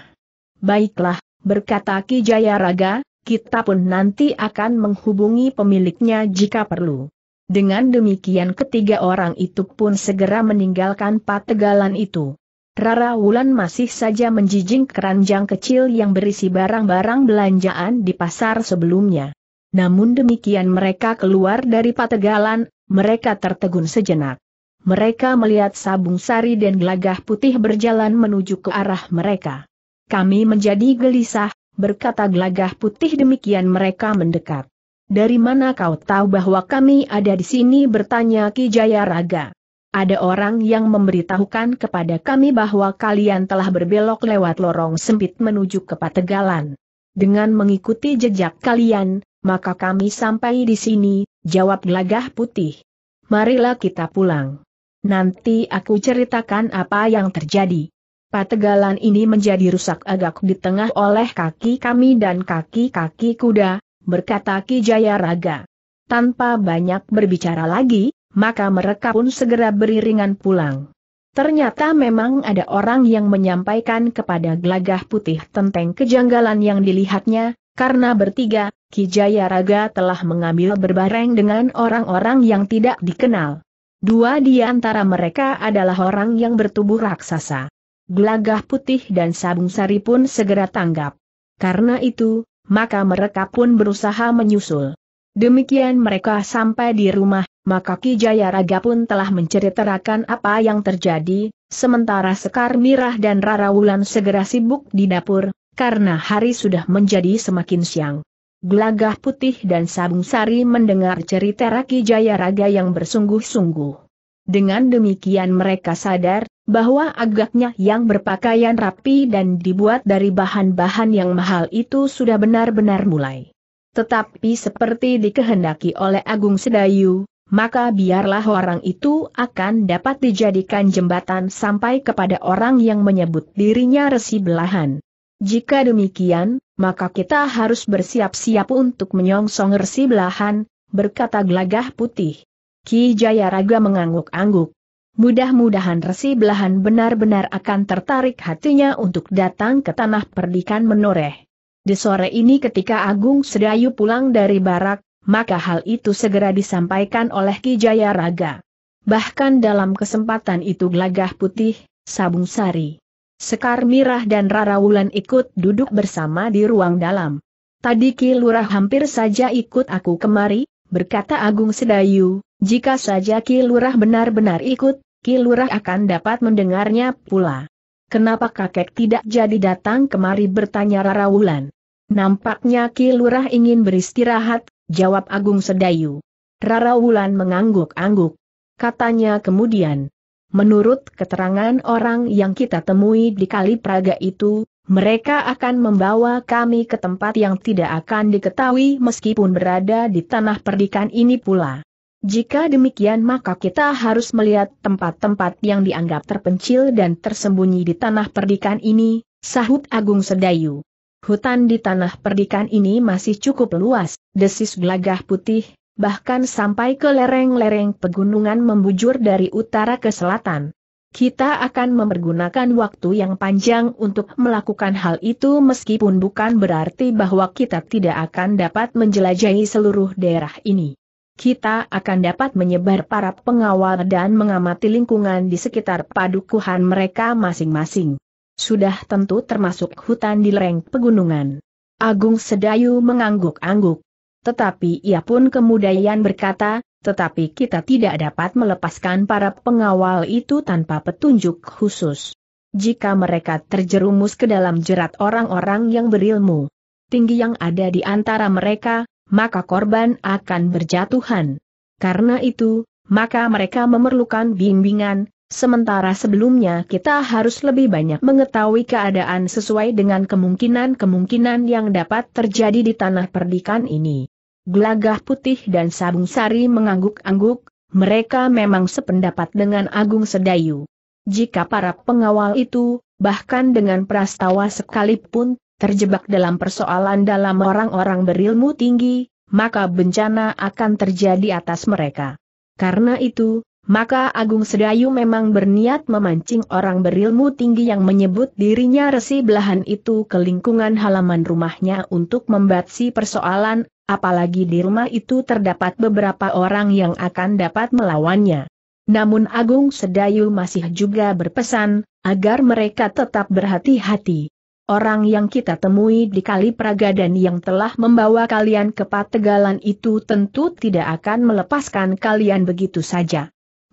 Baiklah, berkata Ki Jayaraga, kita pun nanti akan menghubungi pemiliknya jika perlu. Dengan demikian ketiga orang itu pun segera meninggalkan pategalan itu. Rara Wulan masih saja menjijing keranjang kecil yang berisi barang-barang belanjaan di pasar sebelumnya. Namun demikian mereka keluar dari pategalan, mereka tertegun sejenak. Mereka melihat sabung sari dan gelagah putih berjalan menuju ke arah mereka. Kami menjadi gelisah, berkata gelagah putih demikian mereka mendekat. Dari mana kau tahu bahwa kami ada di sini bertanya Ki Raga. Ada orang yang memberitahukan kepada kami bahwa kalian telah berbelok lewat lorong sempit menuju ke Pategalan. Dengan mengikuti jejak kalian, maka kami sampai di sini, Jawab gelagah putih. Marilah kita pulang. Nanti aku ceritakan apa yang terjadi. Pategalan ini menjadi rusak agak di tengah oleh kaki kami dan kaki-kaki kuda, berkata Ki Jaya Raga. Tanpa banyak berbicara lagi, maka mereka pun segera beriringan pulang. Ternyata memang ada orang yang menyampaikan kepada gelagah putih tentang kejanggalan yang dilihatnya, karena bertiga, Kijaya Raga telah mengambil berbareng dengan orang-orang yang tidak dikenal. Dua di antara mereka adalah orang yang bertubuh raksasa. Gelagah putih dan sabung sari pun segera tanggap. Karena itu, maka mereka pun berusaha menyusul. Demikian mereka sampai di rumah, maka Ki Jayaraga pun telah menceritakan apa yang terjadi, sementara Sekar Mirah dan Rara Wulan segera sibuk di dapur, karena hari sudah menjadi semakin siang. Gelagah putih dan sabung sari mendengar cerita Raki Jaya Raga yang bersungguh-sungguh. Dengan demikian mereka sadar, bahwa agaknya yang berpakaian rapi dan dibuat dari bahan-bahan yang mahal itu sudah benar-benar mulai. Tetapi seperti dikehendaki oleh Agung Sedayu, maka biarlah orang itu akan dapat dijadikan jembatan sampai kepada orang yang menyebut dirinya resi belahan. Jika demikian, maka kita harus bersiap-siap untuk menyongsong resi belahan, berkata Glagah putih. Ki Jayaraga mengangguk-angguk. Mudah-mudahan resi belahan benar-benar akan tertarik hatinya untuk datang ke tanah perdikan menoreh. Di sore ini ketika Agung Sedayu pulang dari barak, maka hal itu segera disampaikan oleh Ki Jayaraga. Bahkan dalam kesempatan itu gelagah putih, Sabung Sari, Sekar Mirah dan Rara Wulan ikut duduk bersama di ruang dalam. Tadi Ki Lurah hampir saja ikut aku kemari, berkata Agung Sedayu, jika saja Ki Lurah benar-benar ikut, Ki Lurah akan dapat mendengarnya pula. Kenapa kakek tidak jadi datang kemari bertanya Rara Wulan? Nampaknya Ki Lurah ingin beristirahat, jawab Agung Sedayu. Rara Wulan mengangguk-angguk. Katanya kemudian, Menurut keterangan orang yang kita temui di Kali Praga itu, mereka akan membawa kami ke tempat yang tidak akan diketahui meskipun berada di tanah perdikan ini pula. Jika demikian maka kita harus melihat tempat-tempat yang dianggap terpencil dan tersembunyi di tanah perdikan ini, sahut Agung Sedayu. Hutan di tanah perdikan ini masih cukup luas, desis gelagah putih, bahkan sampai ke lereng-lereng pegunungan membujur dari utara ke selatan. Kita akan mempergunakan waktu yang panjang untuk melakukan hal itu meskipun bukan berarti bahwa kita tidak akan dapat menjelajahi seluruh daerah ini. Kita akan dapat menyebar para pengawal dan mengamati lingkungan di sekitar padukuhan mereka masing-masing. Sudah tentu termasuk hutan di lereng pegunungan. Agung Sedayu mengangguk-angguk. Tetapi ia pun kemudian berkata, tetapi kita tidak dapat melepaskan para pengawal itu tanpa petunjuk khusus. Jika mereka terjerumus ke dalam jerat orang-orang yang berilmu tinggi yang ada di antara mereka, maka korban akan berjatuhan. Karena itu, maka mereka memerlukan bimbingan, Sementara sebelumnya kita harus lebih banyak mengetahui keadaan sesuai dengan kemungkinan-kemungkinan yang dapat terjadi di tanah perdikan ini. Gelagah putih dan sabung sari mengangguk-angguk, mereka memang sependapat dengan Agung Sedayu. Jika para pengawal itu, bahkan dengan prastawa sekalipun, terjebak dalam persoalan dalam orang-orang berilmu tinggi, maka bencana akan terjadi atas mereka. Karena itu, maka Agung Sedayu memang berniat memancing orang berilmu tinggi yang menyebut dirinya resi belahan itu ke lingkungan halaman rumahnya untuk membatasi persoalan, apalagi di rumah itu terdapat beberapa orang yang akan dapat melawannya. Namun Agung Sedayu masih juga berpesan, agar mereka tetap berhati-hati. Orang yang kita temui di Kali Praga dan yang telah membawa kalian ke Pategalan itu tentu tidak akan melepaskan kalian begitu saja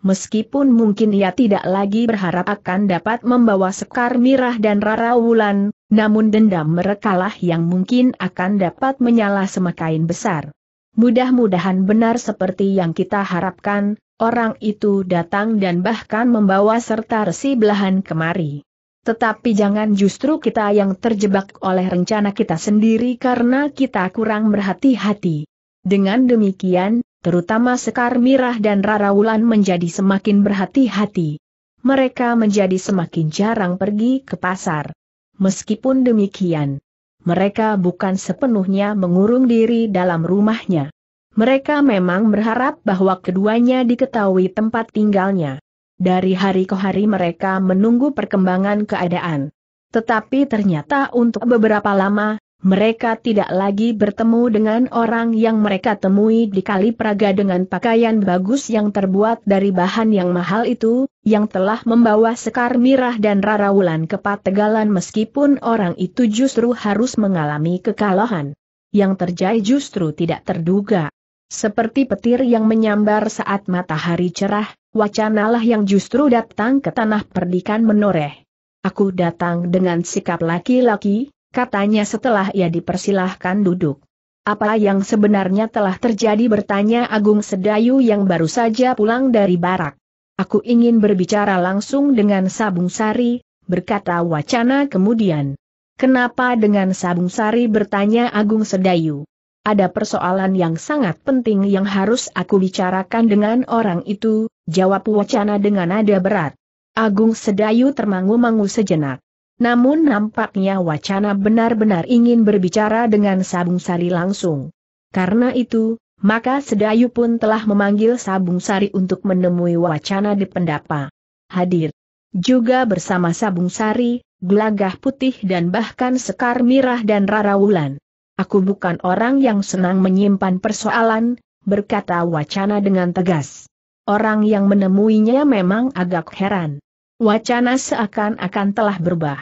meskipun mungkin ia tidak lagi berharap akan dapat membawa Sekar Mirah dan Rara Wulan, namun dendam merekalah yang mungkin akan dapat menyala semakin besar. Mudah-mudahan benar seperti yang kita harapkan, orang itu datang dan bahkan membawa serta resi belahan kemari. Tetapi jangan justru kita yang terjebak oleh rencana kita sendiri karena kita kurang berhati-hati. Dengan demikian, terutama Sekar Mirah dan Rara Wulan menjadi semakin berhati-hati. Mereka menjadi semakin jarang pergi ke pasar. Meskipun demikian, mereka bukan sepenuhnya mengurung diri dalam rumahnya. Mereka memang berharap bahwa keduanya diketahui tempat tinggalnya. Dari hari ke hari mereka menunggu perkembangan keadaan. Tetapi ternyata untuk beberapa lama, mereka tidak lagi bertemu dengan orang yang mereka temui di Kali Praga dengan pakaian bagus yang terbuat dari bahan yang mahal itu, yang telah membawa Sekar Mirah dan Rara Wulan ke Pategalan meskipun orang itu justru harus mengalami kekalahan. Yang terjadi justru tidak terduga. Seperti petir yang menyambar saat matahari cerah, wacanalah yang justru datang ke tanah perdikan menoreh. Aku datang dengan sikap laki-laki, katanya setelah ia dipersilahkan duduk. Apa yang sebenarnya telah terjadi bertanya Agung Sedayu yang baru saja pulang dari barak. Aku ingin berbicara langsung dengan Sabung Sari, berkata wacana kemudian. Kenapa dengan Sabung Sari bertanya Agung Sedayu? Ada persoalan yang sangat penting yang harus aku bicarakan dengan orang itu, jawab wacana dengan nada berat. Agung Sedayu termangu-mangu sejenak. Namun nampaknya wacana benar-benar ingin berbicara dengan Sabung Sari langsung. Karena itu, maka Sedayu pun telah memanggil Sabung Sari untuk menemui wacana di pendapa. Hadir. Juga bersama Sabung Sari, Gelagah Putih dan bahkan Sekar Mirah dan Rara Wulan. Aku bukan orang yang senang menyimpan persoalan, berkata wacana dengan tegas. Orang yang menemuinya memang agak heran. Wacana seakan-akan telah berubah.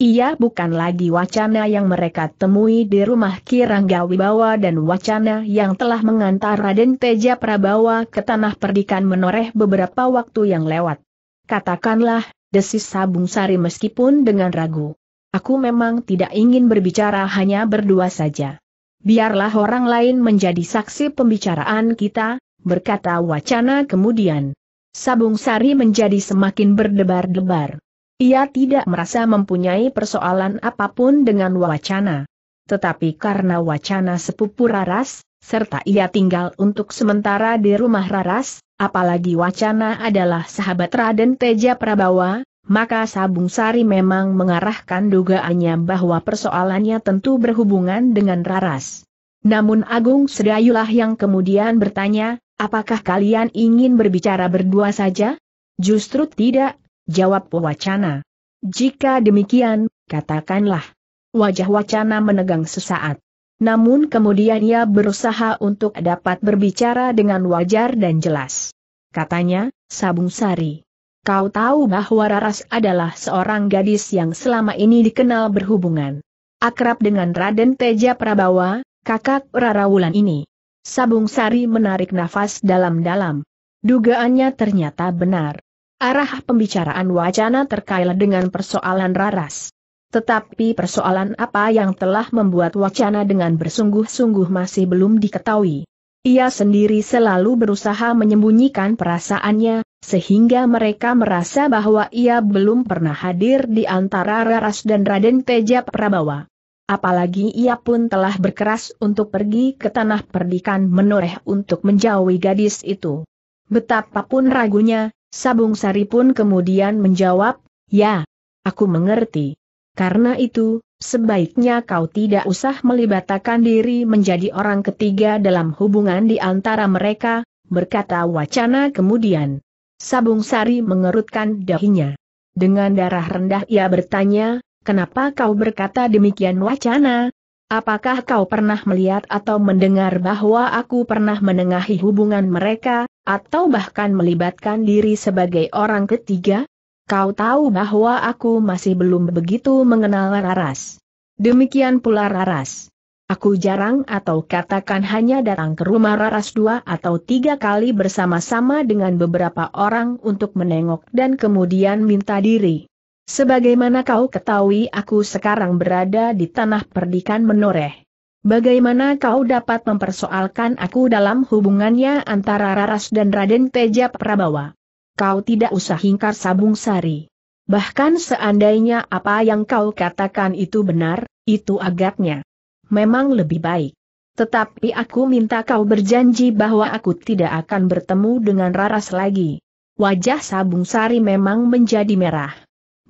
Ia bukan lagi wacana yang mereka temui di rumah Kirangga Wibawa dan wacana yang telah mengantar Raden Teja Prabawa ke tanah perdikan menoreh beberapa waktu yang lewat. Katakanlah, desis Sabung Sari meskipun dengan ragu. Aku memang tidak ingin berbicara hanya berdua saja. Biarlah orang lain menjadi saksi pembicaraan kita, berkata wacana kemudian. Sabung Sari menjadi semakin berdebar-debar. Ia tidak merasa mempunyai persoalan apapun dengan wacana. Tetapi karena wacana sepupu Raras, serta ia tinggal untuk sementara di rumah Raras, apalagi wacana adalah sahabat Raden Teja Prabawa, maka Sabung Sari memang mengarahkan dugaannya bahwa persoalannya tentu berhubungan dengan Raras. Namun Agung Sedayulah yang kemudian bertanya, Apakah kalian ingin berbicara berdua saja? Justru tidak, jawab wacana. Jika demikian, katakanlah. Wajah wacana menegang sesaat. Namun kemudian ia berusaha untuk dapat berbicara dengan wajar dan jelas. Katanya, Sabung Sari. Kau tahu bahwa Raras adalah seorang gadis yang selama ini dikenal berhubungan. Akrab dengan Raden Teja Prabawa, kakak Rara Wulan ini. Sabung Sari menarik nafas dalam-dalam. Dugaannya ternyata benar. Arah pembicaraan wacana terkait dengan persoalan Raras. Tetapi persoalan apa yang telah membuat wacana dengan bersungguh-sungguh masih belum diketahui. Ia sendiri selalu berusaha menyembunyikan perasaannya, sehingga mereka merasa bahwa ia belum pernah hadir di antara Raras dan Raden Teja Prabawa apalagi ia pun telah berkeras untuk pergi ke tanah perdikan menoreh untuk menjauhi gadis itu. Betapapun ragunya, Sabung Sari pun kemudian menjawab, ya, aku mengerti. Karena itu, sebaiknya kau tidak usah melibatkan diri menjadi orang ketiga dalam hubungan di antara mereka, berkata wacana kemudian. Sabung Sari mengerutkan dahinya. Dengan darah rendah ia bertanya, Kenapa kau berkata demikian wacana? Apakah kau pernah melihat atau mendengar bahwa aku pernah menengahi hubungan mereka, atau bahkan melibatkan diri sebagai orang ketiga? Kau tahu bahwa aku masih belum begitu mengenal Raras. Demikian pula Raras. Aku jarang atau katakan hanya datang ke rumah Raras dua atau tiga kali bersama-sama dengan beberapa orang untuk menengok dan kemudian minta diri. Sebagaimana kau ketahui aku sekarang berada di tanah perdikan menoreh. Bagaimana kau dapat mempersoalkan aku dalam hubungannya antara Raras dan Raden Teja Prabawa? Kau tidak usah hingkar sabung sari. Bahkan seandainya apa yang kau katakan itu benar, itu agaknya. Memang lebih baik. Tetapi aku minta kau berjanji bahwa aku tidak akan bertemu dengan Raras lagi. Wajah Sabung Sari memang menjadi merah.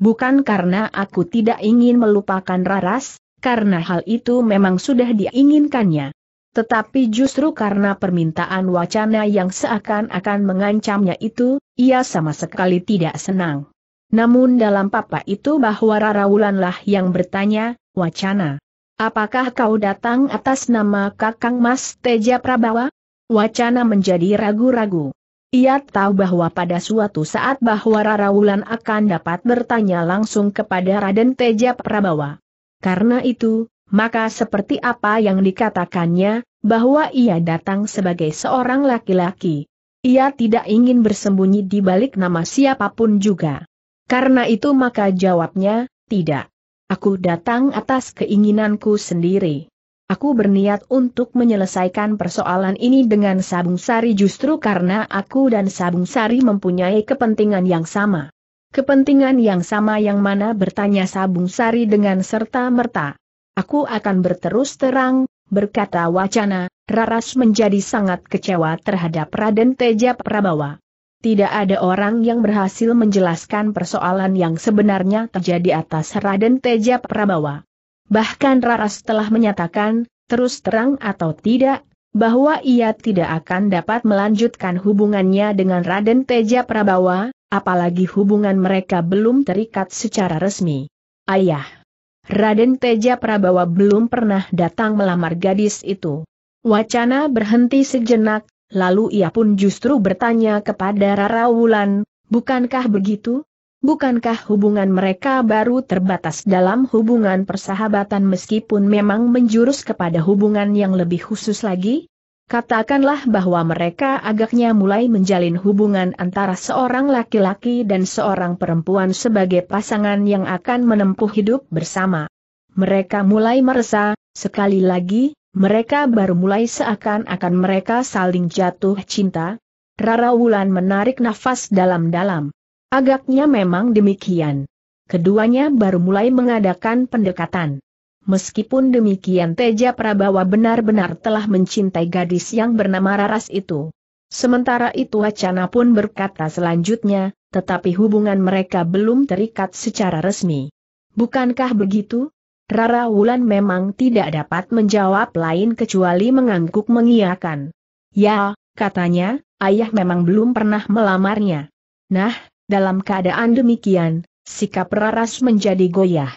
Bukan karena aku tidak ingin melupakan Raras, karena hal itu memang sudah diinginkannya. Tetapi justru karena permintaan wacana yang seakan-akan mengancamnya itu, ia sama sekali tidak senang. Namun dalam papa itu bahwa Rara Wulanlah yang bertanya, wacana. Apakah kau datang atas nama Kakang Mas Teja Prabawa? Wacana menjadi ragu-ragu. Ia tahu bahwa pada suatu saat bahwa Rara Wulan akan dapat bertanya langsung kepada Raden Teja Prabawa. Karena itu, maka seperti apa yang dikatakannya, bahwa ia datang sebagai seorang laki-laki. Ia tidak ingin bersembunyi di balik nama siapapun juga. Karena itu maka jawabnya, tidak. Aku datang atas keinginanku sendiri. Aku berniat untuk menyelesaikan persoalan ini dengan Sabung Sari justru karena aku dan Sabung Sari mempunyai kepentingan yang sama. Kepentingan yang sama yang mana bertanya Sabung Sari dengan serta-merta. Aku akan berterus terang, berkata wacana, Raras menjadi sangat kecewa terhadap Raden Teja Prabawa. Tidak ada orang yang berhasil menjelaskan persoalan yang sebenarnya terjadi atas Raden Teja Prabawa. Bahkan Raras telah menyatakan, terus terang atau tidak, bahwa ia tidak akan dapat melanjutkan hubungannya dengan Raden Teja Prabawa, apalagi hubungan mereka belum terikat secara resmi. Ayah. Raden Teja Prabawa belum pernah datang melamar gadis itu. Wacana berhenti sejenak, lalu ia pun justru bertanya kepada Rara Wulan, bukankah begitu? Bukankah hubungan mereka baru terbatas dalam hubungan persahabatan meskipun memang menjurus kepada hubungan yang lebih khusus lagi? Katakanlah bahwa mereka agaknya mulai menjalin hubungan antara seorang laki-laki dan seorang perempuan sebagai pasangan yang akan menempuh hidup bersama. Mereka mulai merasa, sekali lagi, mereka baru mulai seakan-akan mereka saling jatuh cinta. Rara Wulan menarik nafas dalam-dalam. Agaknya memang demikian. Keduanya baru mulai mengadakan pendekatan. Meskipun demikian Teja Prabawa benar-benar telah mencintai gadis yang bernama Raras itu. Sementara itu Wacana pun berkata selanjutnya, tetapi hubungan mereka belum terikat secara resmi. Bukankah begitu? Rara Wulan memang tidak dapat menjawab lain kecuali mengangguk mengiakan. Ya, katanya, ayah memang belum pernah melamarnya. Nah, dalam keadaan demikian, sikap Raras menjadi goyah.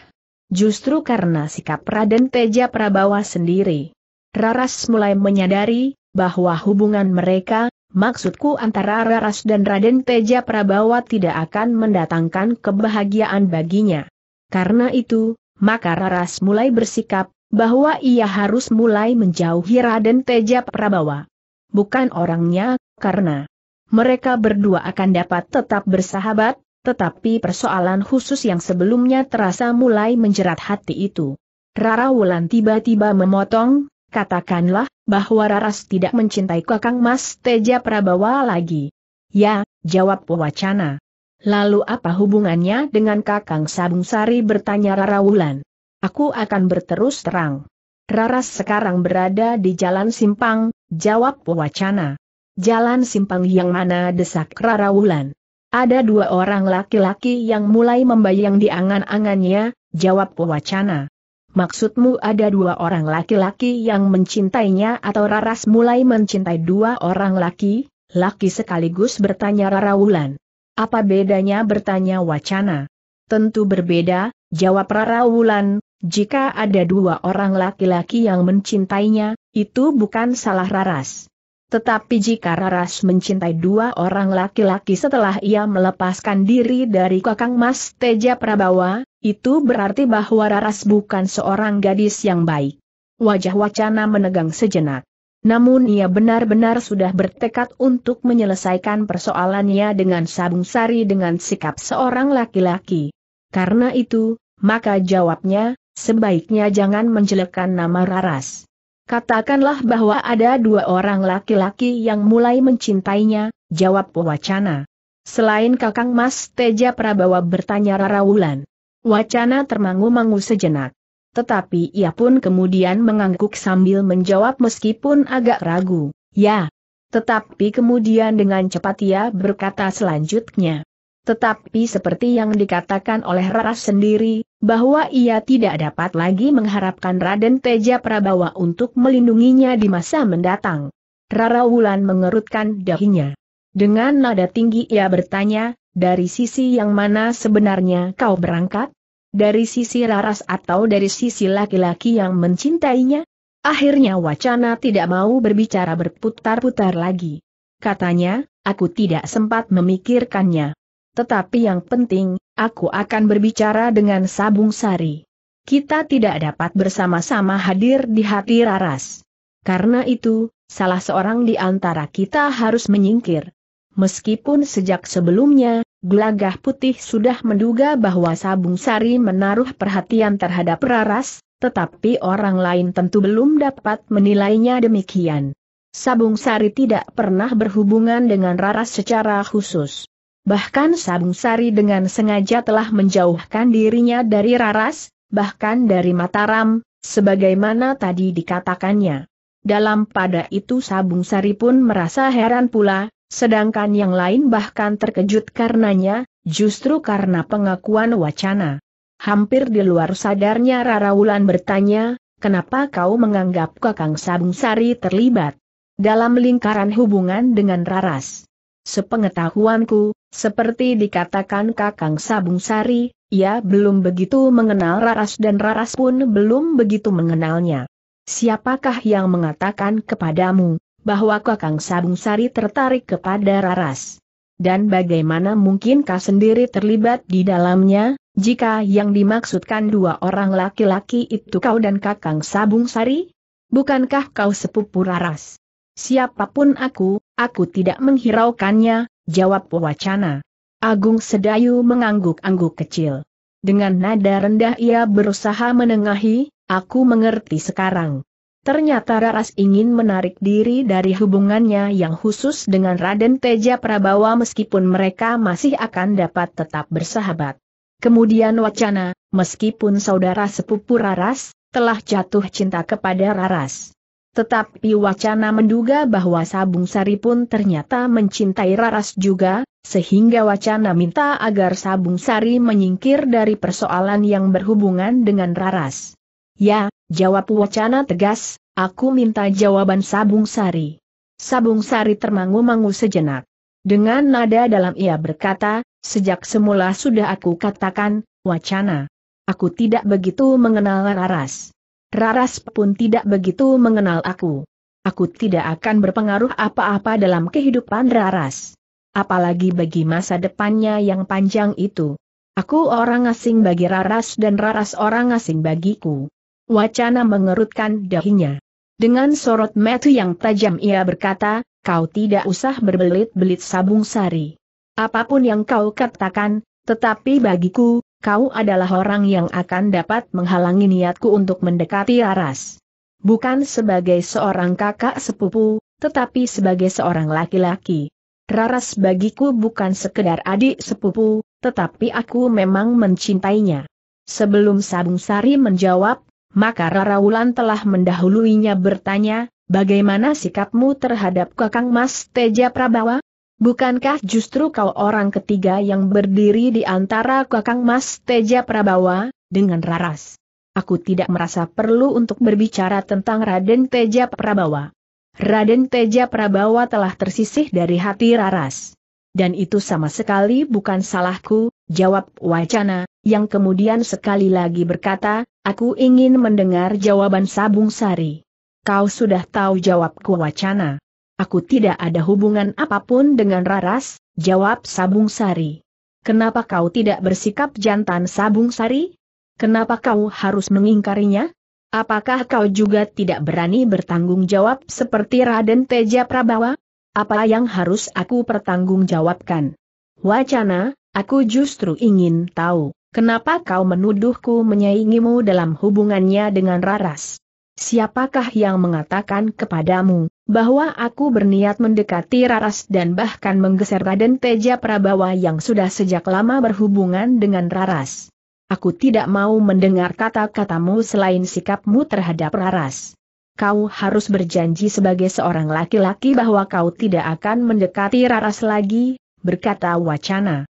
Justru karena sikap Raden Teja Prabawa sendiri. Raras mulai menyadari, bahwa hubungan mereka, maksudku antara Raras dan Raden Teja Prabawa tidak akan mendatangkan kebahagiaan baginya. Karena itu, maka Raras mulai bersikap, bahwa ia harus mulai menjauhi Raden Teja Prabawa. Bukan orangnya, karena mereka berdua akan dapat tetap bersahabat, tetapi persoalan khusus yang sebelumnya terasa mulai menjerat hati itu. Rara Wulan tiba-tiba memotong, katakanlah, bahwa Raras tidak mencintai kakang Mas Teja Prabawa lagi. Ya, jawab wacana. Lalu apa hubungannya dengan kakang Sabung Sari bertanya Rara Wulan. Aku akan berterus terang. Raras sekarang berada di jalan simpang, jawab wacana. Jalan simpang yang mana desak Rarawulan. Ada dua orang laki-laki yang mulai membayang di angan-angannya, jawab Wacana. Maksudmu ada dua orang laki-laki yang mencintainya atau Raras mulai mencintai dua orang laki? Laki sekaligus bertanya Rarawulan. Apa bedanya bertanya Wacana? Tentu berbeda, jawab Rarawulan, jika ada dua orang laki-laki yang mencintainya, itu bukan salah Raras. Tetapi jika Raras mencintai dua orang laki-laki setelah ia melepaskan diri dari kakang Mas Teja Prabawa, itu berarti bahwa Raras bukan seorang gadis yang baik. Wajah wacana menegang sejenak. Namun ia benar-benar sudah bertekad untuk menyelesaikan persoalannya dengan sabung sari dengan sikap seorang laki-laki. Karena itu, maka jawabnya, sebaiknya jangan menjelekkan nama Raras. Katakanlah bahwa ada dua orang laki-laki yang mulai mencintainya, jawab Wacana. Selain kakang Mas Teja Prabawa bertanya Rara Wulan. Wacana termangu-mangu sejenak. Tetapi ia pun kemudian mengangguk sambil menjawab meskipun agak ragu, ya. Tetapi kemudian dengan cepat ia berkata selanjutnya. Tetapi seperti yang dikatakan oleh Raras sendiri, bahwa ia tidak dapat lagi mengharapkan Raden Teja Prabawa untuk melindunginya di masa mendatang. Rara Wulan mengerutkan dahinya. Dengan nada tinggi ia bertanya, dari sisi yang mana sebenarnya kau berangkat? Dari sisi Raras atau dari sisi laki-laki yang mencintainya? Akhirnya wacana tidak mau berbicara berputar-putar lagi. Katanya, aku tidak sempat memikirkannya. Tetapi yang penting, aku akan berbicara dengan Sabung Sari. Kita tidak dapat bersama-sama hadir di hati Raras. Karena itu, salah seorang di antara kita harus menyingkir. Meskipun sejak sebelumnya, Gelagah Putih sudah menduga bahwa Sabung Sari menaruh perhatian terhadap Raras, tetapi orang lain tentu belum dapat menilainya demikian. Sabung Sari tidak pernah berhubungan dengan Raras secara khusus. Bahkan Sabung Sari dengan sengaja telah menjauhkan dirinya dari Raras, bahkan dari Mataram, sebagaimana tadi dikatakannya. Dalam pada itu Sabung Sari pun merasa heran pula, sedangkan yang lain bahkan terkejut karenanya, justru karena pengakuan wacana. Hampir di luar sadarnya Rara Wulan bertanya, kenapa kau menganggap Kakang Sabung Sari terlibat dalam lingkaran hubungan dengan Raras? Sepengetahuanku, seperti dikatakan Kakang Sabung Sari, ia belum begitu mengenal Raras dan Raras pun belum begitu mengenalnya. Siapakah yang mengatakan kepadamu, bahwa Kakang Sabung Sari tertarik kepada Raras? Dan bagaimana mungkinkah sendiri terlibat di dalamnya, jika yang dimaksudkan dua orang laki-laki itu kau dan Kakang Sabung Sari? Bukankah kau sepupu Raras? Siapapun aku, Aku tidak menghiraukannya, jawab wacana. Agung Sedayu mengangguk-angguk kecil. Dengan nada rendah ia berusaha menengahi, aku mengerti sekarang. Ternyata Raras ingin menarik diri dari hubungannya yang khusus dengan Raden Teja Prabawa meskipun mereka masih akan dapat tetap bersahabat. Kemudian wacana, meskipun saudara sepupu Raras, telah jatuh cinta kepada Raras. Tetapi wacana menduga bahwa Sabung Sari pun ternyata mencintai Raras juga, sehingga wacana minta agar Sabung Sari menyingkir dari persoalan yang berhubungan dengan Raras. Ya, jawab wacana tegas, aku minta jawaban Sabung Sari. Sabung Sari termangu-mangu sejenak. Dengan nada dalam ia berkata, sejak semula sudah aku katakan, wacana. Aku tidak begitu mengenal Raras. Raras pun tidak begitu mengenal aku. Aku tidak akan berpengaruh apa-apa dalam kehidupan Raras. Apalagi bagi masa depannya yang panjang itu. Aku orang asing bagi Raras dan Raras orang asing bagiku. Wacana mengerutkan dahinya. Dengan sorot metu yang tajam ia berkata, kau tidak usah berbelit-belit sabung sari. Apapun yang kau katakan, tetapi bagiku, kau adalah orang yang akan dapat menghalangi niatku untuk mendekati Aras. Bukan sebagai seorang kakak sepupu, tetapi sebagai seorang laki-laki. Raras bagiku bukan sekedar adik sepupu, tetapi aku memang mencintainya. Sebelum Sabung Sari menjawab, maka Rara Wulan telah mendahuluinya bertanya, bagaimana sikapmu terhadap kakang Mas Teja Prabawa? Bukankah justru kau orang ketiga yang berdiri di antara kakang Mas Teja Prabawa, dengan raras? Aku tidak merasa perlu untuk berbicara tentang Raden Teja Prabawa. Raden Teja Prabawa telah tersisih dari hati Raras. Dan itu sama sekali bukan salahku, jawab Wacana, yang kemudian sekali lagi berkata, aku ingin mendengar jawaban Sabung Sari. Kau sudah tahu jawabku Wacana. Aku tidak ada hubungan apapun dengan Raras, jawab Sabung Sari. Kenapa kau tidak bersikap jantan Sabung Sari? Kenapa kau harus mengingkarinya? Apakah kau juga tidak berani bertanggung jawab seperti Raden Teja Prabawa? Apa yang harus aku pertanggungjawabkan? Wacana, aku justru ingin tahu, kenapa kau menuduhku menyaingimu dalam hubungannya dengan Raras? Siapakah yang mengatakan kepadamu, bahwa aku berniat mendekati Raras dan bahkan menggeser Raden Teja Prabawa yang sudah sejak lama berhubungan dengan Raras. Aku tidak mau mendengar kata-katamu selain sikapmu terhadap Raras. Kau harus berjanji sebagai seorang laki-laki bahwa kau tidak akan mendekati Raras lagi, berkata Wacana.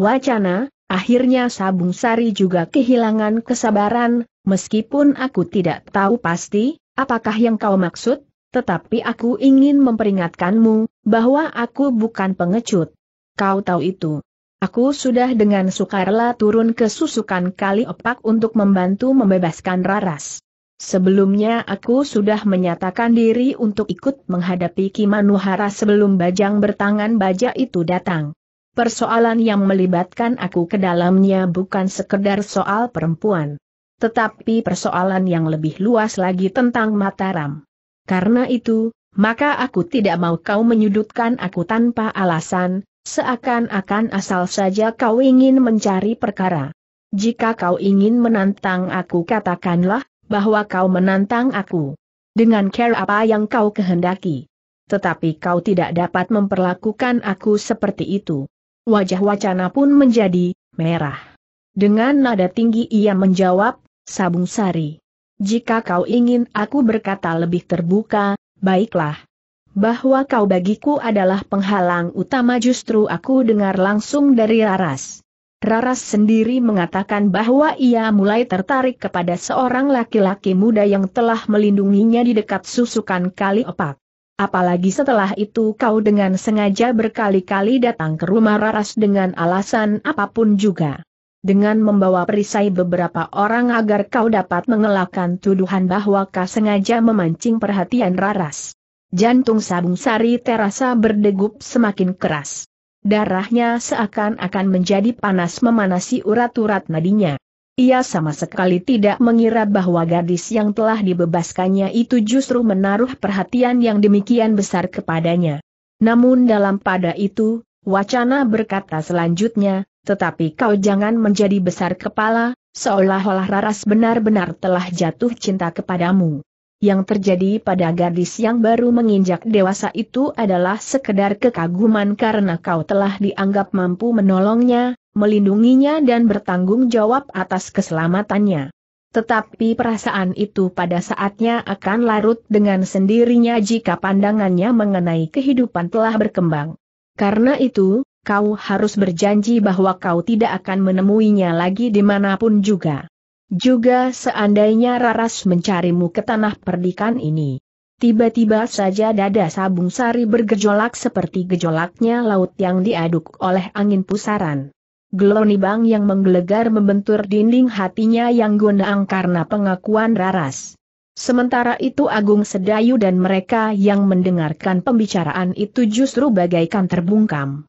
Wacana, akhirnya Sabung Sari juga kehilangan kesabaran, meskipun aku tidak tahu pasti, apakah yang kau maksud? Tetapi aku ingin memperingatkanmu, bahwa aku bukan pengecut. Kau tahu itu. Aku sudah dengan sukarela turun ke susukan kali opak untuk membantu membebaskan Raras. Sebelumnya aku sudah menyatakan diri untuk ikut menghadapi Kimanuhara sebelum bajang bertangan baja itu datang. Persoalan yang melibatkan aku ke dalamnya bukan sekedar soal perempuan. Tetapi persoalan yang lebih luas lagi tentang Mataram. Karena itu, maka aku tidak mau kau menyudutkan aku tanpa alasan, seakan-akan asal saja kau ingin mencari perkara. Jika kau ingin menantang aku katakanlah, bahwa kau menantang aku. Dengan care apa yang kau kehendaki. Tetapi kau tidak dapat memperlakukan aku seperti itu. Wajah wacana pun menjadi merah. Dengan nada tinggi ia menjawab, Sabung Sari. Jika kau ingin aku berkata lebih terbuka, baiklah. Bahwa kau bagiku adalah penghalang utama justru aku dengar langsung dari Raras. Raras sendiri mengatakan bahwa ia mulai tertarik kepada seorang laki-laki muda yang telah melindunginya di dekat susukan kali opak. Apalagi setelah itu kau dengan sengaja berkali-kali datang ke rumah Raras dengan alasan apapun juga dengan membawa perisai beberapa orang agar kau dapat mengelakkan tuduhan bahwa kau sengaja memancing perhatian Raras. Jantung Sabung Sari terasa berdegup semakin keras. Darahnya seakan-akan menjadi panas memanasi urat-urat nadinya. Ia sama sekali tidak mengira bahwa gadis yang telah dibebaskannya itu justru menaruh perhatian yang demikian besar kepadanya. Namun dalam pada itu, wacana berkata selanjutnya, tetapi kau jangan menjadi besar kepala, seolah-olah Raras benar-benar telah jatuh cinta kepadamu. Yang terjadi pada gadis yang baru menginjak dewasa itu adalah sekedar kekaguman karena kau telah dianggap mampu menolongnya, melindunginya dan bertanggung jawab atas keselamatannya. Tetapi perasaan itu pada saatnya akan larut dengan sendirinya jika pandangannya mengenai kehidupan telah berkembang. Karena itu, kau harus berjanji bahwa kau tidak akan menemuinya lagi dimanapun juga. Juga seandainya Raras mencarimu ke tanah perdikan ini. Tiba-tiba saja dada Sabung Sari bergejolak seperti gejolaknya laut yang diaduk oleh angin pusaran. bang yang menggelegar membentur dinding hatinya yang gonang karena pengakuan Raras. Sementara itu Agung Sedayu dan mereka yang mendengarkan pembicaraan itu justru bagaikan terbungkam.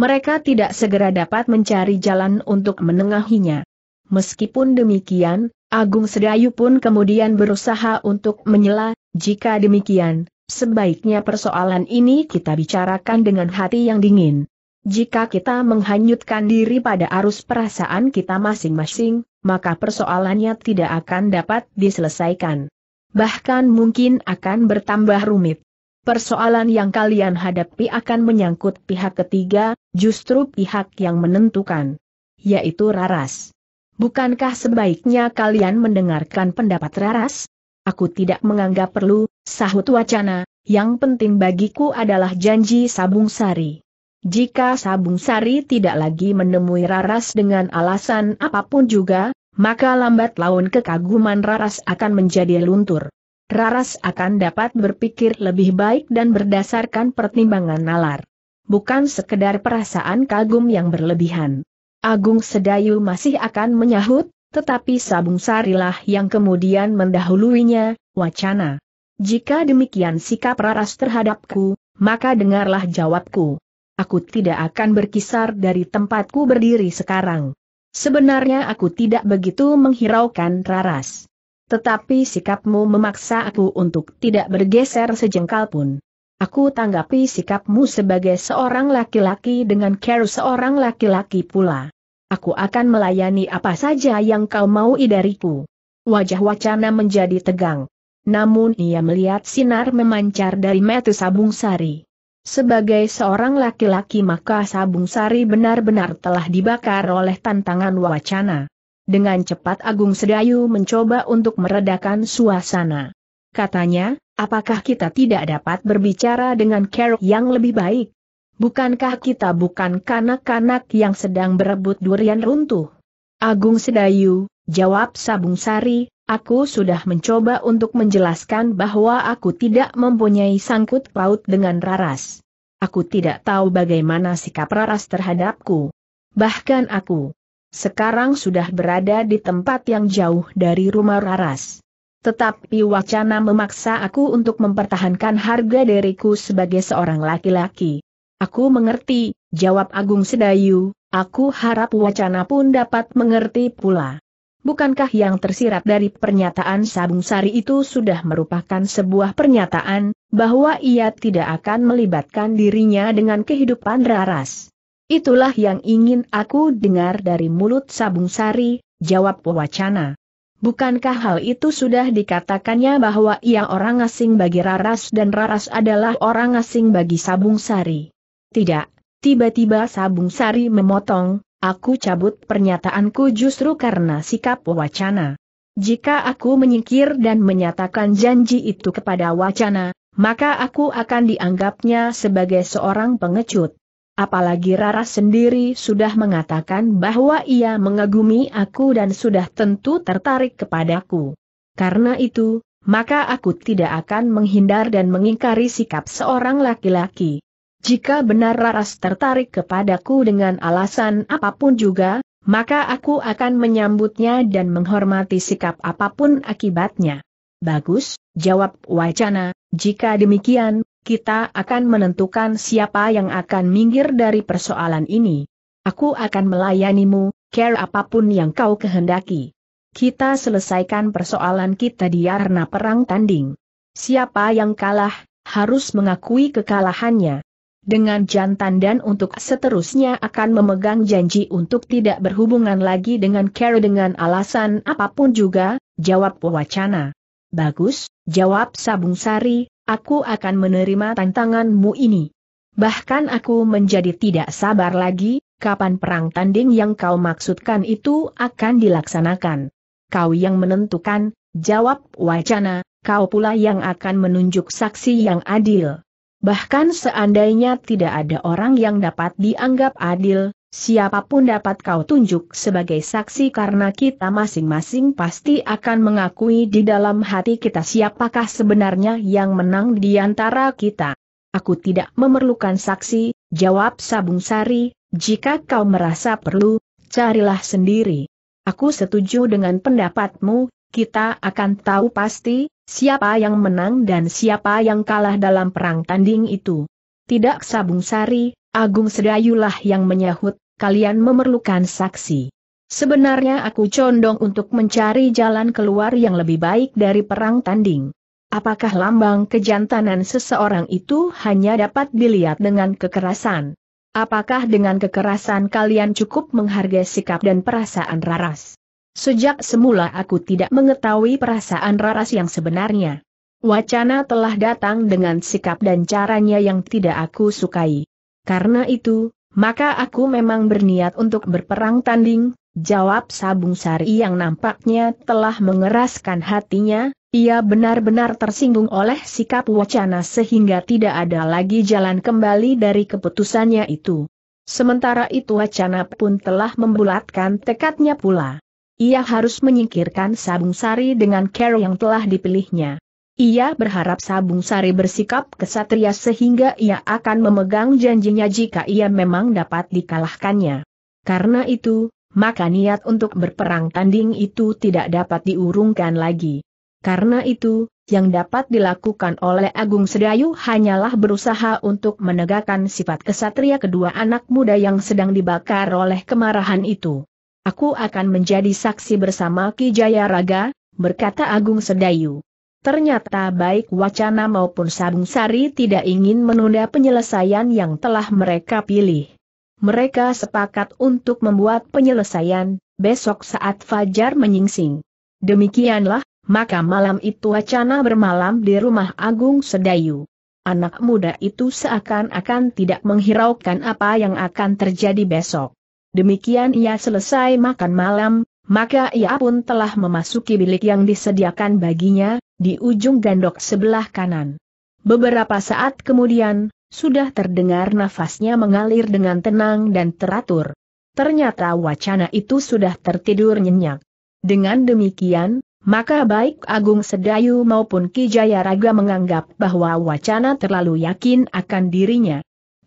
Mereka tidak segera dapat mencari jalan untuk menengahinya. Meskipun demikian, Agung Sedayu pun kemudian berusaha untuk menyela, jika demikian, sebaiknya persoalan ini kita bicarakan dengan hati yang dingin. Jika kita menghanyutkan diri pada arus perasaan kita masing-masing, maka persoalannya tidak akan dapat diselesaikan. Bahkan mungkin akan bertambah rumit. Persoalan yang kalian hadapi akan menyangkut pihak ketiga, justru pihak yang menentukan, yaitu Raras. Bukankah sebaiknya kalian mendengarkan pendapat Raras? Aku tidak menganggap perlu, sahut wacana, yang penting bagiku adalah janji Sabung Sari. Jika Sabung Sari tidak lagi menemui Raras dengan alasan apapun juga, maka lambat laun kekaguman Raras akan menjadi luntur. Raras akan dapat berpikir lebih baik dan berdasarkan pertimbangan nalar. Bukan sekedar perasaan kagum yang berlebihan. Agung Sedayu masih akan menyahut, tetapi Sabung Sarilah yang kemudian mendahuluinya, wacana. Jika demikian sikap Raras terhadapku, maka dengarlah jawabku. Aku tidak akan berkisar dari tempatku berdiri sekarang. Sebenarnya aku tidak begitu menghiraukan Raras. Tetapi sikapmu memaksa aku untuk tidak bergeser sejengkal pun. Aku tanggapi sikapmu sebagai seorang laki-laki dengan care seorang laki-laki pula. Aku akan melayani apa saja yang kau mau dariku. Wajah wacana menjadi tegang. Namun ia melihat sinar memancar dari metu Sabung Sari. Sebagai seorang laki-laki maka Sabung Sari benar-benar telah dibakar oleh tantangan wacana. Dengan cepat Agung Sedayu mencoba untuk meredakan suasana. Katanya, apakah kita tidak dapat berbicara dengan Carol yang lebih baik? Bukankah kita bukan kanak-kanak yang sedang berebut durian runtuh? Agung Sedayu, jawab Sabung Sari, aku sudah mencoba untuk menjelaskan bahwa aku tidak mempunyai sangkut paut dengan Raras. Aku tidak tahu bagaimana sikap Raras terhadapku. Bahkan aku sekarang sudah berada di tempat yang jauh dari rumah Raras. Tetapi wacana memaksa aku untuk mempertahankan harga diriku sebagai seorang laki-laki. Aku mengerti, jawab Agung Sedayu, aku harap wacana pun dapat mengerti pula. Bukankah yang tersirat dari pernyataan Sabung Sari itu sudah merupakan sebuah pernyataan, bahwa ia tidak akan melibatkan dirinya dengan kehidupan Raras? Itulah yang ingin aku dengar dari mulut Sabung Sari, jawab Wacana. Bukankah hal itu sudah dikatakannya bahwa ia orang asing bagi Raras dan Raras adalah orang asing bagi Sabung Sari? Tidak, tiba-tiba Sabung Sari memotong, aku cabut pernyataanku justru karena sikap Wacana. Jika aku menyingkir dan menyatakan janji itu kepada Wacana, maka aku akan dianggapnya sebagai seorang pengecut. Apalagi Rara sendiri sudah mengatakan bahwa ia mengagumi aku dan sudah tentu tertarik kepadaku. Karena itu, maka aku tidak akan menghindar dan mengingkari sikap seorang laki-laki. Jika benar Rara tertarik kepadaku dengan alasan apapun juga, maka aku akan menyambutnya dan menghormati sikap apapun akibatnya. Bagus, jawab Wacana, jika demikian, kita akan menentukan siapa yang akan minggir dari persoalan ini. Aku akan melayanimu, care apapun yang kau kehendaki. Kita selesaikan persoalan kita di arena perang tanding. Siapa yang kalah, harus mengakui kekalahannya. Dengan jantan dan untuk seterusnya akan memegang janji untuk tidak berhubungan lagi dengan care dengan alasan apapun juga, jawab wacana. Bagus, jawab Sabung Sari, aku akan menerima tantanganmu ini. Bahkan aku menjadi tidak sabar lagi, kapan perang tanding yang kau maksudkan itu akan dilaksanakan. Kau yang menentukan, jawab wacana, kau pula yang akan menunjuk saksi yang adil. Bahkan seandainya tidak ada orang yang dapat dianggap adil, Siapapun dapat kau tunjuk sebagai saksi karena kita masing-masing pasti akan mengakui di dalam hati kita siapakah sebenarnya yang menang di antara kita. Aku tidak memerlukan saksi, jawab Sabung Sari, jika kau merasa perlu, carilah sendiri. Aku setuju dengan pendapatmu, kita akan tahu pasti, siapa yang menang dan siapa yang kalah dalam perang tanding itu. Tidak Sabung Sari, Agung Sedayulah yang menyahut, kalian memerlukan saksi. Sebenarnya aku condong untuk mencari jalan keluar yang lebih baik dari perang tanding. Apakah lambang kejantanan seseorang itu hanya dapat dilihat dengan kekerasan? Apakah dengan kekerasan kalian cukup menghargai sikap dan perasaan Raras? Sejak semula aku tidak mengetahui perasaan Raras yang sebenarnya. Wacana telah datang dengan sikap dan caranya yang tidak aku sukai. Karena itu, maka aku memang berniat untuk berperang tanding, jawab Sabung Sari yang nampaknya telah mengeraskan hatinya, ia benar-benar tersinggung oleh sikap wacana sehingga tidak ada lagi jalan kembali dari keputusannya itu. Sementara itu wacana pun telah membulatkan tekadnya pula. Ia harus menyingkirkan Sabung Sari dengan cara yang telah dipilihnya. Ia berharap Sabung Sari bersikap kesatria sehingga ia akan memegang janjinya jika ia memang dapat dikalahkannya. Karena itu, maka niat untuk berperang tanding itu tidak dapat diurungkan lagi. Karena itu, yang dapat dilakukan oleh Agung Sedayu hanyalah berusaha untuk menegakkan sifat kesatria kedua anak muda yang sedang dibakar oleh kemarahan itu. Aku akan menjadi saksi bersama Ki Jaya Raga, berkata Agung Sedayu. Ternyata baik wacana maupun Sabung Sari tidak ingin menunda penyelesaian yang telah mereka pilih. Mereka sepakat untuk membuat penyelesaian, besok saat Fajar menyingsing. Demikianlah, maka malam itu wacana bermalam di rumah Agung Sedayu. Anak muda itu seakan-akan tidak menghiraukan apa yang akan terjadi besok. Demikian ia selesai makan malam, maka ia pun telah memasuki bilik yang disediakan baginya, di ujung gandok sebelah kanan. Beberapa saat kemudian, sudah terdengar nafasnya mengalir dengan tenang dan teratur. Ternyata wacana itu sudah tertidur nyenyak. Dengan demikian, maka baik Agung Sedayu maupun Ki Jayaraga menganggap bahwa wacana terlalu yakin akan dirinya.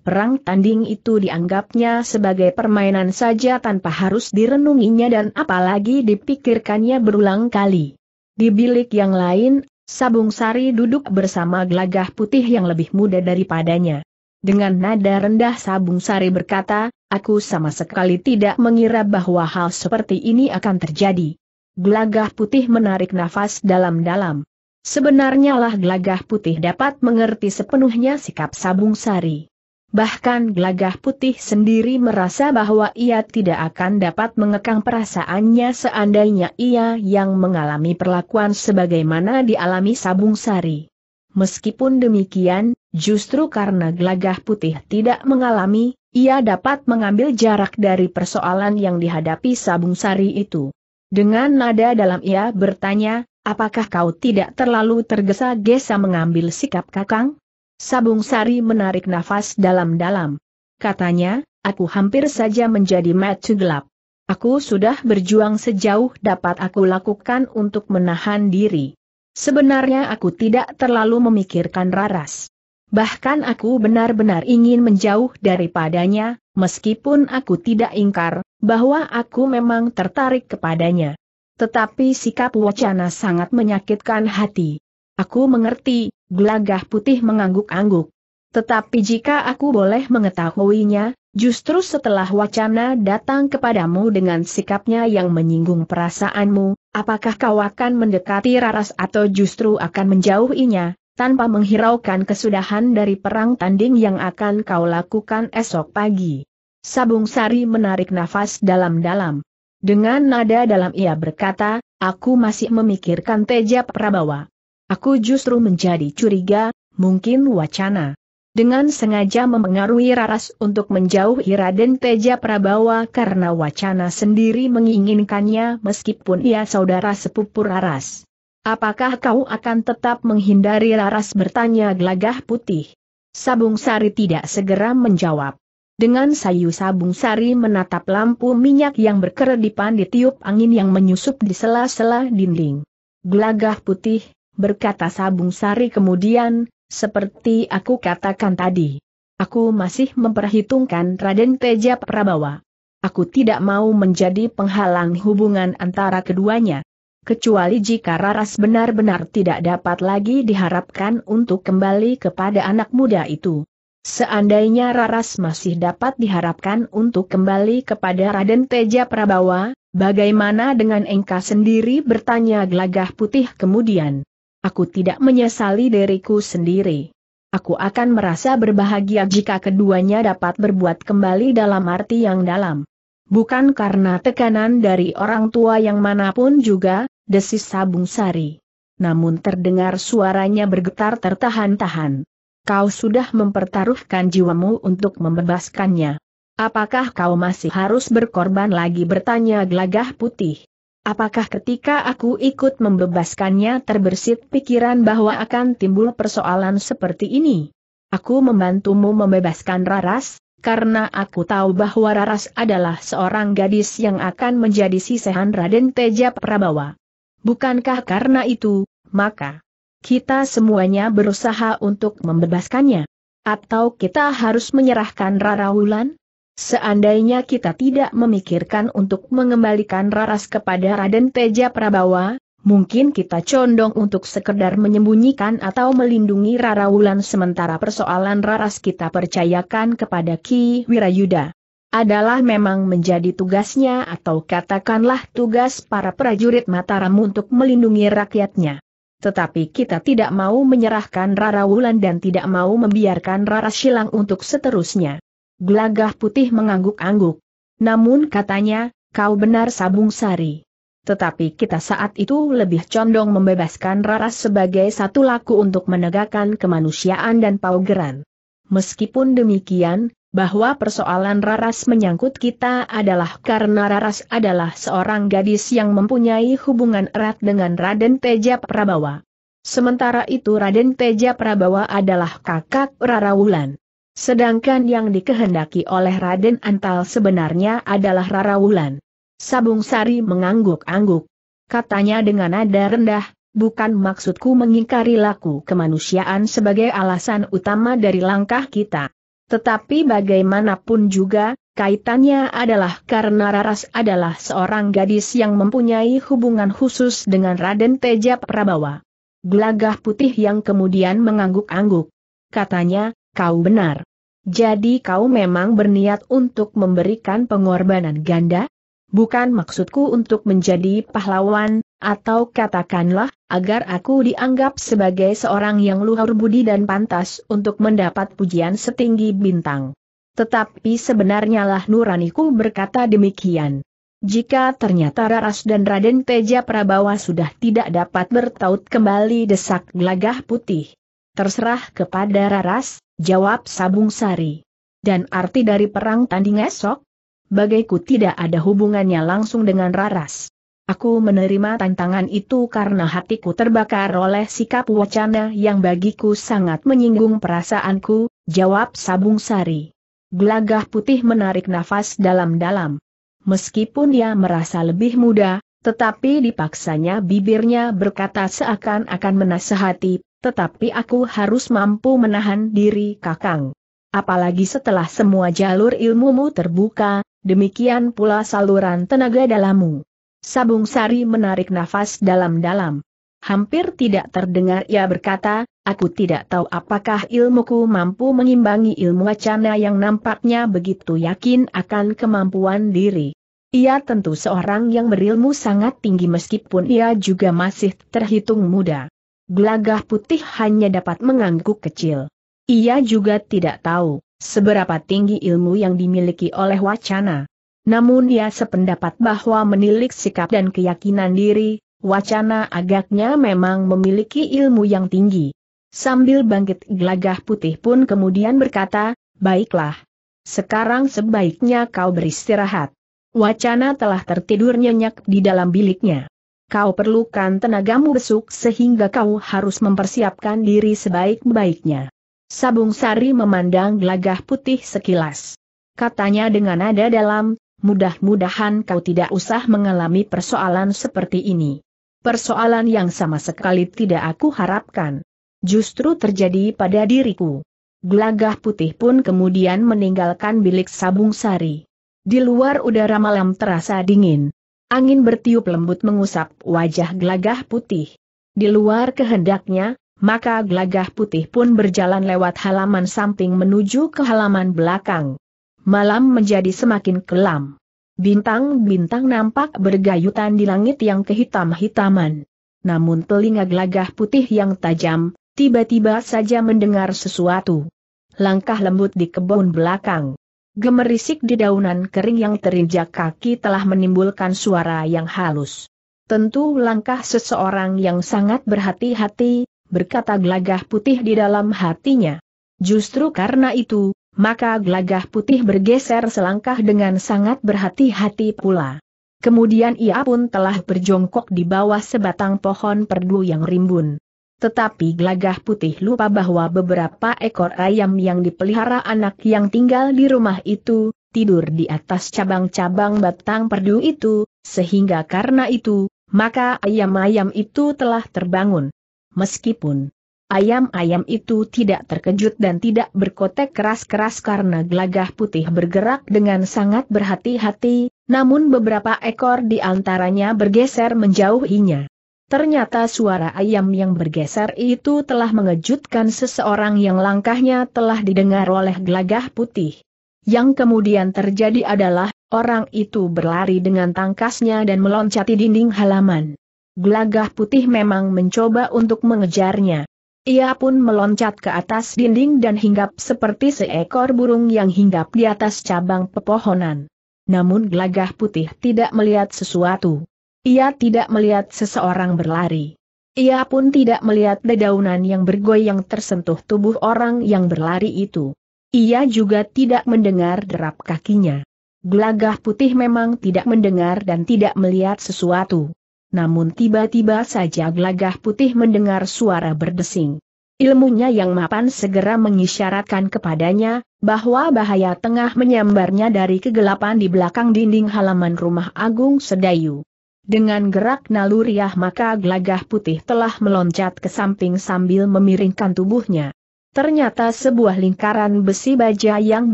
Perang tanding itu dianggapnya sebagai permainan saja tanpa harus direnunginya dan apalagi dipikirkannya berulang kali. Di bilik yang lain, Sabung Sari duduk bersama Glagah putih yang lebih muda daripadanya. Dengan nada rendah Sabung Sari berkata, aku sama sekali tidak mengira bahwa hal seperti ini akan terjadi. Glagah putih menarik nafas dalam-dalam. Sebenarnya lah gelagah putih dapat mengerti sepenuhnya sikap Sabung Sari. Bahkan Glagah putih sendiri merasa bahwa ia tidak akan dapat mengekang perasaannya seandainya ia yang mengalami perlakuan sebagaimana dialami Sabung Sari. Meskipun demikian, justru karena Glagah putih tidak mengalami, ia dapat mengambil jarak dari persoalan yang dihadapi Sabung Sari itu. Dengan nada dalam ia bertanya, apakah kau tidak terlalu tergesa-gesa mengambil sikap kakang? Sabung Sari menarik nafas dalam-dalam. Katanya, aku hampir saja menjadi mati gelap. Aku sudah berjuang sejauh dapat aku lakukan untuk menahan diri. Sebenarnya aku tidak terlalu memikirkan Raras. Bahkan aku benar-benar ingin menjauh daripadanya, meskipun aku tidak ingkar bahwa aku memang tertarik kepadanya. Tetapi sikap wacana sangat menyakitkan hati. Aku mengerti, gelagah putih mengangguk-angguk. Tetapi jika aku boleh mengetahuinya, justru setelah wacana datang kepadamu dengan sikapnya yang menyinggung perasaanmu, apakah kau akan mendekati Raras atau justru akan menjauhinya, tanpa menghiraukan kesudahan dari perang tanding yang akan kau lakukan esok pagi? Sabung Sari menarik nafas dalam-dalam. Dengan nada dalam ia berkata, aku masih memikirkan Teja Prabawa. Aku justru menjadi curiga, mungkin wacana. Dengan sengaja memengaruhi Raras untuk menjauhi Raden Teja Prabawa karena wacana sendiri menginginkannya meskipun ia saudara sepupu Raras. Apakah kau akan tetap menghindari Raras bertanya Glagah putih? Sabung Sari tidak segera menjawab. Dengan sayu Sabung Sari menatap lampu minyak yang berkeredipan tiup angin yang menyusup di sela-sela dinding. Glagah putih, berkata Sabung Sari kemudian, seperti aku katakan tadi. Aku masih memperhitungkan Raden Teja Prabawa. Aku tidak mau menjadi penghalang hubungan antara keduanya. Kecuali jika Raras benar-benar tidak dapat lagi diharapkan untuk kembali kepada anak muda itu. Seandainya Raras masih dapat diharapkan untuk kembali kepada Raden Teja Prabawa, bagaimana dengan engkau sendiri bertanya gelagah putih kemudian. Aku tidak menyesali diriku sendiri. Aku akan merasa berbahagia jika keduanya dapat berbuat kembali dalam arti yang dalam. Bukan karena tekanan dari orang tua yang manapun juga, desis Sabung Sari. Namun terdengar suaranya bergetar tertahan-tahan. Kau sudah mempertaruhkan jiwamu untuk membebaskannya. Apakah kau masih harus berkorban lagi bertanya gelagah putih? Apakah ketika aku ikut membebaskannya terbersit pikiran bahwa akan timbul persoalan seperti ini? Aku membantumu membebaskan Raras, karena aku tahu bahwa Raras adalah seorang gadis yang akan menjadi sisehan Raden Teja Prabawa. Bukankah karena itu, maka kita semuanya berusaha untuk membebaskannya? Atau kita harus menyerahkan Rara Wulan? Seandainya kita tidak memikirkan untuk mengembalikan Raras kepada Raden Teja Prabawa, mungkin kita condong untuk sekedar menyembunyikan atau melindungi Rara Wulan sementara persoalan Raras kita percayakan kepada Ki Wirayuda. Adalah memang menjadi tugasnya atau katakanlah tugas para prajurit Mataram untuk melindungi rakyatnya. Tetapi kita tidak mau menyerahkan Rara Wulan dan tidak mau membiarkan Rara Silang untuk seterusnya. Gelagah putih mengangguk-angguk. Namun katanya, kau benar Sabung Sari. Tetapi kita saat itu lebih condong membebaskan Raras sebagai satu laku untuk menegakkan kemanusiaan dan paugeran. Meskipun demikian, bahwa persoalan Raras menyangkut kita adalah karena Raras adalah seorang gadis yang mempunyai hubungan erat dengan Raden Teja Prabawa. Sementara itu Raden Teja Prabawa adalah kakak Rara Wulan. Sedangkan yang dikehendaki oleh Raden Antal sebenarnya adalah Rara Wulan. Sabung Sari mengangguk-angguk. Katanya dengan nada rendah, bukan maksudku mengingkari laku kemanusiaan sebagai alasan utama dari langkah kita. Tetapi bagaimanapun juga, kaitannya adalah karena Raras adalah seorang gadis yang mempunyai hubungan khusus dengan Raden Teja Prabawa. Gelagah putih yang kemudian mengangguk-angguk. Katanya, kau benar. Jadi kau memang berniat untuk memberikan pengorbanan ganda? Bukan maksudku untuk menjadi pahlawan, atau katakanlah, agar aku dianggap sebagai seorang yang luhur budi dan pantas untuk mendapat pujian setinggi bintang. Tetapi sebenarnya lah nuraniku berkata demikian. Jika ternyata Raras dan Raden Teja Prabawa sudah tidak dapat bertaut kembali desak gelagah putih. Terserah kepada Raras, Jawab Sabung Sari. Dan arti dari perang tanding esok? Bagaiku tidak ada hubungannya langsung dengan Raras. Aku menerima tantangan itu karena hatiku terbakar oleh sikap wacana yang bagiku sangat menyinggung perasaanku, jawab Sabung Sari. Gelagah putih menarik nafas dalam-dalam. Meskipun dia merasa lebih muda, tetapi dipaksanya bibirnya berkata seakan-akan menasehati, tetapi aku harus mampu menahan diri kakang. Apalagi setelah semua jalur ilmumu terbuka, demikian pula saluran tenaga dalammu. Sabung Sari menarik nafas dalam-dalam. Hampir tidak terdengar ia berkata, aku tidak tahu apakah ilmuku mampu mengimbangi ilmu wacana yang nampaknya begitu yakin akan kemampuan diri. Ia tentu seorang yang berilmu sangat tinggi meskipun ia juga masih terhitung muda gelagah putih hanya dapat mengangguk kecil. Ia juga tidak tahu seberapa tinggi ilmu yang dimiliki oleh wacana. Namun ia sependapat bahwa menilik sikap dan keyakinan diri, wacana agaknya memang memiliki ilmu yang tinggi. Sambil bangkit gelagah putih pun kemudian berkata, baiklah. Sekarang sebaiknya kau beristirahat. Wacana telah tertidur nyenyak di dalam biliknya kau perlukan tenagamu besuk sehingga kau harus mempersiapkan diri sebaik-baiknya. Sabung Sari memandang gelagah putih sekilas. Katanya dengan nada dalam, mudah-mudahan kau tidak usah mengalami persoalan seperti ini. Persoalan yang sama sekali tidak aku harapkan. Justru terjadi pada diriku. Gelagah putih pun kemudian meninggalkan bilik sabung sari. Di luar udara malam terasa dingin. Angin bertiup lembut mengusap wajah gelagah putih. Di luar kehendaknya, maka gelagah putih pun berjalan lewat halaman samping menuju ke halaman belakang. Malam menjadi semakin kelam. Bintang-bintang nampak bergayutan di langit yang kehitam-hitaman. Namun telinga gelagah putih yang tajam, tiba-tiba saja mendengar sesuatu. Langkah lembut di kebun belakang. Gemerisik di daunan kering yang terinjak kaki telah menimbulkan suara yang halus. Tentu langkah seseorang yang sangat berhati-hati, berkata gelagah putih di dalam hatinya. Justru karena itu, maka gelagah putih bergeser selangkah dengan sangat berhati-hati pula. Kemudian ia pun telah berjongkok di bawah sebatang pohon perdu yang rimbun. Tetapi gelagah putih lupa bahwa beberapa ekor ayam yang dipelihara anak yang tinggal di rumah itu, tidur di atas cabang-cabang batang perdu itu, sehingga karena itu, maka ayam-ayam itu telah terbangun. Meskipun ayam-ayam itu tidak terkejut dan tidak berkotek keras-keras karena gelagah putih bergerak dengan sangat berhati-hati, namun beberapa ekor di antaranya bergeser menjauhinya. Ternyata suara ayam yang bergeser itu telah mengejutkan seseorang yang langkahnya telah didengar oleh gelagah putih. Yang kemudian terjadi adalah, orang itu berlari dengan tangkasnya dan meloncati dinding halaman. Gelagah putih memang mencoba untuk mengejarnya. Ia pun meloncat ke atas dinding dan hinggap seperti seekor burung yang hinggap di atas cabang pepohonan. Namun gelagah putih tidak melihat sesuatu. Ia tidak melihat seseorang berlari. Ia pun tidak melihat dedaunan yang bergoyang tersentuh tubuh orang yang berlari itu. Ia juga tidak mendengar derap kakinya. Gelagah putih memang tidak mendengar dan tidak melihat sesuatu. Namun tiba-tiba saja gelagah putih mendengar suara berdesing. Ilmunya yang mapan segera mengisyaratkan kepadanya, bahwa bahaya tengah menyambarnya dari kegelapan di belakang dinding halaman rumah Agung Sedayu. Dengan gerak naluriah maka gelagah putih telah meloncat ke samping sambil memiringkan tubuhnya. Ternyata sebuah lingkaran besi baja yang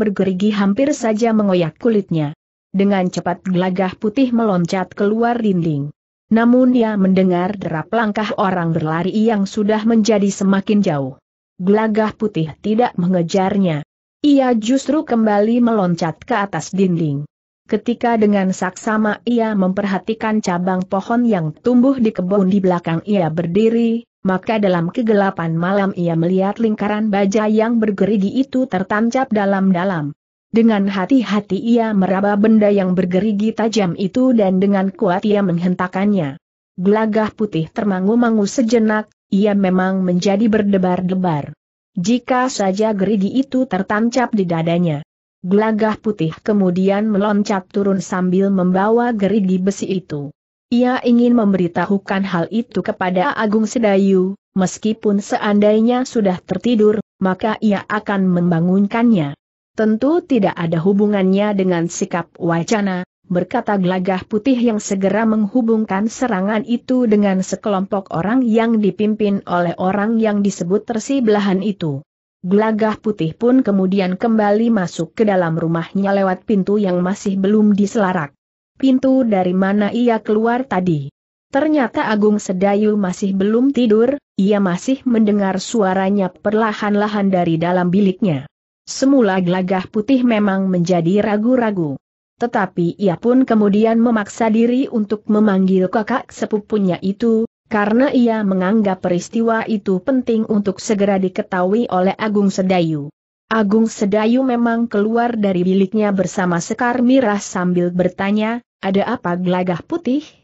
bergerigi hampir saja mengoyak kulitnya. Dengan cepat gelagah putih meloncat keluar dinding. Namun ia mendengar derap langkah orang berlari yang sudah menjadi semakin jauh. Gelagah putih tidak mengejarnya. Ia justru kembali meloncat ke atas dinding. Ketika dengan saksama ia memperhatikan cabang pohon yang tumbuh di kebun di belakang ia berdiri, maka dalam kegelapan malam ia melihat lingkaran baja yang bergerigi itu tertancap dalam-dalam. Dengan hati-hati ia meraba benda yang bergerigi tajam itu dan dengan kuat ia menghentakannya. Gelagah putih termangu-mangu sejenak, ia memang menjadi berdebar-debar. Jika saja gerigi itu tertancap di dadanya. Gelagah putih kemudian meloncat turun sambil membawa gerigi besi itu. Ia ingin memberitahukan hal itu kepada Agung Sedayu, meskipun seandainya sudah tertidur, maka ia akan membangunkannya. Tentu tidak ada hubungannya dengan sikap wacana, berkata gelagah putih yang segera menghubungkan serangan itu dengan sekelompok orang yang dipimpin oleh orang yang disebut belahan itu. Gelagah putih pun kemudian kembali masuk ke dalam rumahnya lewat pintu yang masih belum diselarak. Pintu dari mana ia keluar tadi? Ternyata Agung Sedayu masih belum tidur, ia masih mendengar suaranya perlahan-lahan dari dalam biliknya. Semula gelagah putih memang menjadi ragu-ragu. Tetapi ia pun kemudian memaksa diri untuk memanggil kakak sepupunya itu, karena ia menganggap peristiwa itu penting untuk segera diketahui oleh Agung Sedayu. Agung Sedayu memang keluar dari biliknya bersama Sekar Mirah sambil bertanya, ada apa gelagah putih?